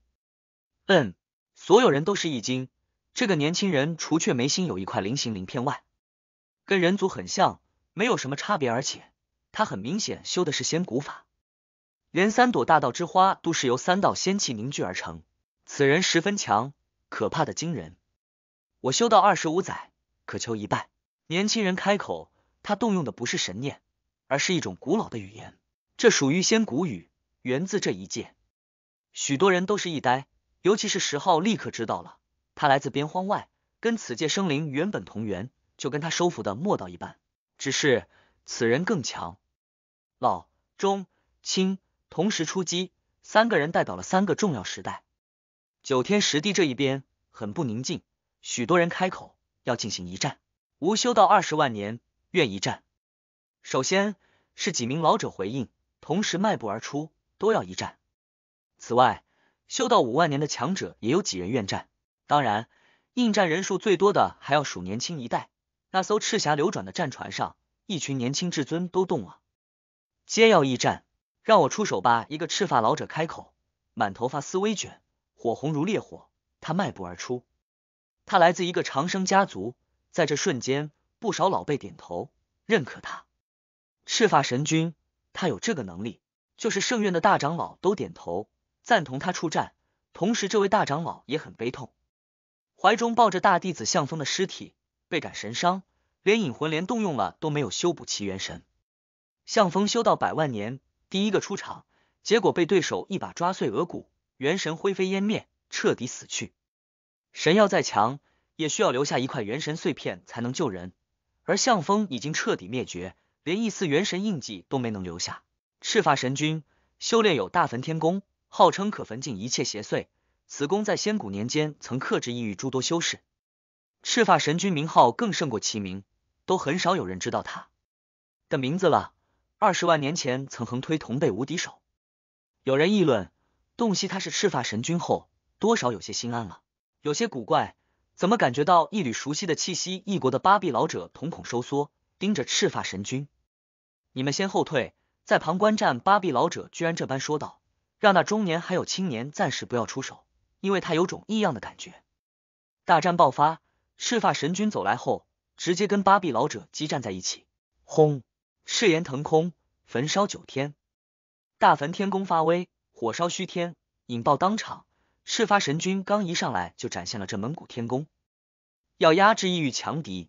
嗯，所有人都是一惊。这个年轻人除却眉心有一块菱形鳞片外，跟人族很像，没有什么差别。而且他很明显修的是仙古法，连三朵大道之花都是由三道仙气凝聚而成。此人十分强，可怕的惊人。我修道二十五载，可求一拜。年轻人开口，他动用的不是神念，而是一种古老的语言，这属于仙古语，源自这一界。许多人都是一呆，尤其是十号立刻知道了，他来自边荒外，跟此界生灵原本同源，就跟他收服的莫道一般。只是此人更强。老、中、青同时出击，三个人代表了三个重要时代。九天十地这一边很不宁静，许多人开口要进行一战。无修道二十万年愿一战。首先是几名老者回应，同时迈步而出，都要一战。此外，修道五万年的强者也有几人愿战。当然，应战人数最多的还要数年轻一代。那艘赤霞流转的战船上，一群年轻至尊都动了，皆要一战。让我出手吧！一个赤发老者开口，满头发丝微卷。火红如烈火，他迈步而出。他来自一个长生家族，在这瞬间，不少老辈点头认可他。赤发神君，他有这个能力。就是圣院的大长老都点头赞同他出战，同时这位大长老也很悲痛，怀中抱着大弟子向风的尸体，倍感神伤。连引魂连动用了都没有修补其元神。向风修道百万年，第一个出场，结果被对手一把抓碎额骨。元神灰飞烟灭，彻底死去。神药再强，也需要留下一块元神碎片才能救人。而向风已经彻底灭绝，连一丝元神印记都没能留下。赤发神君修炼有大焚天功，号称可焚尽一切邪祟。此功在仙古年间曾克制异域诸多修士。赤发神君名号更胜过其名，都很少有人知道他的名字了。二十万年前曾横推同辈无敌手，有人议论。洞悉他是赤发神君后，多少有些心安了，有些古怪，怎么感觉到一缕熟悉的气息？异国的八臂老者瞳孔收缩，盯着赤发神君：“你们先后退，在旁观战。”八臂老者居然这般说道，让那中年还有青年暂时不要出手，因为他有种异样的感觉。大战爆发，赤发神君走来后，直接跟八臂老者激战在一起。轰！赤炎腾空，焚烧九天，大焚天功发威。火烧虚天，引爆当场。赤发神君刚一上来就展现了这蒙古天宫，要压制异域强敌。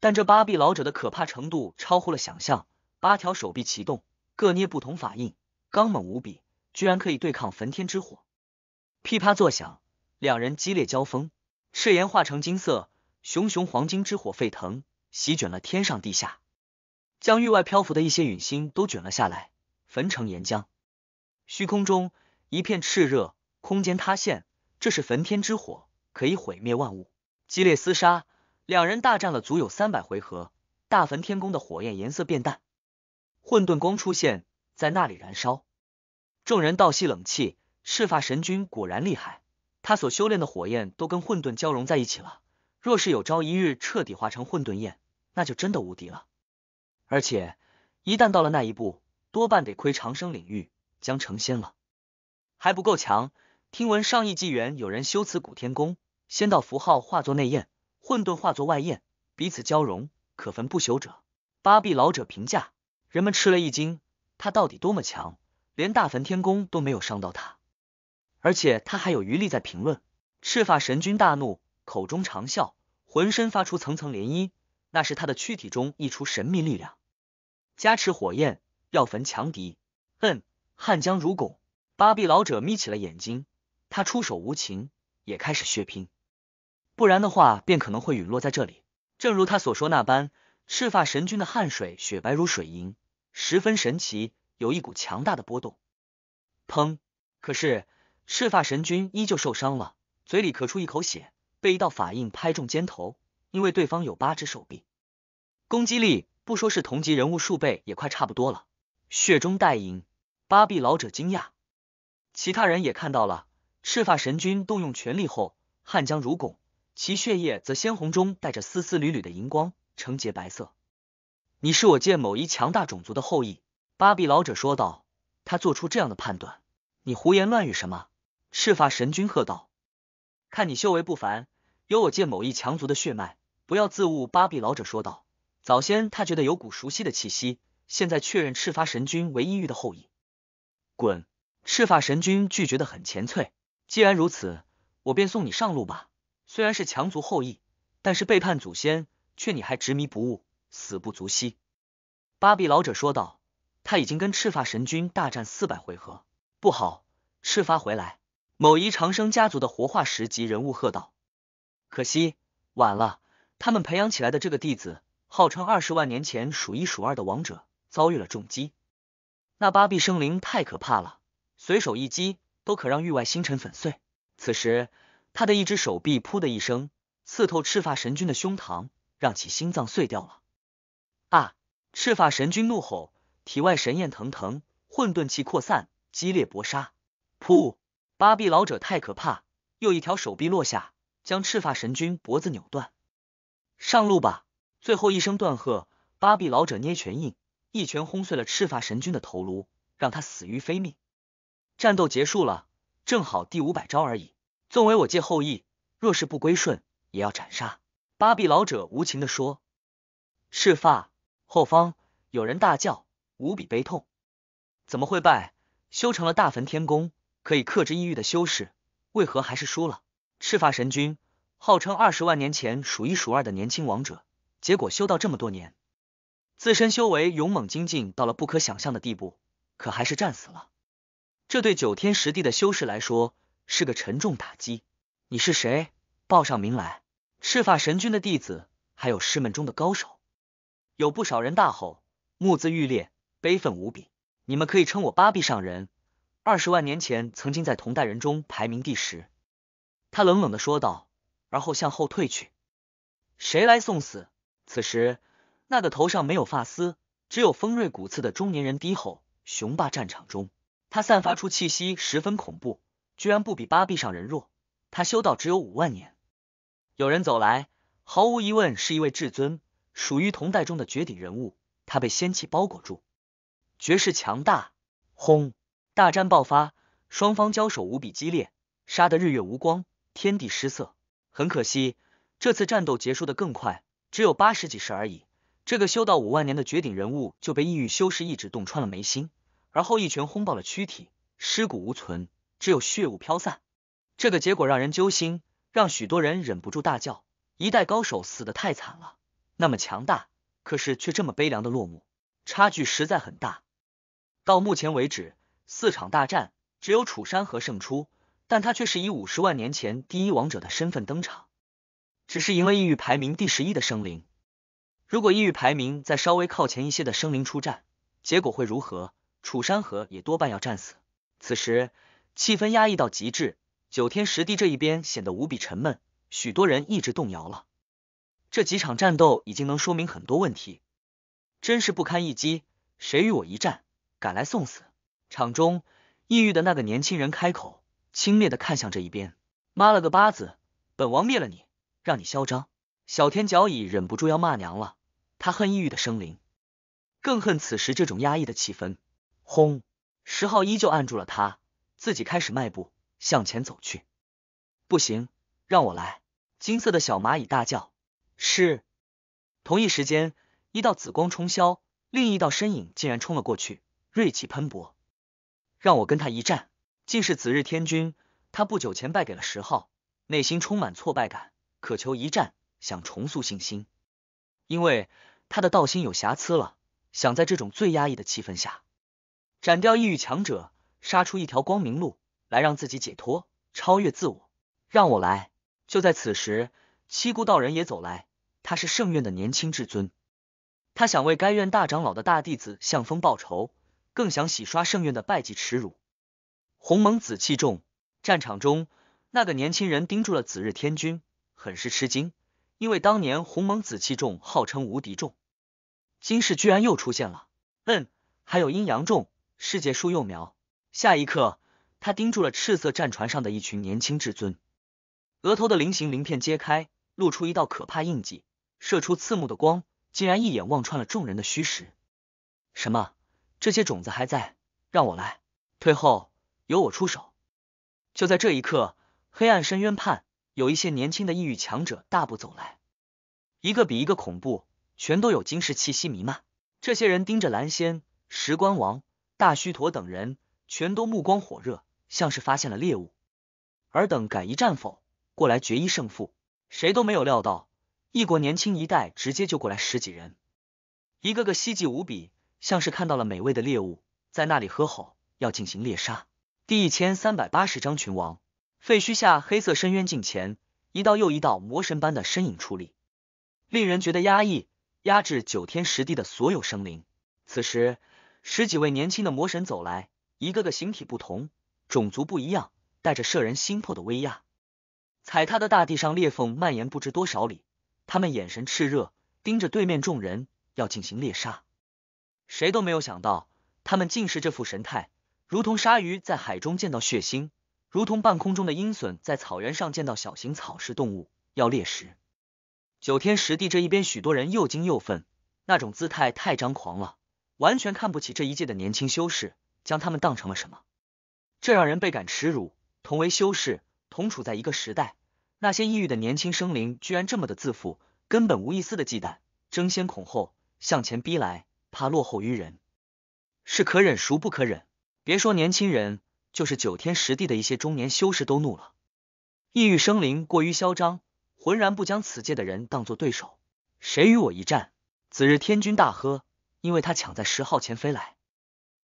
但这八臂老者的可怕程度超乎了想象，八条手臂齐动，各捏不同法印，刚猛无比，居然可以对抗焚天之火。噼啪作响，两人激烈交锋，赤炎化成金色，熊熊黄金之火沸腾，席卷了天上地下，将域外漂浮的一些陨星都卷了下来，焚成岩浆。虚空中一片炽热，空间塌陷，这是焚天之火，可以毁灭万物。激烈厮杀，两人大战了足有三百回合。大焚天宫的火焰颜色变淡，混沌光出现在那里燃烧。众人倒吸冷气，赤发神君果然厉害，他所修炼的火焰都跟混沌交融在一起了。若是有朝一日彻底化成混沌焰，那就真的无敌了。而且一旦到了那一步，多半得亏长生领域。将成仙了，还不够强。听闻上亿纪元有人修此古天宫，仙道符号化作内焰，混沌化作外焰，彼此交融，可焚不朽者。八臂老者评价，人们吃了一惊，他到底多么强？连大焚天宫都没有伤到他，而且他还有余力在评论。赤发神君大怒，口中长啸，浑身发出层层涟漪，那是他的躯体中溢出神秘力量，加持火焰，要焚强敌。嗯。汉江如拱，八臂老者眯起了眼睛。他出手无情，也开始血拼。不然的话，便可能会陨落在这里。正如他所说那般，赤发神君的汗水雪白如水银，十分神奇，有一股强大的波动。砰！可是赤发神君依旧受伤了，嘴里咳出一口血，被一道法印拍中肩头。因为对方有八只手臂，攻击力不说是同级人物数倍，也快差不多了。血中带银。八臂老者惊讶，其他人也看到了。赤发神君动用全力后，汗江如拱，其血液则鲜红中带着丝丝缕缕的荧光，呈洁白色。你是我界某一强大种族的后裔，八臂老者说道。他做出这样的判断。你胡言乱语什么？赤发神君喝道。看你修为不凡，有我界某一强族的血脉，不要自误。八臂老者说道。早先他觉得有股熟悉的气息，现在确认赤发神君为异域的后裔。滚！赤发神君拒绝的很干脆。既然如此，我便送你上路吧。虽然是强族后裔，但是背叛祖先，却你还执迷不悟，死不足惜。”巴比老者说道。他已经跟赤发神君大战四百回合，不好！赤发回来，某一长生家族的活化石级人物喝道：“可惜，晚了！他们培养起来的这个弟子，号称二十万年前数一数二的王者，遭遇了重击。”那八臂生灵太可怕了，随手一击都可让域外星辰粉碎。此时，他的一只手臂，噗的一声刺透赤发神君的胸膛，让其心脏碎掉了。啊！赤发神君怒吼，体外神焰腾腾，混沌气扩散，激烈搏杀。噗！八臂老者太可怕，又一条手臂落下，将赤发神君脖子扭断。上路吧！最后一声断喝，八臂老者捏拳印。一拳轰碎了赤发神君的头颅，让他死于非命。战斗结束了，正好第五百招而已。纵为我界后裔，若是不归顺，也要斩杀。八臂老者无情的说。赤发后方有人大叫，无比悲痛。怎么会败？修成了大焚天功，可以克制抑郁的修士，为何还是输了？赤发神君号称二十万年前数一数二的年轻王者，结果修道这么多年。自身修为勇猛精进到了不可想象的地步，可还是战死了。这对九天十地的修士来说是个沉重打击。你是谁？报上名来！赤发神君的弟子，还有师门中的高手，有不少人大吼，目眦欲裂，悲愤无比。你们可以称我八臂上人。二十万年前，曾经在同代人中排名第十。他冷冷的说道，而后向后退去。谁来送死？此时。那个头上没有发丝，只有锋锐骨刺的中年人低吼，雄霸战场中，他散发出气息十分恐怖，居然不比八臂上人弱。他修道只有五万年，有人走来，毫无疑问是一位至尊，属于同代中的绝顶人物。他被仙气包裹住，绝世强大。轰！大战爆发，双方交手无比激烈，杀得日月无光，天地失色。很可惜，这次战斗结束的更快，只有八十几式而已。这个修道五万年的绝顶人物就被异域修士一指洞穿了眉心，而后一拳轰爆了躯体，尸骨无存，只有血雾飘散。这个结果让人揪心，让许多人忍不住大叫：一代高手死的太惨了！那么强大，可是却这么悲凉的落幕，差距实在很大。到目前为止，四场大战只有楚山河胜出，但他却是以五十万年前第一王者的身份登场，只是赢了异域排名第十一的生灵。如果异域排名再稍微靠前一些的生灵出战，结果会如何？楚山河也多半要战死。此时气氛压抑到极致，九天十地这一边显得无比沉闷，许多人意志动摇了。这几场战斗已经能说明很多问题，真是不堪一击。谁与我一战，敢来送死？场中抑郁的那个年轻人开口，轻蔑的看向这一边，妈了个巴子，本王灭了你，让你嚣张！小天脚已忍不住要骂娘了，他恨抑郁的生灵，更恨此时这种压抑的气氛。轰！石浩依旧按住了他，自己开始迈步向前走去。不行，让我来！金色的小蚂蚁大叫。是。同一时间，一道紫光冲霄，另一道身影竟然冲了过去，锐气喷薄。让我跟他一战！竟是紫日天君，他不久前败给了石浩，内心充满挫败感，渴求一战。想重塑信心，因为他的道心有瑕疵了。想在这种最压抑的气氛下，斩掉异域强者，杀出一条光明路来，让自己解脱、超越自我。让我来。就在此时，七姑道人也走来。他是圣院的年轻至尊，他想为该院大长老的大弟子向风报仇，更想洗刷圣院的败绩耻辱。鸿蒙紫气重，战场中那个年轻人盯住了紫日天君，很是吃惊。因为当年鸿蒙紫气重，号称无敌重，今世居然又出现了。嗯，还有阴阳种、世界树幼苗。下一刻，他盯住了赤色战船上的一群年轻至尊，额头的菱形鳞片揭开，露出一道可怕印记，射出刺目的光，竟然一眼望穿了众人的虚实。什么？这些种子还在？让我来，退后，由我出手。就在这一刻，黑暗深渊畔。有一些年轻的异域强者大步走来，一个比一个恐怖，全都有惊世气息弥漫。这些人盯着蓝仙、石棺王、大虚陀等人，全都目光火热，像是发现了猎物。尔等敢一战否？过来决一胜负！谁都没有料到，异国年轻一代直接就过来十几人，一个个希冀无比，像是看到了美味的猎物，在那里喝吼，要进行猎杀。第一千三百八十章群王。废墟下，黑色深渊镜前，一道又一道魔神般的身影矗立，令人觉得压抑，压制九天十地的所有生灵。此时，十几位年轻的魔神走来，一个个形体不同，种族不一样，带着摄人心魄的威压，踩踏的大地上裂缝蔓延不知多少里。他们眼神炽热，盯着对面众人，要进行猎杀。谁都没有想到，他们竟是这副神态，如同鲨鱼在海中见到血腥。如同半空中的鹰隼，在草原上见到小型草食动物要猎食。九天十地这一边，许多人又惊又愤，那种姿态太张狂了，完全看不起这一届的年轻修士，将他们当成了什么？这让人倍感耻辱。同为修士，同处在一个时代，那些异域的年轻生灵居然这么的自负，根本无一丝的忌惮，争先恐后向前逼来，怕落后于人，是可忍孰不可忍？别说年轻人。就是九天十地的一些中年修士都怒了，异域生灵过于嚣张，浑然不将此界的人当做对手。谁与我一战？子日天君大喝，因为他抢在十号前飞来，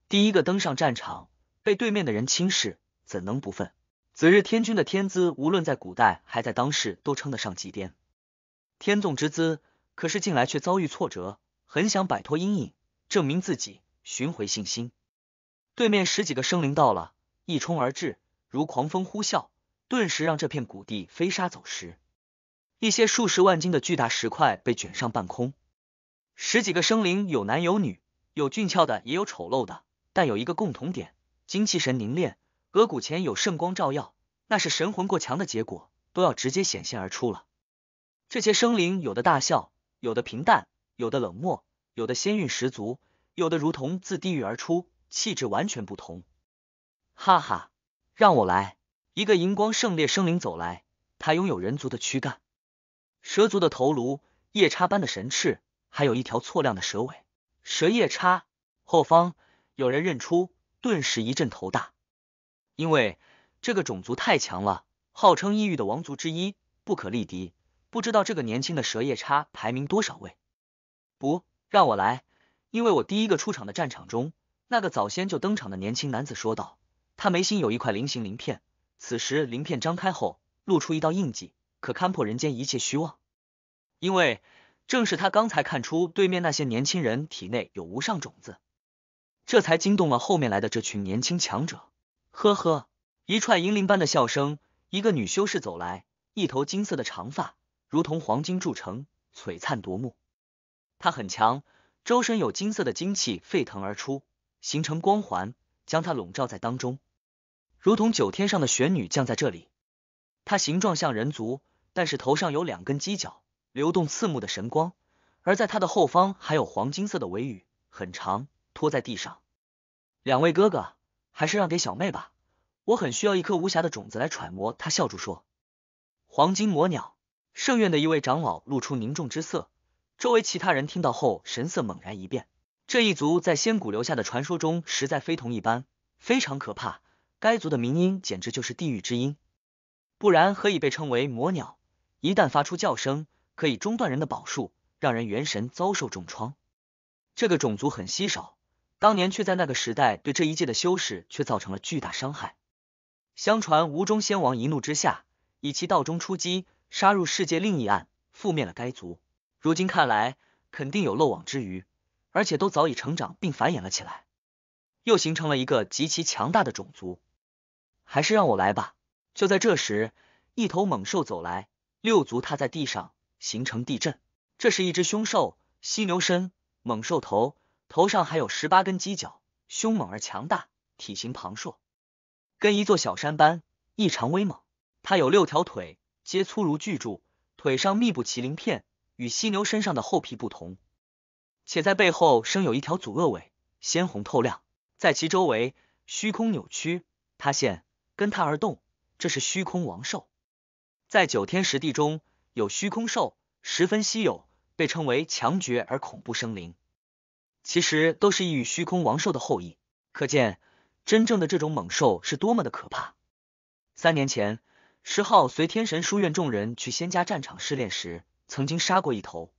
第一个登上战场，被对面的人轻视，怎能不愤？子日天君的天资，无论在古代还在当世，都称得上极巅，天纵之姿。可是近来却遭遇挫折，很想摆脱阴影，证明自己，寻回信心。对面十几个生灵到了。一冲而至，如狂风呼啸，顿时让这片谷地飞沙走石。一些数十万斤的巨大石块被卷上半空。十几个生灵，有男有女，有俊俏的，也有丑陋的，但有一个共同点：精气神凝练，额骨前有圣光照耀，那是神魂过强的结果，都要直接显现而出了。这些生灵有的大笑，有的平淡，有的冷漠，有的仙韵十足，有的如同自地狱而出，气质完全不同。哈哈，让我来！一个荧光圣烈生灵走来，他拥有人族的躯干，蛇族的头颅，夜叉般的神翅，还有一条错亮的蛇尾——蛇夜叉。后方有人认出，顿时一阵头大，因为这个种族太强了，号称异域的王族之一，不可力敌。不知道这个年轻的蛇夜叉排名多少位？不，让我来，因为我第一个出场的战场中，那个早先就登场的年轻男子说道。他眉心有一块菱形鳞片，此时鳞片张开后，露出一道印记，可勘破人间一切虚妄。因为正是他刚才看出对面那些年轻人体内有无上种子，这才惊动了后面来的这群年轻强者。呵呵，一串银铃般的笑声，一个女修士走来，一头金色的长发如同黄金铸成，璀璨夺目。她很强，周身有金色的精气沸腾而出，形成光环，将她笼罩在当中。如同九天上的玄女降在这里，她形状像人族，但是头上有两根犄角，流动刺目的神光，而在她的后方还有黄金色的尾羽，很长，拖在地上。两位哥哥，还是让给小妹吧，我很需要一颗无暇的种子来揣摩。他笑住说：“黄金魔鸟。”圣院的一位长老露出凝重之色，周围其他人听到后神色猛然一变。这一族在仙骨留下的传说中实在非同一般，非常可怕。该族的鸣音简直就是地狱之音，不然何以被称为魔鸟？一旦发出叫声，可以中断人的宝术，让人元神遭受重创。这个种族很稀少，当年却在那个时代对这一界的修士却造成了巨大伤害。相传吴中先王一怒之下，以其道中出击，杀入世界另一岸，覆灭了该族。如今看来，肯定有漏网之鱼，而且都早已成长并繁衍了起来，又形成了一个极其强大的种族。还是让我来吧。就在这时，一头猛兽走来，六足踏在地上，形成地震。这是一只凶兽，犀牛身，猛兽头，头上还有十八根犄角，凶猛而强大，体型庞硕，跟一座小山般，异常威猛。它有六条腿，皆粗如巨柱，腿上密布麒麟片，与犀牛身上的厚皮不同，且在背后生有一条祖鳄尾，鲜红透亮。在其周围，虚空扭曲塌陷。跟他而动，这是虚空王兽，在九天十地中有虚空兽，十分稀有，被称为强绝而恐怖生灵。其实都是异域虚空王兽的后裔，可见真正的这种猛兽是多么的可怕。三年前，石昊随天神书院众人去仙家战场试炼时，曾经杀过一头，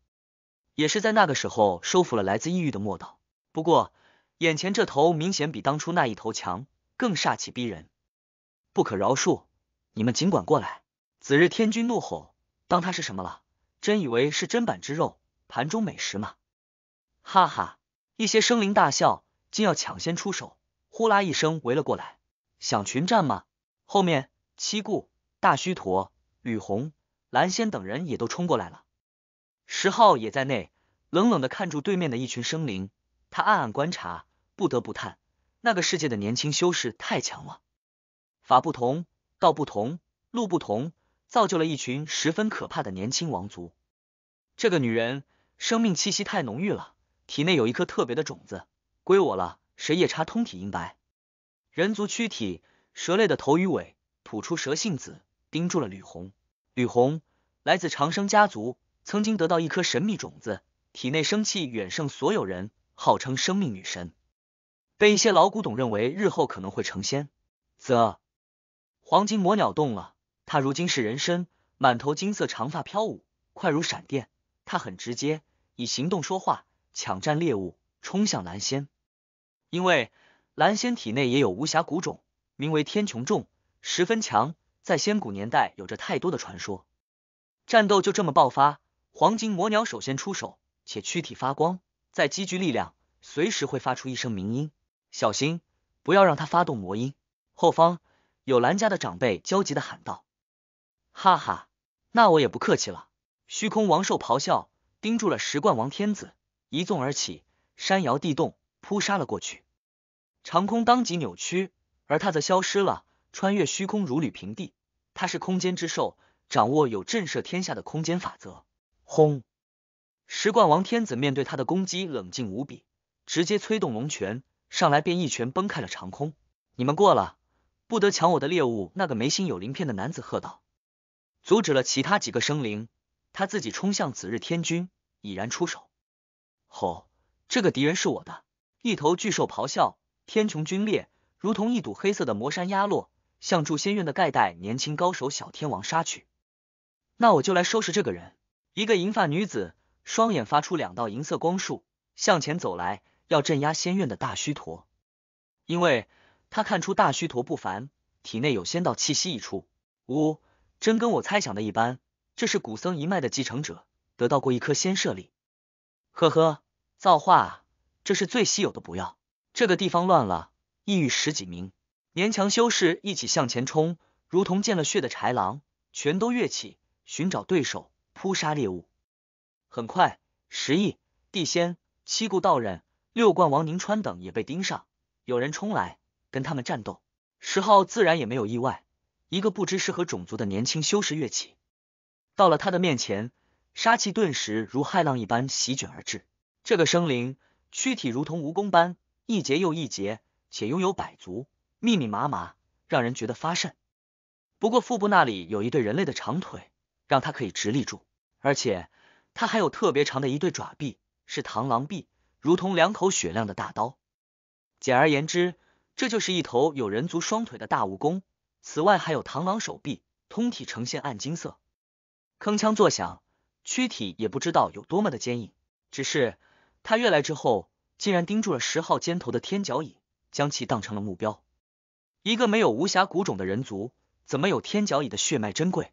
也是在那个时候收服了来自异域的莫道。不过，眼前这头明显比当初那一头强，更煞气逼人。不可饶恕！你们尽管过来！紫日天君怒吼：“当他是什么了？真以为是砧板之肉、盘中美食吗？”哈哈，一些生灵大笑，竟要抢先出手，呼啦一声围了过来，想群战吗？后面，七顾、大虚陀、吕红、蓝仙等人也都冲过来了，石浩也在内，冷冷的看住对面的一群生灵，他暗暗观察，不得不叹，那个世界的年轻修士太强了。法不同，道不同，路不同，造就了一群十分可怕的年轻王族。这个女人生命气息太浓郁了，体内有一颗特别的种子，归我了。蛇夜叉通体银白，人族躯体，蛇类的头与尾，吐出蛇性子，盯住了吕红。吕红来自长生家族，曾经得到一颗神秘种子，体内生气远胜所有人，号称生命女神，被一些老古董认为日后可能会成仙，则。黄金魔鸟动了，它如今是人身，满头金色长发飘舞，快如闪电。它很直接，以行动说话，抢占猎物，冲向蓝仙。因为蓝仙体内也有无暇古种，名为天穹众，十分强，在仙古年代有着太多的传说。战斗就这么爆发，黄金魔鸟首先出手，且躯体发光，在积聚力量，随时会发出一声鸣音。小心，不要让它发动魔音。后方。有兰家的长辈焦急的喊道：“哈哈，那我也不客气了！”虚空王兽咆哮，盯住了石冠王天子，一纵而起，山摇地动，扑杀了过去。长空当即扭曲，而他则消失了，穿越虚空如履平地。他是空间之兽，掌握有震慑天下的空间法则。轰！石冠王天子面对他的攻击，冷静无比，直接催动龙拳，上来便一拳崩开了长空。你们过了。不得抢我的猎物！那个眉心有鳞片的男子喝道：“阻止了其他几个生灵，他自己冲向紫日天君，已然出手。”哦，这个敌人是我的！一头巨兽咆哮，天穹皲裂，如同一堵黑色的魔山压落，向筑仙院的盖代年轻高手小天王杀去。那我就来收拾这个人！一个银发女子，双眼发出两道银色光束，向前走来，要镇压仙院的大虚陀，因为。他看出大虚陀不凡，体内有仙道气息溢出。呜，真跟我猜想的一般，这是古僧一脉的继承者，得到过一颗仙舍利。呵呵，造化，这是最稀有的补药。这个地方乱了，异域十几名勉强修士一起向前冲，如同见了血的豺狼，全都跃起寻找对手，扑杀猎物。很快，十亿地仙、七顾道人、六冠王宁川等也被盯上，有人冲来。跟他们战斗，石浩自然也没有意外。一个不知是何种族的年轻修士跃起，到了他的面前，杀气顿时如骇浪一般席卷而至。这个生灵躯体如同蜈蚣般一节又一节，且拥有百足，密密麻麻，让人觉得发瘆。不过腹部那里有一对人类的长腿，让他可以直立住，而且他还有特别长的一对爪臂，是螳螂臂，如同两口雪亮的大刀。简而言之。这就是一头有人族双腿的大蜈蚣，此外还有螳螂手臂，通体呈现暗金色，铿锵作响，躯体也不知道有多么的坚硬。只是他越来之后，竟然盯住了十号肩头的天角蚁，将其当成了目标。一个没有无暇骨种的人族，怎么有天角蚁的血脉珍贵？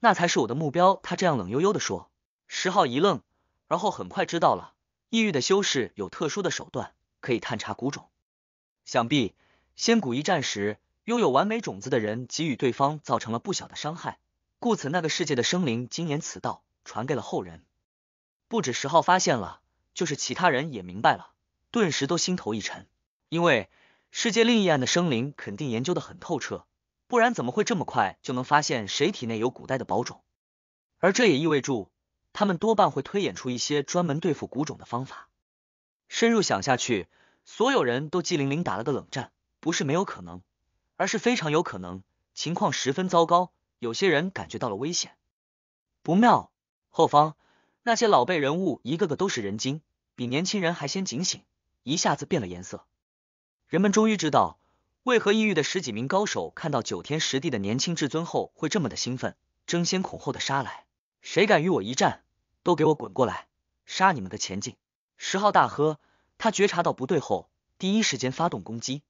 那才是我的目标。他这样冷悠悠的说。十号一愣，然后很快知道了，异域的修士有特殊的手段，可以探查骨种。想必仙谷一战时，拥有完美种子的人给予对方造成了不小的伤害，故此那个世界的生灵经年此道，传给了后人。不止十号发现了，就是其他人也明白了，顿时都心头一沉，因为世界另一岸的生灵肯定研究的很透彻，不然怎么会这么快就能发现谁体内有古代的宝种？而这也意味住，他们多半会推演出一些专门对付古种的方法。深入想下去。所有人都机灵灵打了个冷战，不是没有可能，而是非常有可能，情况十分糟糕。有些人感觉到了危险，不妙。后方那些老辈人物一个个都是人精，比年轻人还先警醒，一下子变了颜色。人们终于知道，为何异域的十几名高手看到九天十地的年轻至尊后会这么的兴奋，争先恐后的杀来。谁敢与我一战，都给我滚过来，杀你们的前进！十号大喝。他觉察到不对后，第一时间发动攻击，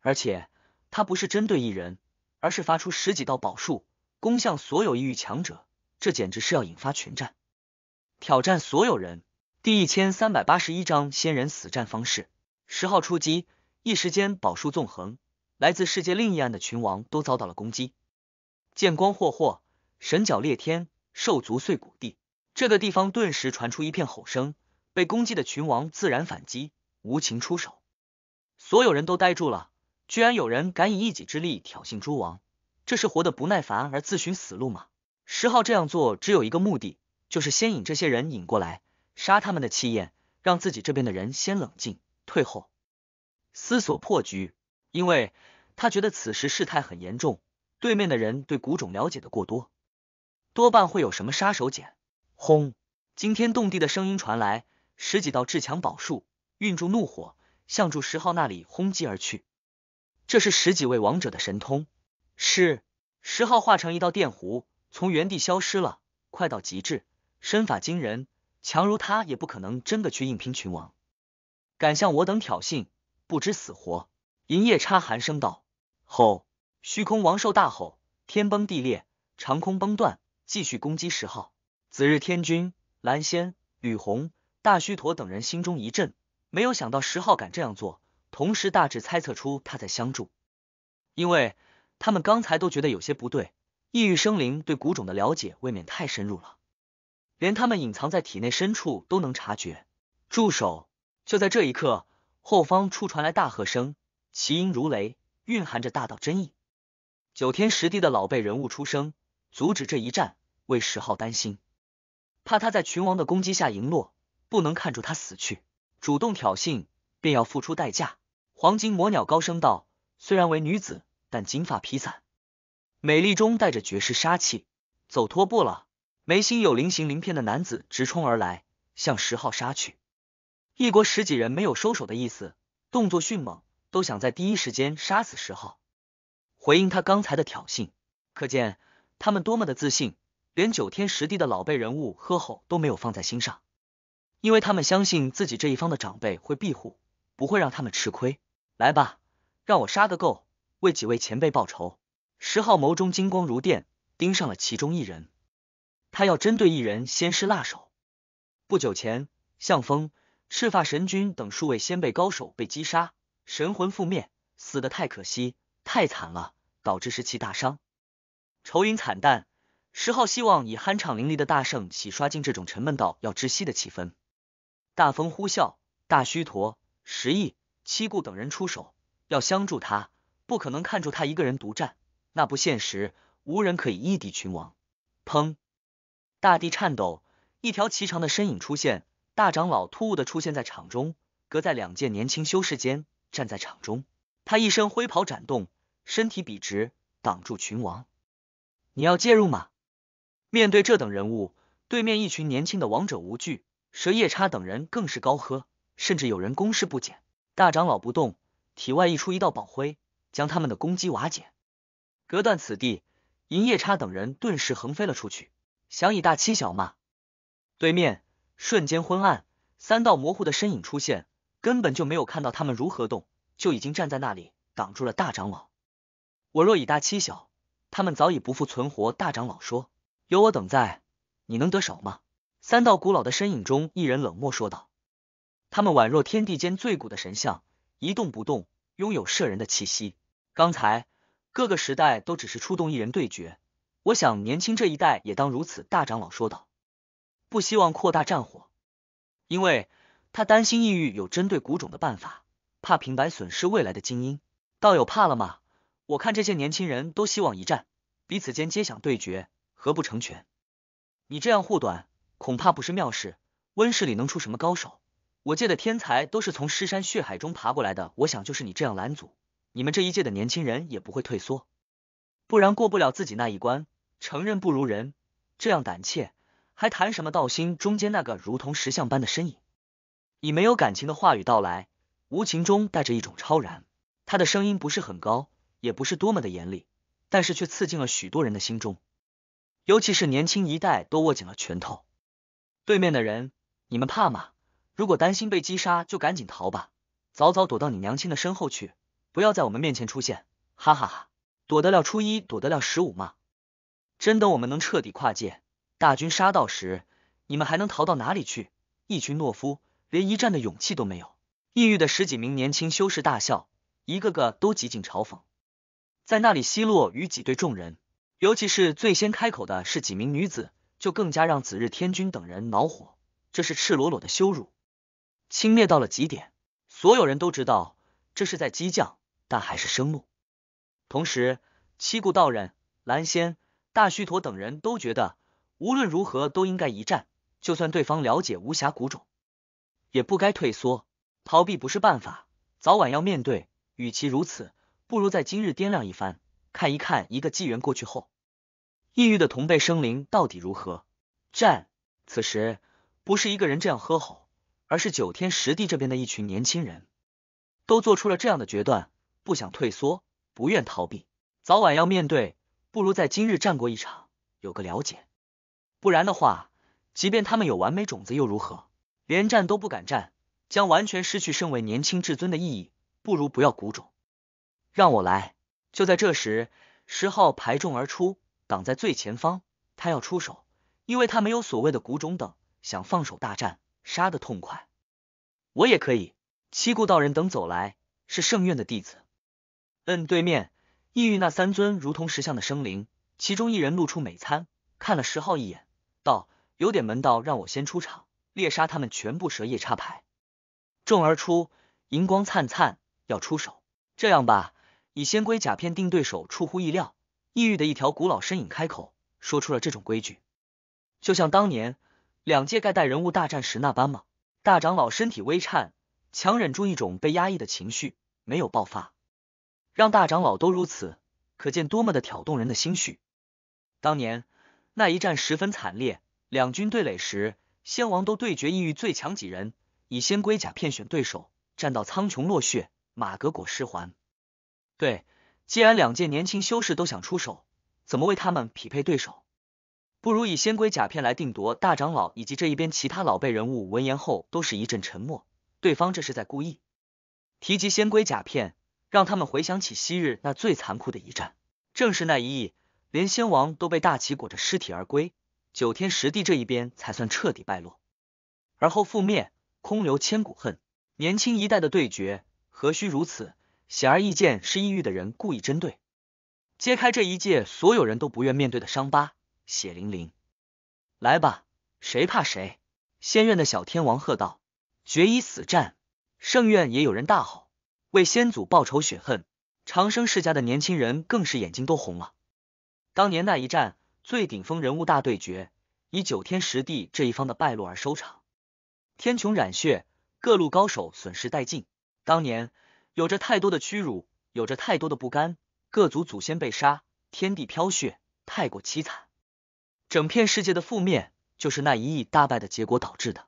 而且他不是针对一人，而是发出十几道宝术，攻向所有异域强者，这简直是要引发群战，挑战所有人。第一千三百八十一章仙人死战方式，十号出击，一时间宝术纵横，来自世界另一岸的群王都遭到了攻击，剑光霍霍，神角裂天，兽足碎谷地，这个地方顿时传出一片吼声。被攻击的群王自然反击，无情出手。所有人都呆住了，居然有人敢以一己之力挑衅诸王，这是活得不耐烦而自寻死路吗？十号这样做只有一个目的，就是先引这些人引过来，杀他们的气焰，让自己这边的人先冷静、退后、思索破局。因为他觉得此时事态很严重，对面的人对古种了解的过多，多半会有什么杀手锏。轰，惊天动地的声音传来。十几道至强宝术，运住怒火，向住十号那里轰击而去。这是十几位王者的神通。是十号化成一道电弧，从原地消失了，快到极致，身法惊人，强如他也不可能真的去硬拼群王。敢向我等挑衅，不知死活！银夜叉寒声道：“吼！”虚空王兽大吼，天崩地裂，长空崩断，继续攻击十号。紫日天君、蓝仙、吕红。大须陀等人心中一震，没有想到石浩敢这样做，同时大致猜测出他在相助，因为他们刚才都觉得有些不对，异域生灵对古种的了解未免太深入了，连他们隐藏在体内深处都能察觉。住手！就在这一刻，后方处传来大喝声，其音如雷，蕴含着大道真意。九天十地的老辈人物出声，阻止这一战，为石浩担心，怕他在群王的攻击下陨落。不能看住他死去，主动挑衅便要付出代价。黄金魔鸟高声道：“虽然为女子，但金发披散，美丽中带着绝世杀气。”走脱步了，眉心有菱形鳞片的男子直冲而来，向十号杀去。一国十几人没有收手的意思，动作迅猛，都想在第一时间杀死十号，回应他刚才的挑衅。可见他们多么的自信，连九天十地的老辈人物喝吼都没有放在心上。因为他们相信自己这一方的长辈会庇护，不会让他们吃亏。来吧，让我杀个够，为几位前辈报仇。石浩眸中金光如电，盯上了其中一人。他要针对一人，先施辣手。不久前，向风、赤发神君等数位先辈高手被击杀，神魂覆灭，死的太可惜，太惨了，导致士气大伤，愁云惨淡。石浩希望以酣畅淋漓的大胜，洗刷尽这种沉闷到要窒息的气氛。大风呼啸，大须陀、十毅、七顾等人出手，要相助他，不可能看住他一个人独战，那不现实。无人可以一敌群王。砰！大地颤抖，一条奇长的身影出现，大长老突兀的出现在场中，隔在两界年轻修士间，站在场中，他一身灰袍展动，身体笔直，挡住群王。你要介入吗？面对这等人物，对面一群年轻的王者无惧。蛇夜叉等人更是高喝，甚至有人攻势不减。大长老不动，体外溢出一道宝辉，将他们的攻击瓦解，隔断此地。银夜叉等人顿时横飞了出去，想以大欺小吗？对面瞬间昏暗，三道模糊的身影出现，根本就没有看到他们如何动，就已经站在那里挡住了大长老。我若以大欺小，他们早已不复存活。大长老说：“有我等在，你能得手吗？”三道古老的身影中，一人冷漠说道：“他们宛若天地间最古的神像，一动不动，拥有摄人的气息。刚才各个时代都只是出动一人对决，我想年轻这一代也当如此。”大长老说道：“不希望扩大战火，因为他担心异域有针对古种的办法，怕平白损失未来的精英。道友怕了吗？我看这些年轻人都希望一战，彼此间皆想对决，何不成全？你这样护短。”恐怕不是妙事。温室里能出什么高手？我界的天才都是从尸山血海中爬过来的。我想，就是你这样拦阻，你们这一届的年轻人也不会退缩。不然过不了自己那一关，承认不如人，这样胆怯，还谈什么道心？中间那个如同石像般的身影，以没有感情的话语到来，无情中带着一种超然。他的声音不是很高，也不是多么的严厉，但是却刺进了许多人的心中，尤其是年轻一代，都握紧了拳头。对面的人，你们怕吗？如果担心被击杀，就赶紧逃吧，早早躲到你娘亲的身后去，不要在我们面前出现。哈哈哈，躲得了初一，躲得了十五吗？真等我们能彻底跨界，大军杀到时，你们还能逃到哪里去？一群懦夫，连一战的勇气都没有。异域的十几名年轻修士大笑，一个个都极尽嘲讽，在那里奚落与挤兑众人。尤其是最先开口的是几名女子。就更加让紫日天君等人恼火，这是赤裸裸的羞辱，轻蔑到了极点。所有人都知道这是在激将，但还是生怒。同时，七顾道人、蓝仙、大须陀等人都觉得，无论如何都应该一战。就算对方了解无暇谷种，也不该退缩、逃避，不是办法。早晚要面对，与其如此，不如在今日掂量一番，看一看一个纪元过去后。异域的同辈生灵到底如何？战！此时不是一个人这样喝吼，而是九天十地这边的一群年轻人都做出了这样的决断，不想退缩，不愿逃避，早晚要面对，不如在今日战过一场，有个了解。不然的话，即便他们有完美种子又如何？连战都不敢战，将完全失去身为年轻至尊的意义。不如不要谷种，让我来。就在这时，十号排众而出。挡在最前方，他要出手，因为他没有所谓的谷种等，想放手大战，杀得痛快。我也可以。七顾道人等走来，是圣院的弟子。嗯，对面异域那三尊如同石像的生灵，其中一人露出美餐，看了石浩一眼，道：“有点门道，让我先出场，猎杀他们全部蛇夜叉牌。”众而出，银光灿灿，要出手。这样吧，以仙龟甲片定对手，出乎意料。异域的一条古老身影开口，说出了这种规矩，就像当年两界盖代人物大战时那般吗？大长老身体微颤，强忍住一种被压抑的情绪，没有爆发，让大长老都如此，可见多么的挑动人的心绪。当年那一战十分惨烈，两军对垒时，先王都对决异域最强几人，以仙龟甲骗选对手，战到苍穹落血，马革裹尸还。对。既然两届年轻修士都想出手，怎么为他们匹配对手？不如以仙龟甲片来定夺。大长老以及这一边其他老辈人物闻言后，都是一阵沉默。对方这是在故意提及仙龟甲片，让他们回想起昔日那最残酷的一战。正是那一役，连仙王都被大旗裹着尸体而归，九天十地这一边才算彻底败落，而后覆灭，空留千古恨。年轻一代的对决，何须如此？显而易见是抑郁的人故意针对，揭开这一届所有人都不愿面对的伤疤，血淋淋。来吧，谁怕谁！仙院的小天王喝道：“决一死战！”圣院也有人大吼：“为先祖报仇雪恨！”长生世家的年轻人更是眼睛都红了。当年那一战，最顶峰人物大对决，以九天十地这一方的败落而收场，天穹染血，各路高手损失殆尽。当年。有着太多的屈辱，有着太多的不甘。各族祖先被杀，天地飘血，太过凄惨。整片世界的覆灭，就是那一役大败的结果导致的。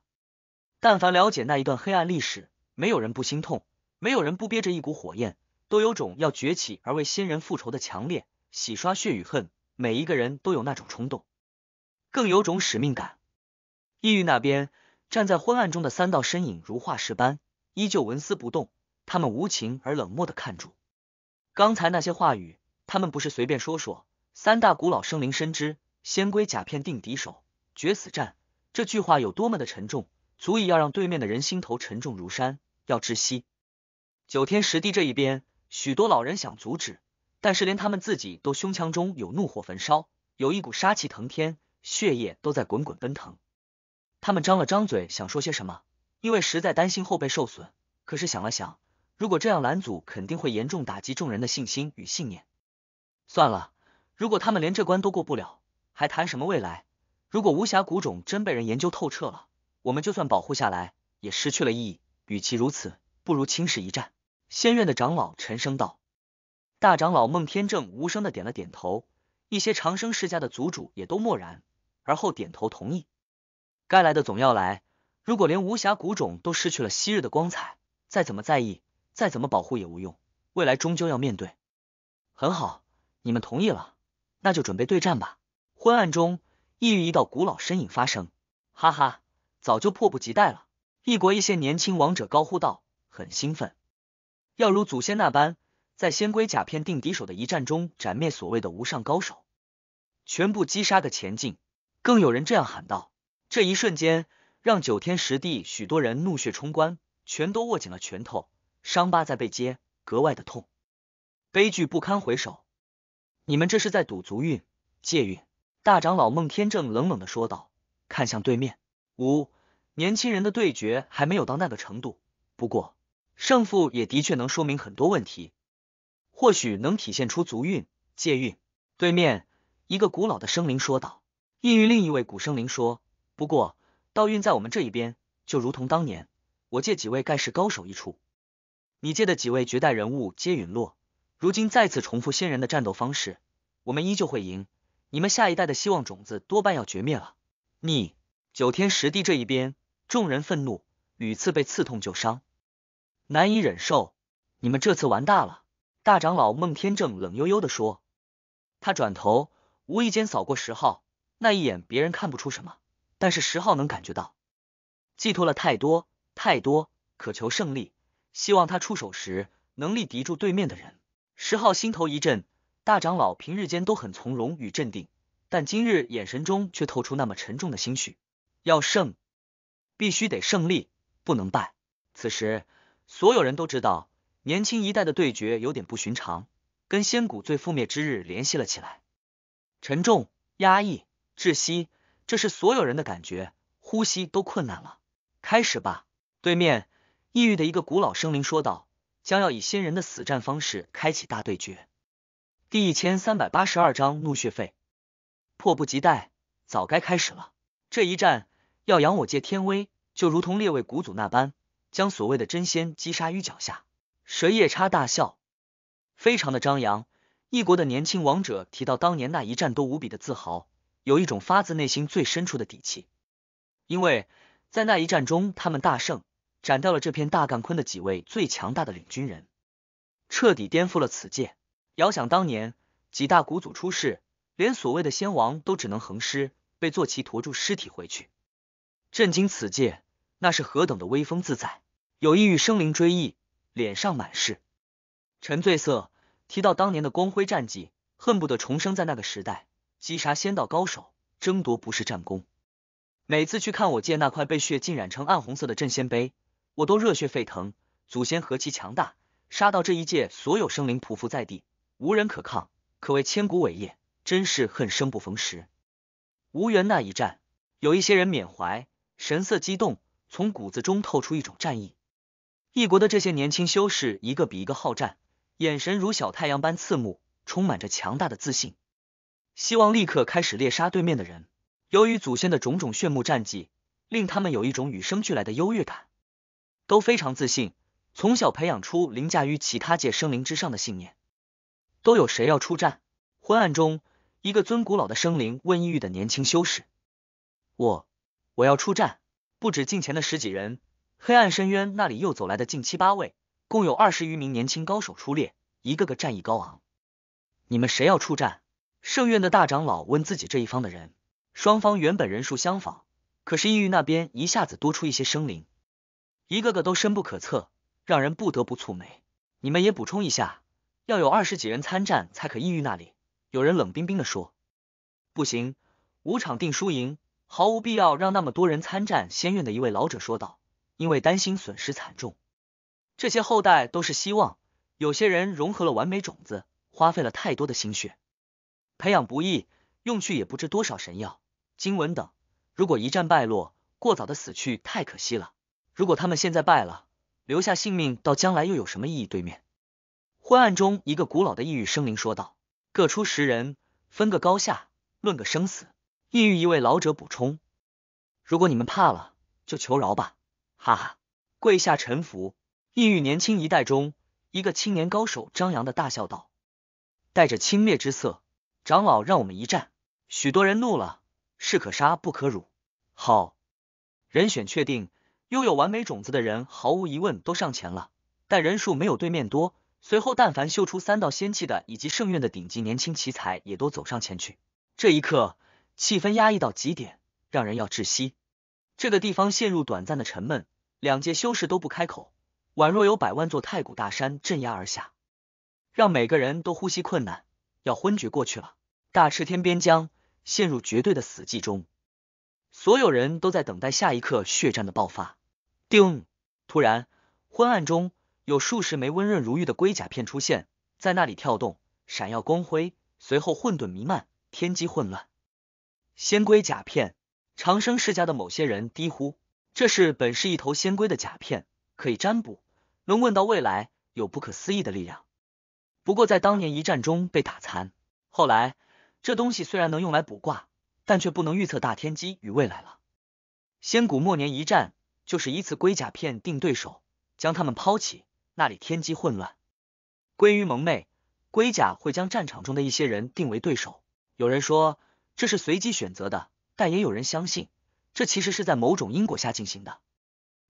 但凡了解那一段黑暗历史，没有人不心痛，没有人不憋着一股火焰，都有种要崛起而为先人复仇的强烈。洗刷血与恨，每一个人都有那种冲动，更有种使命感。异域那边，站在昏暗中的三道身影如化石般，依旧纹丝不动。他们无情而冷漠的看住刚才那些话语，他们不是随便说说。三大古老生灵深知“先归甲片定敌手，决死战”这句话有多么的沉重，足以要让对面的人心头沉重如山，要窒息。九天十地这一边，许多老人想阻止，但是连他们自己都胸腔中有怒火焚烧，有一股杀气腾天，血液都在滚滚奔腾。他们张了张嘴，想说些什么，因为实在担心后背受损，可是想了想。如果这样拦阻，肯定会严重打击众人的信心与信念。算了，如果他们连这关都过不了，还谈什么未来？如果无暇谷种真被人研究透彻了，我们就算保护下来，也失去了意义。与其如此，不如轻视一战。仙院的长老沉声道。大长老孟天正无声的点了点头，一些长生世家的族主也都默然，而后点头同意。该来的总要来，如果连无暇谷种都失去了昔日的光彩，再怎么在意？再怎么保护也无用，未来终究要面对。很好，你们同意了，那就准备对战吧。昏暗中，异域一道古老身影发声：“哈哈，早就迫不及待了。”异国一些年轻王者高呼道：“很兴奋，要如祖先那般，在仙龟甲片定敌手的一战中，斩灭所谓的无上高手，全部击杀的前进。”更有人这样喊道。这一瞬间，让九天十地许多人怒血冲冠，全都握紧了拳头。伤疤在被接，格外的痛。悲剧不堪回首。你们这是在赌足运、借运。大长老孟天正冷冷的说道，看向对面。五年轻人的对决还没有到那个程度，不过胜负也的确能说明很多问题，或许能体现出足运、借运。对面一个古老的生灵说道，应欲另一位古生灵说，不过道运在我们这一边，就如同当年我借几位盖世高手一出。你界的几位绝代人物皆陨落，如今再次重复先人的战斗方式，我们依旧会赢。你们下一代的希望种子多半要绝灭了。逆九天十地这一边，众人愤怒，屡次被刺痛旧伤，难以忍受。你们这次玩大了。大长老孟天正冷悠悠的说，他转头，无意间扫过十号那一眼，别人看不出什么，但是十号能感觉到，寄托了太多太多，渴求胜利。希望他出手时能力敌住对面的人。石浩心头一震，大长老平日间都很从容与镇定，但今日眼神中却透出那么沉重的心绪。要胜，必须得胜利，不能败。此时，所有人都知道年轻一代的对决有点不寻常，跟仙谷最覆灭之日联系了起来。沉重、压抑、窒息，这是所有人的感觉，呼吸都困难了。开始吧，对面。异域的一个古老生灵说道：“将要以仙人的死战方式开启大对决。”第一千三百八十二章怒血沸，迫不及待，早该开始了。这一战要扬我界天威，就如同列位古祖那般，将所谓的真仙击杀于脚下。蛇夜叉大笑，非常的张扬。异国的年轻王者提到当年那一战，都无比的自豪，有一种发自内心最深处的底气，因为在那一战中，他们大胜。斩掉了这片大干坤的几位最强大的领军人，彻底颠覆了此界。遥想当年，几大古祖出世，连所谓的仙王都只能横尸，被坐骑驮住尸体回去，震惊此界。那是何等的威风自在！有意欲生灵追忆，脸上满是沉醉色。提到当年的光辉战绩，恨不得重生在那个时代，击杀仙道高手，争夺不世战功。每次去看我界那块被血浸染成暗红色的镇仙碑。我都热血沸腾，祖先何其强大，杀到这一界所有生灵匍匐在地，无人可抗，可谓千古伟业。真是恨生不逢时，无缘那一战。有一些人缅怀，神色激动，从骨子中透出一种战意。异国的这些年轻修士，一个比一个好战，眼神如小太阳般刺目，充满着强大的自信，希望立刻开始猎杀对面的人。由于祖先的种种炫目战绩，令他们有一种与生俱来的优越感。都非常自信，从小培养出凌驾于其他界生灵之上的信念。都有谁要出战？昏暗中，一个尊古老的生灵问异域的年轻修士：“我，我要出战。”不止近前的十几人，黑暗深渊那里又走来的近七八位，共有二十余名年轻高手出列，一个个战意高昂。你们谁要出战？圣院的大长老问自己这一方的人。双方原本人数相仿，可是异域那边一下子多出一些生灵。一个个都深不可测，让人不得不蹙眉。你们也补充一下，要有二十几人参战才可抑郁那里。有人冷冰冰的说：“不行，五场定输赢，毫无必要让那么多人参战。”仙院的一位老者说道：“因为担心损失惨重，这些后代都是希望。有些人融合了完美种子，花费了太多的心血，培养不易，用去也不知多少神药、经文等。如果一战败落，过早的死去，太可惜了。”如果他们现在败了，留下性命到将来又有什么意义？对面昏暗中，一个古老的异域生灵说道：“各出十人，分个高下，论个生死。”异域一位老者补充：“如果你们怕了，就求饶吧！”哈哈，跪下臣服！异域年轻一代中，一个青年高手张扬的大笑道，带着轻蔑之色：“长老让我们一战！”许多人怒了：“士可杀，不可辱！”好，人选确定。拥有完美种子的人，毫无疑问都上前了，但人数没有对面多。随后，但凡秀出三道仙气的，以及圣院的顶级年轻奇才，也都走上前去。这一刻，气氛压抑到极点，让人要窒息。这个地方陷入短暂的沉闷，两界修士都不开口，宛若有百万座太古大山镇压而下，让每个人都呼吸困难，要昏厥过去了。大赤天边疆陷入绝对的死寂中，所有人都在等待下一刻血战的爆发。定！突然，昏暗中有数十枚温润如玉的龟甲片出现在那里跳动，闪耀光辉。随后混沌弥漫，天机混乱。仙龟甲片，长生世家的某些人低呼：“这是本是一头仙龟的甲片，可以占卜，能问到未来，有不可思议的力量。”不过在当年一战中被打残，后来这东西虽然能用来卜卦，但却不能预测大天机与未来了。仙古末年一战。就是以此龟甲片定对手，将他们抛弃。那里天机混乱，归于蒙昧。龟甲会将战场中的一些人定为对手。有人说这是随机选择的，但也有人相信这其实是在某种因果下进行的。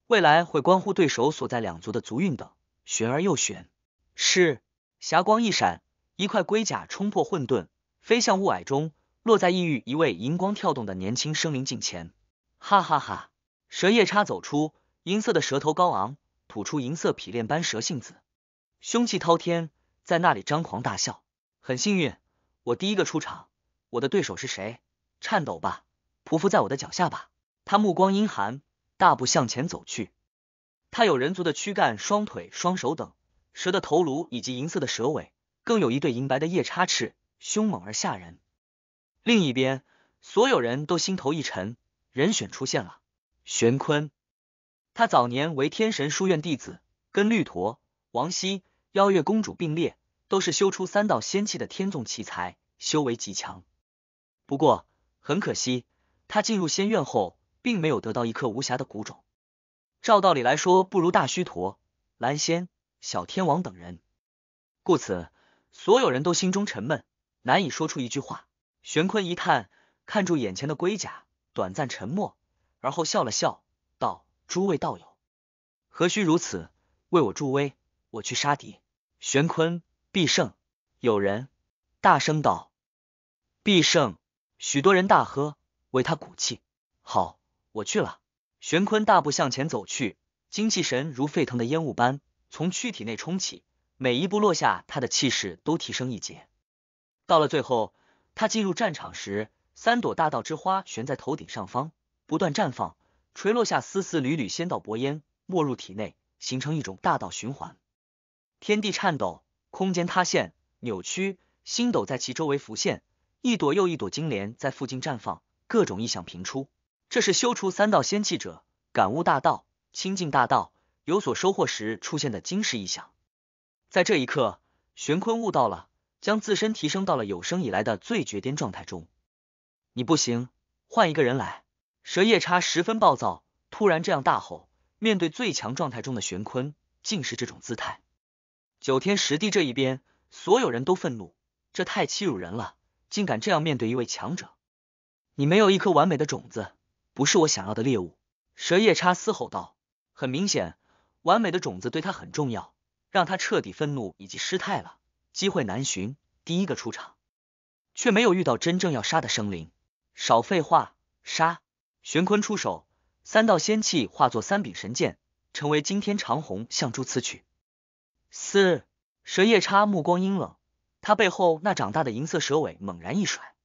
未来会关乎对手所在两族的族运等，玄而又玄。是，霞光一闪，一块龟甲冲破混沌，飞向雾霭中，落在异域一位荧光跳动的年轻生灵近前。哈哈哈。蛇夜叉走出，银色的蛇头高昂，吐出银色匹链般蛇信子，凶气滔天，在那里张狂大笑。很幸运，我第一个出场。我的对手是谁？颤抖吧，匍匐在我的脚下吧！他目光阴寒，大步向前走去。他有人族的躯干、双腿、双手等，蛇的头颅以及银色的蛇尾，更有一对银白的夜叉翅，凶猛而吓人。另一边，所有人都心头一沉，人选出现了。玄坤，他早年为天神书院弟子，跟绿陀、王希、邀月公主并列，都是修出三道仙气的天纵奇才，修为极强。不过很可惜，他进入仙院后，并没有得到一颗无瑕的谷种。照道理来说，不如大虚陀、蓝仙、小天王等人。故此，所有人都心中沉闷，难以说出一句话。玄坤一叹，看住眼前的龟甲，短暂沉默。而后笑了笑，道：“诸位道友，何须如此为我助威？我去杀敌，玄坤必胜！”有人大声道：“必胜！”许多人大喝，为他鼓气。好，我去了。玄坤大步向前走去，精气神如沸腾的烟雾般从躯体内冲起，每一步落下，他的气势都提升一截。到了最后，他进入战场时，三朵大道之花悬在头顶上方。不断绽放，垂落下丝丝缕缕仙道薄烟，没入体内，形成一种大道循环。天地颤抖，空间塌陷、扭曲，星斗在其周围浮现，一朵又一朵金莲在附近绽放，各种异象频出。这是修出三道仙气者感悟大道、亲近大道有所收获时出现的惊世异象。在这一刻，玄坤悟到了，将自身提升到了有生以来的最绝巅状态中。你不行，换一个人来。蛇夜叉十分暴躁，突然这样大吼。面对最强状态中的玄坤，竟是这种姿态。九天十地这一边，所有人都愤怒，这太欺辱人了！竟敢这样面对一位强者！你没有一颗完美的种子，不是我想要的猎物。”蛇夜叉嘶吼道。很明显，完美的种子对他很重要，让他彻底愤怒以及失态了。机会难寻，第一个出场，却没有遇到真正要杀的生灵。少废话，杀！玄坤出手，三道仙气化作三柄神剑，成为惊天长虹，向诸刺去。四蛇夜叉目光阴冷，他背后那长大的银色蛇尾猛然一甩，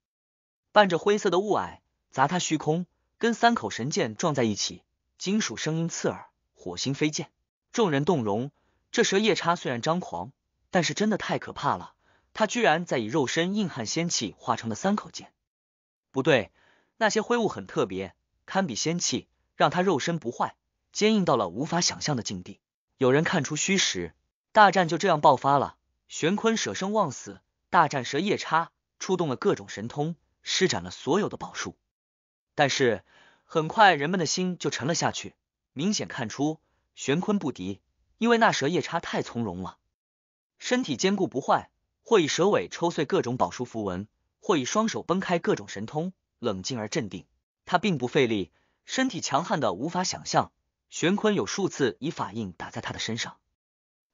伴着灰色的雾霭砸他虚空，跟三口神剑撞在一起，金属声音刺耳，火星飞溅，众人动容。这蛇夜叉虽然张狂，但是真的太可怕了。他居然在以肉身硬汉仙气化成的三口剑，不对，那些灰雾很特别。堪比仙气，让他肉身不坏，坚硬到了无法想象的境地。有人看出虚实，大战就这样爆发了。玄坤舍生忘死，大战蛇夜叉，触动了各种神通，施展了所有的宝术。但是很快，人们的心就沉了下去，明显看出玄坤不敌，因为那蛇夜叉太从容了，身体坚固不坏，或以蛇尾抽碎各种宝术符文，或以双手崩开各种神通，冷静而镇定。他并不费力，身体强悍的无法想象。玄坤有数次以法印打在他的身上，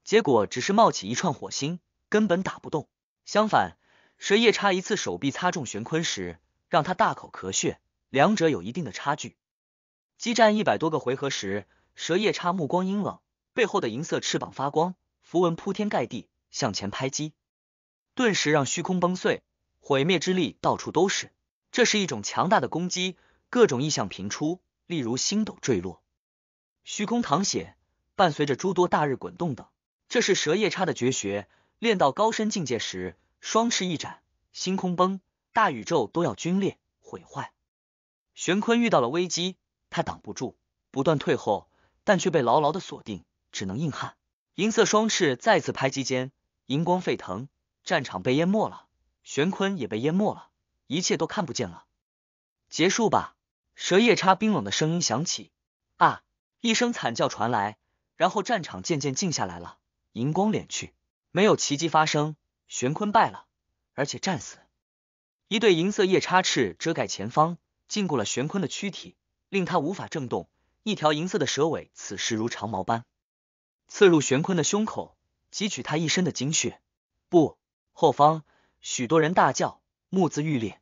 结果只是冒起一串火星，根本打不动。相反，蛇夜叉一次手臂擦中玄坤时，让他大口咳血。两者有一定的差距。激战一百多个回合时，蛇夜叉目光阴冷，背后的银色翅膀发光，符文铺天盖地向前拍击，顿时让虚空崩碎，毁灭之力到处都是。这是一种强大的攻击。各种异象频出，例如星斗坠落、虚空淌血，伴随着诸多大日滚动等。这是蛇夜叉的绝学，练到高深境界时，双翅一展，星空崩，大宇宙都要皲裂毁坏。玄坤遇到了危机，他挡不住，不断退后，但却被牢牢的锁定，只能硬汉。银色双翅再次拍击间，银光沸腾，战场被淹没了，玄坤也被淹没了，一切都看不见了。结束吧。蛇夜叉冰冷的声音响起，啊！一声惨叫传来，然后战场渐渐静下来了，银光敛去，没有奇迹发生，玄坤败了，而且战死。一对银色夜叉翅遮盖前方，禁锢了玄坤的躯体，令他无法震动。一条银色的蛇尾此时如长矛般，刺入玄坤的胸口，汲取他一身的精血。不，后方许多人大叫，目眦欲裂。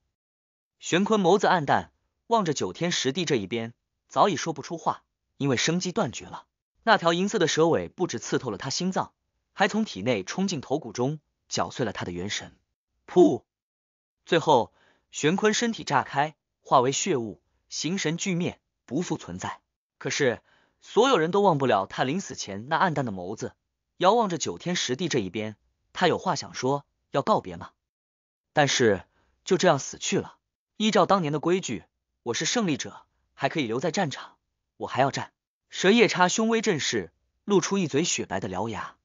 玄坤眸子暗淡。望着九天十地这一边，早已说不出话，因为生机断绝了。那条银色的蛇尾不止刺透了他心脏，还从体内冲进头骨中，搅碎了他的元神。噗！最后，玄坤身体炸开，化为血雾，形神俱灭，不复存在。可是，所有人都忘不了他临死前那暗淡的眸子，遥望着九天十地这一边。他有话想说，要告别吗？但是，就这样死去了。依照当年的规矩。我是胜利者，还可以留在战场，我还要战。蛇夜叉胸威震势，露出一嘴雪白的獠牙，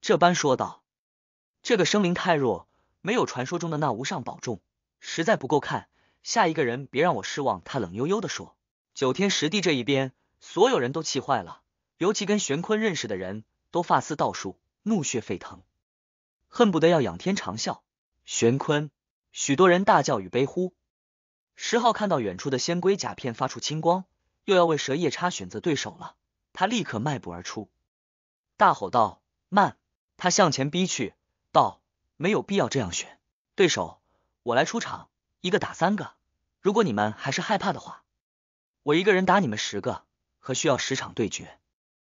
这般说道：“这个生灵太弱，没有传说中的那无上宝重，实在不够看。下一个人别让我失望。”他冷悠悠的说。九天十地这一边，所有人都气坏了，尤其跟玄坤认识的人都发丝倒竖，怒血沸腾，恨不得要仰天长啸。玄坤，许多人大叫与悲呼。十号看到远处的仙龟甲片发出青光，又要为蛇夜叉选择对手了。他立刻迈步而出，大吼道：“慢！”他向前逼去，道：“没有必要这样选对手，我来出场，一个打三个。如果你们还是害怕的话，我一个人打你们十个，和需要十场对决。”